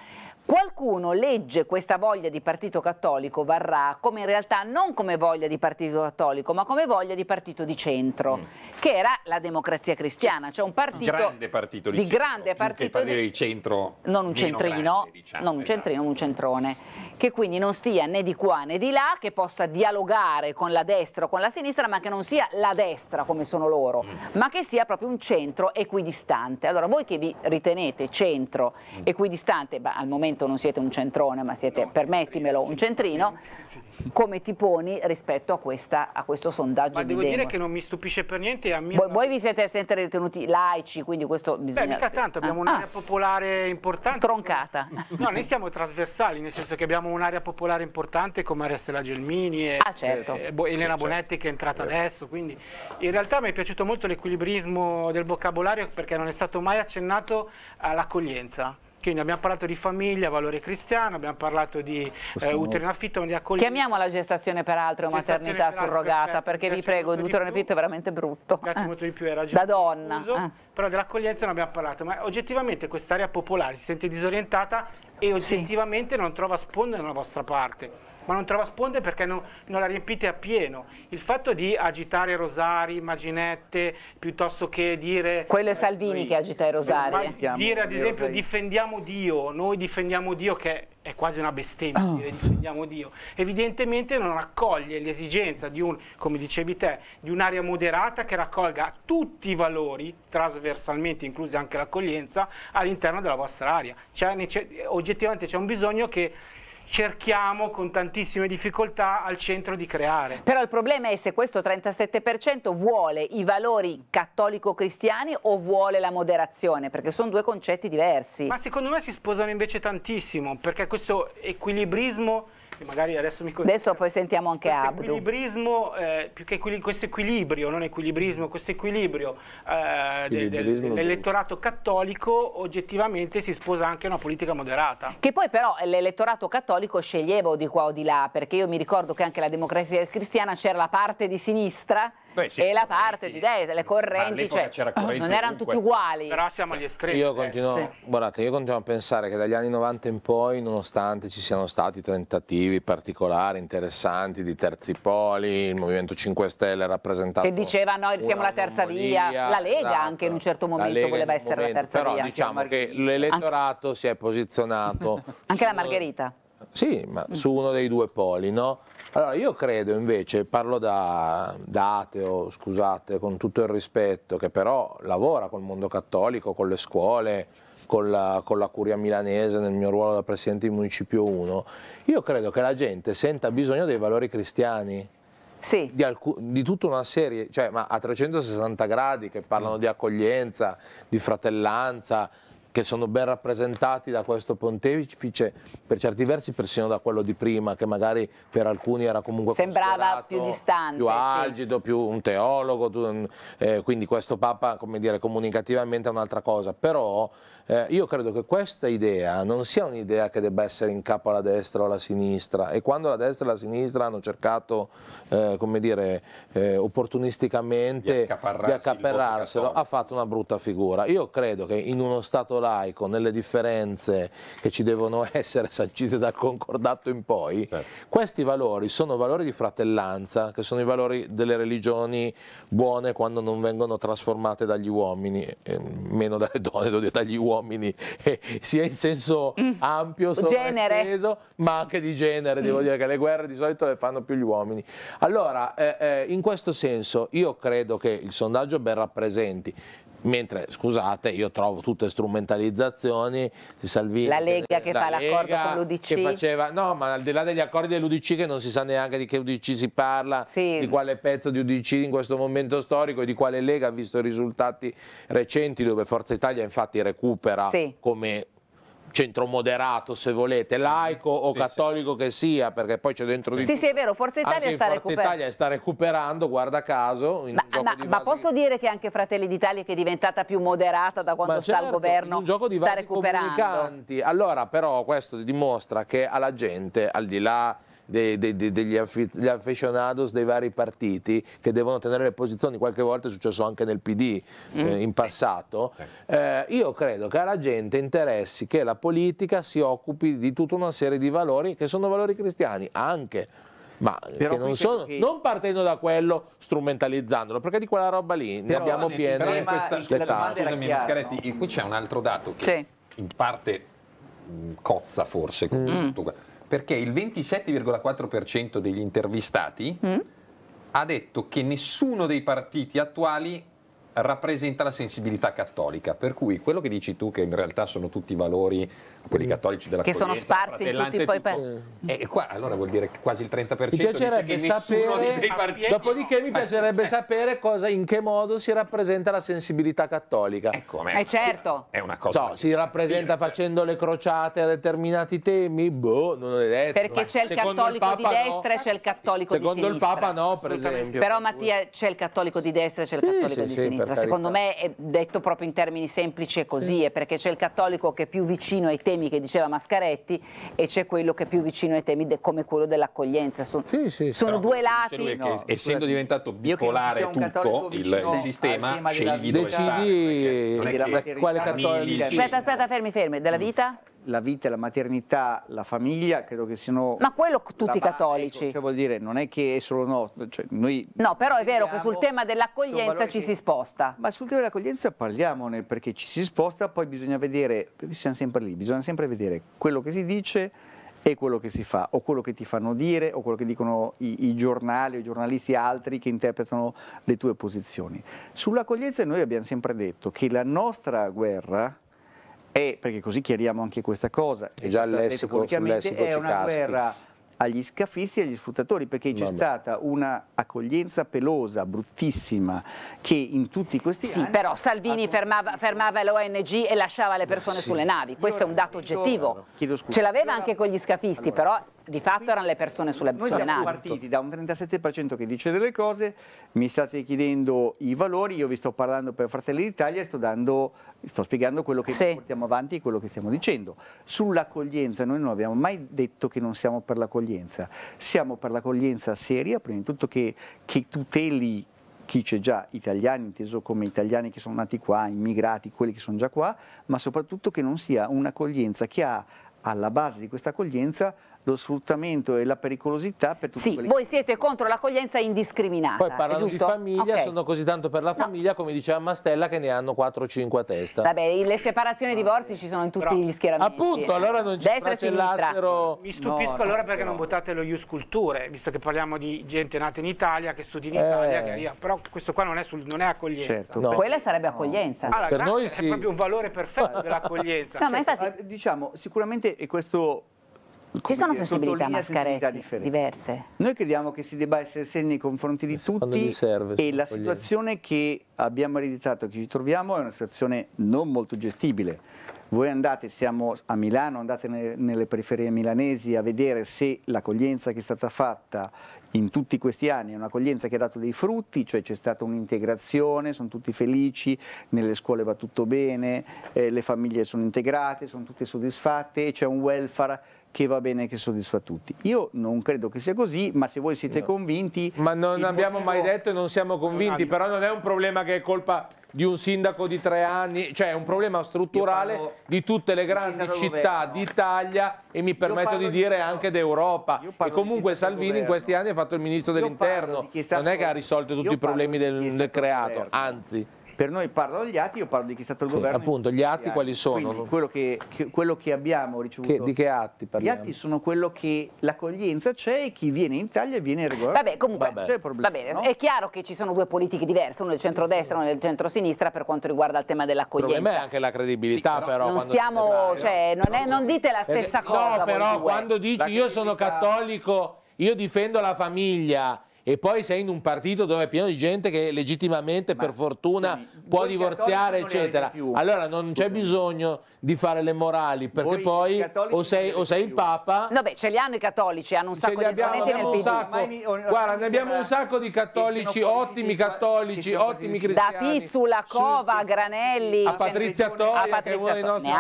Qualcuno legge questa voglia di partito cattolico, Varrà, come in realtà non come voglia di partito cattolico, ma come voglia di partito di centro, mm. che era la democrazia cristiana, cioè un partito, di grande partito di, di centro, grande partito di, di centro, non un centrino, diciamo, non un diciamo, esatto. centrino, un centrone, che quindi non stia né di qua né di là, che possa dialogare con la destra o con la sinistra, ma che non sia la destra come sono loro, mm. ma che sia proprio un centro equidistante. Allora voi che vi ritenete centro mm. equidistante, ma al momento momento non siete un centrone, ma siete, no, permettimelo, un centrino, come ti poni rispetto a, questa, a questo sondaggio? Ma devo di dire che non mi stupisce per niente. A mia... voi, voi vi siete sempre ritenuti laici, quindi questo bisogna... Beh, mica tanto, abbiamo ah. un'area ah. popolare importante. Stroncata. No, noi siamo trasversali, nel senso che abbiamo un'area popolare importante come Arestella Gelmini e, ah, certo. e eh, boh, Elena certo. Bonetti che è entrata certo. adesso, quindi in realtà mi è piaciuto molto l'equilibrismo del vocabolario perché non è stato mai accennato all'accoglienza. Quindi abbiamo parlato di famiglia, valore cristiano, abbiamo parlato di eh, utero in affitto, ma di accoglienza. Chiamiamola gestazione peraltro o maternità per surrogata, per perché vi prego, l'utero in affitto è veramente brutto. Mi piace eh. molto di più, era ragione. Da donna. Uso, eh. Però dell'accoglienza non abbiamo parlato, ma oggettivamente quest'area popolare si sente disorientata e oggettivamente sì. non trova sponde dalla vostra parte ma non trova sponde perché non, non la riempite appieno. Il fatto di agitare rosari, maginette, piuttosto che dire... Quello è eh, Salvini eh, che agita i rosari. dire ad esempio difendiamo Dio, noi difendiamo Dio che è quasi una bestemmia oh. dire difendiamo Dio, evidentemente non accoglie l'esigenza di un, come dicevi te, di un'area moderata che raccolga tutti i valori, trasversalmente inclusi anche l'accoglienza, all'interno della vostra area. oggettivamente c'è un bisogno che cerchiamo con tantissime difficoltà al centro di creare. Però il problema è se questo 37% vuole i valori cattolico-cristiani o vuole la moderazione, perché sono due concetti diversi. Ma secondo me si sposano invece tantissimo, perché questo equilibrismo adesso, adesso poi sentiamo anche questo Abdu. Equilibrismo, eh, più che equil questo equilibrio, non equilibrismo, questo equilibrio eh, dell'elettorato cattolico oggettivamente si sposa anche a una politica moderata. Che poi però l'elettorato cattolico sceglieva o di qua o di là, perché io mi ricordo che anche la democrazia cristiana c'era la parte di sinistra Beh, sì, e la parte di destra, le correnti, cioè, corrente non erano comunque. tutti uguali. Però siamo agli estremi. Io continuo, sì. guardate, io continuo a pensare che dagli anni 90 in poi, nonostante ci siano stati tentativi particolari, interessanti di terzi poli, il Movimento 5 Stelle rappresentato... Che diceva noi siamo la terza via, la Lega esatto, anche in un esatto. certo momento voleva essere momento, la terza però via. Però diciamo che l'elettorato si è posizionato... anche la Margherita. Sì, ma su uno dei due poli, no? Allora io credo invece, parlo da, da ateo, scusate, con tutto il rispetto, che però lavora col mondo cattolico, con le scuole, con la, con la, curia milanese nel mio ruolo da presidente di Municipio 1, io credo che la gente senta bisogno dei valori cristiani. Sì. Di, di, tutta una serie, cioè, ma a 360 gradi che parlano di accoglienza, di fratellanza, che sono ben rappresentati da questo pontefice, per certi versi persino da quello di prima, che magari per alcuni era comunque sembrava più distante, più algido, sì. più un teologo, tu, eh, quindi questo Papa, come dire, comunicativamente è un'altra cosa, però eh, io credo che questa idea non sia un'idea che debba essere in capo alla destra o alla sinistra e quando la destra e la sinistra hanno cercato, eh, come dire, eh, opportunisticamente di, di accaparrarselo, ha fatto una brutta figura. Io credo che in uno Stato laico, nelle differenze che ci devono essere sancite dal concordato in poi, certo. questi valori sono valori di fratellanza, che sono i valori delle religioni buone quando non vengono trasformate dagli uomini, eh, meno dalle donne, dagli uomini, eh, sia in senso mm. ampio, sovraesteso, ma anche di genere, mm. devo dire che le guerre di solito le fanno più gli uomini. Allora, eh, eh in questo senso io credo che il sondaggio ben rappresenti Mentre, scusate, io trovo tutte strumentalizzazioni di Salvini. La Lega che la fa l'accordo con l'Udc. Faceva, no, ma al di là degli accordi dell'Udc che non si sa neanche di che Udc si parla, sì. di quale pezzo di Udc in questo momento storico e di quale Lega ha visto risultati recenti dove Forza Italia infatti recupera sì. come centro moderato se volete, laico o sì, cattolico sì. che sia, perché poi c'è dentro di Sì, sì, è vero, Forza Italia, sta, Forza recuper Italia sta recuperando, guarda caso, ma, ma, ma, posso dire che anche Fratelli d'Italia che è diventata più moderata da quando ma sta certo, al governo, un gioco di sta recuperando. Allora, però questo dimostra che alla gente, al di là de, de, de, degli aficionados dei vari partiti che devono tenere le posizioni, qualche volta è successo anche nel PD eh, mm. eh, in passato, eh, io credo che alla gente interessi che la politica si occupi di tutta una serie di valori che sono valori cristiani, anche ma non, sono, che... non, partendo da quello strumentalizzandolo perché di quella roba lì però, ne abbiamo eh, piene questa, le scusami Mascaretti qui c'è un altro dato che sì. in parte mh, mm, cozza forse con mm. tutto perché il 27,4% degli intervistati mm. ha detto che nessuno dei partiti attuali rappresenta la sensibilità cattolica, per cui quello che dici tu, che in realtà sono tutti valori quelli mm. cattolici della Che sono sparsi in tutti i poi... Per... Eh, e qua allora vuol dire che quasi il 30% mi piacerebbe sapere, dei partiti... Dopodiché mi eh. piacerebbe eh. sapere cosa, in che modo si rappresenta la sensibilità cattolica. Ecco, eh, ma è, eh certo. È una cosa... No, si rappresenta dire. Certo. facendo le crociate a determinati temi? Boh, non è detto. Perché c'è il cattolico il di destra no. e c'è il cattolico Secondo di sinistra. Secondo il Papa no, per esempio. Però Mattia c'è il cattolico di destra e c'è il sì, cattolico sì, di sì, sinistra. Secondo me è detto proprio in termini semplici e così, è perché c'è il cattolico che è più vicino ai temi temi che diceva Mascaretti e c'è quello che è più vicino ai temi de, come quello dell'accoglienza. Sono, sì, sì, sono due lati. Lui no, essendo diventato bipolare tutto il sistema, scegli dove Decidi stare, quale cattolico. Aspetta, aspetta, fermi, fermi. Della mm. vita? la vita, la maternità, la famiglia, credo che siano... Ma quello tutti i cattolici. Ecco, cioè vuol dire, non è che è solo no, cioè noi... No, però è vero che sul tema dell'accoglienza ci che, si sposta. Ma sul tema dell'accoglienza parliamone, perché ci si sposta, poi bisogna vedere, siamo sempre lì, bisogna sempre vedere quello che si dice e quello che si fa, o quello che ti fanno dire, o quello che dicono i, i giornali o i giornalisti altri che interpretano le tue posizioni. Sull'accoglienza noi abbiamo sempre detto che la nostra guerra è, perché così chiariamo anche questa cosa, è già lessico, sul lessico è una caschi. guerra agli scafisti e agli sfruttatori perché c'è stata una accoglienza pelosa, bruttissima che in tutti questi sì, anni... Sì, però Salvini fermava, fermava l'ONG e lasciava le persone sì. sulle navi, questo Io è un dato oggettivo. Chiedo scusa. Ce l'aveva anche con gli scafisti, allora, però di fatto erano le persone sulle Noi siamo partiti da un 37% che dice delle cose, mi state chiedendo i valori, io vi sto parlando per Fratelli d'Italia e sto, dando, sto spiegando quello che sì. portiamo avanti e quello che stiamo dicendo. Sull'accoglienza noi non abbiamo mai detto che non siamo per l'accoglienza, siamo per l'accoglienza seria, prima di tutto che, che tuteli chi c'è già, italiani, inteso come italiani che sono nati qua, immigrati, quelli che sono già qua, ma soprattutto che non sia un'accoglienza che ha alla base di questa accoglienza lo sfruttamento e la pericolosità per tutti sì, quelli... voi siete contro l'accoglienza indiscriminata. Poi parlano di famiglia, okay. sono così tanto per la famiglia, no. come diceva Mastella, che ne hanno 4 o 5 a testa. Vabbè, le separazioni e i divorzi ci sono in tutti Però, gli schieramenti. Appunto, eh. allora non ci cancellassero... Mi stupisco no, allora perché no. non votate lo Ius Culture, visto che parliamo di gente nata in Italia, che studia in eh. Italia, che Però questo qua non è, sul, non è accoglienza. Certo. No. Quella sarebbe accoglienza. Allora, per noi sì. è proprio un valore perfetto dell'accoglienza. No, cioè, infatti... Ah, diciamo, sicuramente, e questo ci sono dire, sensibilità, sensibilità diverse. Noi crediamo che si debba essere seri nei confronti di tutti serve, e la situazione che abbiamo ereditato, che ci troviamo, è una situazione non molto gestibile. Voi andate, siamo a Milano, andate nelle periferie milanesi a vedere se l'accoglienza che è stata fatta in tutti questi anni è un'accoglienza che ha dato dei frutti, cioè c'è stata un'integrazione, sono tutti felici, nelle scuole va tutto bene, eh, le famiglie sono integrate, sono tutte soddisfatte c'è un welfare che va bene, che soddisfa tutti. Io non credo che sia così, ma se voi siete no. convinti... Ma non abbiamo motivo... mai detto e non siamo convinti, però non è un problema che è colpa di un sindaco di tre anni, cioè è un problema strutturale parlo, di tutte le grandi città d'Italia e mi permetto di dire di anche d'Europa. E comunque Salvini governo. in questi anni è fatto il ministro dell'interno, non è che ha risolto tutti i problemi del, del creato, governo. anzi. Per noi parlo degli atti, io parlo di chi è stato il sì, governo. Appunto, gli atti quali sono? Quindi, quello, che, che, quello che, abbiamo ricevuto. Che, di che atti parliamo? Gli atti sono quello che l'accoglienza c'è e chi viene in Italia viene regolato. Vabbè, comunque, Vabbè. Problema, Vabbè. No? è chiaro che ci sono due politiche diverse, uno del centro-destra e uno del centro-sinistra per quanto riguarda il tema dell'accoglienza. Per me è anche la credibilità sì, però. Non, stiamo, eh, cioè, non, è, non, dite la eh, stessa eh, cosa. No, però quando dici io sono cattolico io difendo la famiglia, e poi sei in un partito dove è pieno di gente che legittimamente, Ma, per fortuna, scusami, può divorziare, eccetera. Allora non c'è bisogno di fare le morali, perché voi poi o sei, o sei il Papa... No beh, ce li hanno i cattolici, hanno un sacco di abbiamo, nel un sacco, Guarda, ne abbiamo un sacco di cattolici, ottimi cattolici, ottimi cristiani. Da Pizzula, Cova, Granelli... A Patrizia Toia, che è uno dei nostri...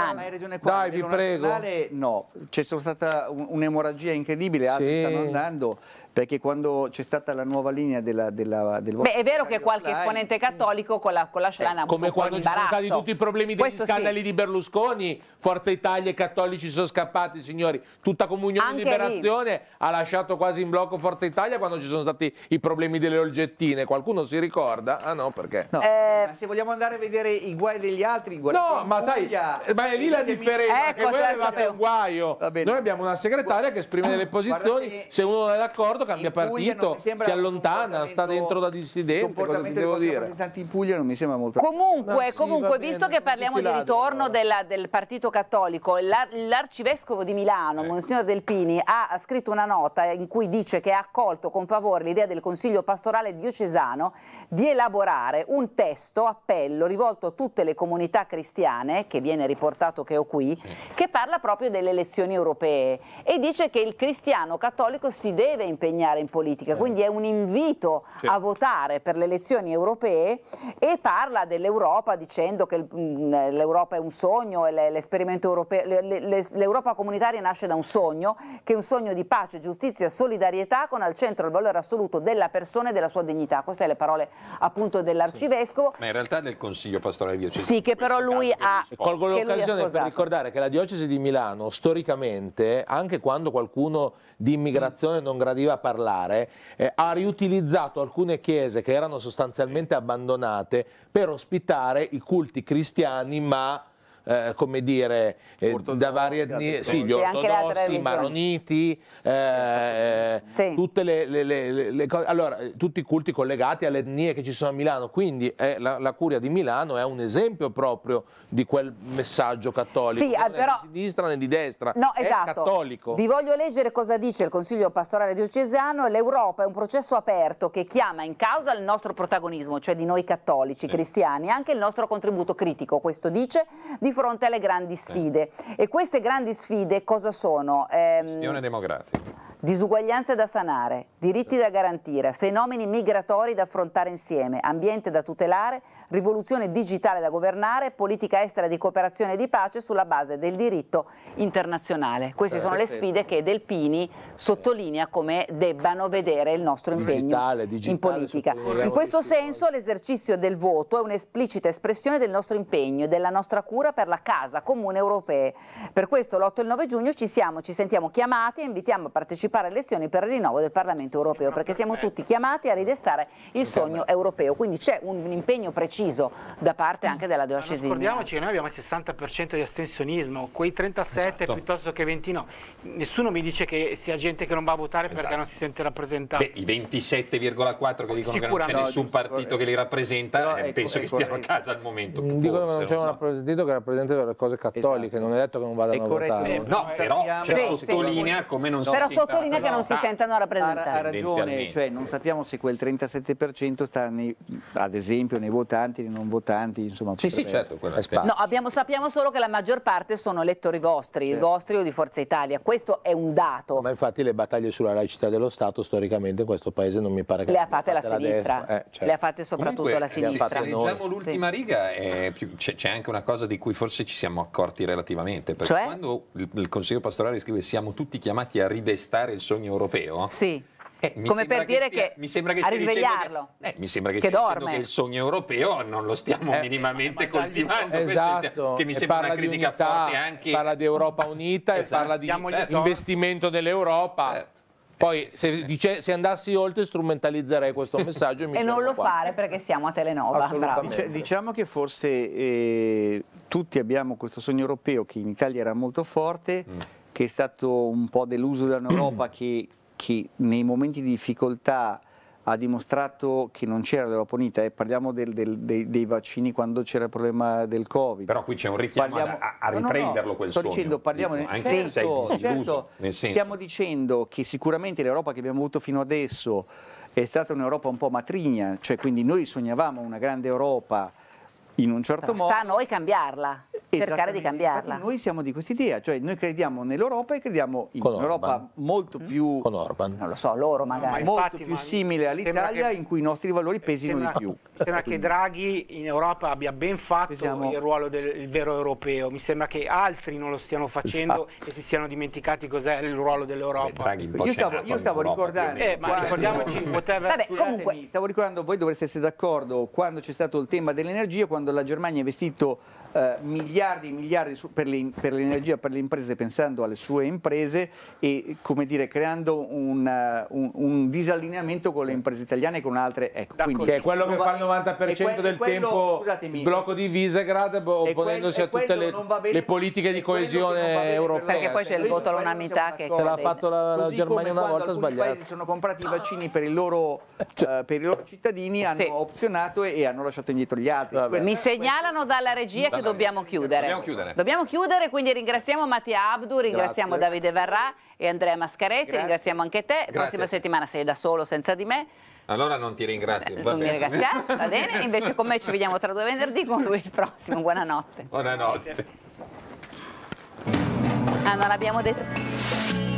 Dai, vi prego. No, c'è stata un'emorragia incredibile, altri stanno andando perché quando c'è stata la nuova linea della, della, del Beh, è vero che qualche online, esponente cattolico con la, con la scena eh, come quando ci sono stati tutti i problemi degli Questo scandali sì. di Berlusconi Forza Italia e cattolici sono scappati signori tutta comunione Anche e liberazione lì. ha lasciato quasi in blocco Forza Italia quando ci sono stati i problemi delle olgettine qualcuno si ricorda? ah no perché? No. Eh, se vogliamo andare a vedere i guai degli altri guai no ma Puglia, sai ma è lì la differenza ecco, che voi avevate un guaio noi abbiamo una segretaria che esprime delle posizioni Guardate, se uno non è d'accordo cambia partito, si allontana, sta dentro da dissidente, cosa ti devo dire? in Puglia non mi sembra molto... Comunque, sì, comunque visto che parliamo di ritorno della, del partito cattolico, l'arcivescovo di Milano, eh. Monsignor Delpini, ha scritto una nota in cui dice che ha accolto con favore l'idea del Consiglio pastorale diocesano di elaborare un testo, appello, rivolto a tutte le comunità cristiane, che viene riportato che ho qui, che parla proprio delle elezioni europee e dice che il cristiano cattolico si deve impegnare impegnare in politica, quindi è un invito sì. a votare per le elezioni europee e parla dell'Europa dicendo che mm, l'Europa è un sogno e l'esperimento europeo, l'Europa comunitaria nasce da un sogno, che è un sogno di pace, giustizia, solidarietà con al centro il valore assoluto della persona e della sua dignità. Queste sono le parole appunto dell'arcivescovo. Sì. Ma in realtà del Consiglio pastorale diocesano. Sì, che però lui ha... Colgo l'occasione per ricordare che la diocesi di Milano storicamente, anche quando qualcuno di immigrazione non gradiva parlare, eh, ha riutilizzato alcune chiese che erano sostanzialmente abbandonate per ospitare i culti cristiani ma eh, come dire, eh, da varie etnie, sì, gli ortodossi, i maroniti, eh, sì. Eh, tutte le, le, le, le cose, allora, eh, tutti i culti collegati alle etnie che ci sono a Milano, quindi eh, la, la, curia di Milano è un esempio proprio di quel messaggio cattolico, sì, non ah, però, né di sinistra né di destra, no, esatto. cattolico. Vi voglio leggere cosa dice il Consiglio Pastorale Diocesano, l'Europa è un processo aperto che chiama in causa il nostro protagonismo, cioè di noi cattolici, sì. cristiani, anche il nostro contributo critico, questo dice, di fronte alle grandi sfide. Eh. E queste grandi sfide cosa sono? Ehm, Gestione demografica. Disuguaglianze da sanare, diritti da garantire, fenomeni migratori da affrontare insieme, ambiente da tutelare, rivoluzione digitale da governare, politica estera di cooperazione e di pace sulla base del diritto internazionale. Queste eh, sono le sfide che Delpini sottolinea come debbano vedere il nostro impegno digitale, digitale, in politica. In questo senso l'esercizio del voto è un'esplicita espressione del nostro impegno e della nostra cura per la Casa Comune Europea. Per questo l'8 e il 9 giugno ci, siamo, ci sentiamo chiamati e invitiamo a partecipare alle elezioni per il rinnovo del Parlamento Europeo, perché siamo tutti chiamati a ridestare il sogno europeo. Quindi c'è un impegno preciso deciso da parte anche della diocesi. Ma ricordiamoci che noi abbiamo il 60% di astensionismo, quei 37 esatto. piuttosto che 29. Nessuno mi dice che sia gente che non va a votare esatto. perché non si sente rappresentato. Beh, i 27,4 che dicono che non c'è no, nessun partito che li rappresenta, eh, ecco, penso ecco, che stiano ecco, a casa al momento. Mm, dicono che non c'è un rappresentato che rappresenta le cose cattoliche, esatto. non è detto che non vada a votare. Eh, no, però cioè, sottolinea come non si Però sottolinea che non si sentano rappresentati. Ha ragione, cioè non sappiamo se quel 37% sta ad esempio nei votari votanti, di non votanti, insomma. Sì, sì, certo. No, abbiamo, sappiamo solo che la maggior parte sono elettori vostri, certo. vostri o di Forza Italia. Questo è un dato. Ma infatti le battaglie sulla laicità dello Stato storicamente in questo paese non mi pare che... Le ha fatte la, la sinistra, eh, certo. le ha fatte soprattutto Comunque, la eh, sinistra. Se, se leggiamo l'ultima sì. riga c'è anche una cosa di cui forse ci siamo accorti relativamente, perché cioè? quando il, il Consiglio Pastorale scrive siamo tutti chiamati a ridestare il sogno europeo... Sì eh, Come per che dire stia, che, mi sembra che a risvegliarlo. Che, eh, mi sembra che, che dorme. che il sogno europeo non lo stiamo eh, minimamente eh, coltivando. Esatto. Che mi sembra una critica unità, forte anche. Parla di Europa Unita esatto. e parla di Diamogli investimento dell'Europa. Certo. Poi eh, se, dice, se, andassi oltre strumentalizzerei questo messaggio. e, mi e non lo qua. fare perché siamo a Telenova. Dic- diciamo che forse eh, tutti abbiamo questo sogno europeo che in Italia era molto forte, mm. che è stato un po' deluso da un'Europa che che nei momenti di difficoltà ha dimostrato che non c'era l'europonita, eh, parliamo del, del, dei, dei, vaccini quando c'era il problema del Covid. Però qui c'è un richiamo parliamo, a, a, riprenderlo no, no, quel sto sogno. Dicendo, parliamo Dico, nel, senso, sei certo, nel senso, stiamo dicendo che sicuramente l'Europa che abbiamo avuto fino adesso è stata un'Europa un po' matrigna, cioè quindi noi sognavamo una grande Europa in un certo Però modo. Sta a noi cambiarla cercare di cambiarla. Infatti noi siamo di questa idea, cioè noi crediamo nell'Europa e crediamo in un'Europa molto mm? più... Con Orban. Non lo so, loro magari. ma molto più simile all'Italia in cui i nostri valori eh, pesino sembra, di più. Mi Sembra che Draghi in Europa abbia ben fatto Pesiamo... il ruolo del vero europeo, mi sembra che altri non lo stiano facendo esatto. e si siano dimenticati cos'è il ruolo dell'Europa. Io stavo, io stavo ricordando... Eh, ma ricordiamoci, poteva... Vabbè, comunque... Stavo ricordando, voi dovreste essere d'accordo, quando c'è stato il tema dell'energia, quando la Germania ha investito eh, miliardi e miliardi su, per, le, per, l'energia, per le imprese, pensando alle sue imprese e come dire, creando un, eh, un, un disallineamento con le imprese italiane e con altre. Ecco, quindi, che è quello che fa il 90% quello, del quello, tempo il blocco di Visegrad opponendosi a tutte le, bene, le, politiche di coesione europea. Perché poi c'è il voto all'unanimità che... Se l'ha fatto la, la Germania una volta sbagliata. I paesi sono comprati i ah. vaccini per i loro, cioè. uh, per i loro cittadini, hanno sì. opzionato e, e, hanno lasciato indietro gli altri. Mi segnalano dalla regia che dobbiamo chiudere. Dobbiamo chiudere. Dobbiamo chiudere, quindi ringraziamo Mattia Abdu, ringraziamo Grazie. Davide Verrà e Andrea Mascaretti, Grazie. ringraziamo anche te. Grazie. Prossima settimana sei da solo, senza di me. Allora non ti ringrazio. Eh, va non bene. mi ringraziate, ah, va bene. Invece con me ci vediamo tra due venerdì con lui il prossimo. Buonanotte. Buonanotte. Ah, non abbiamo detto...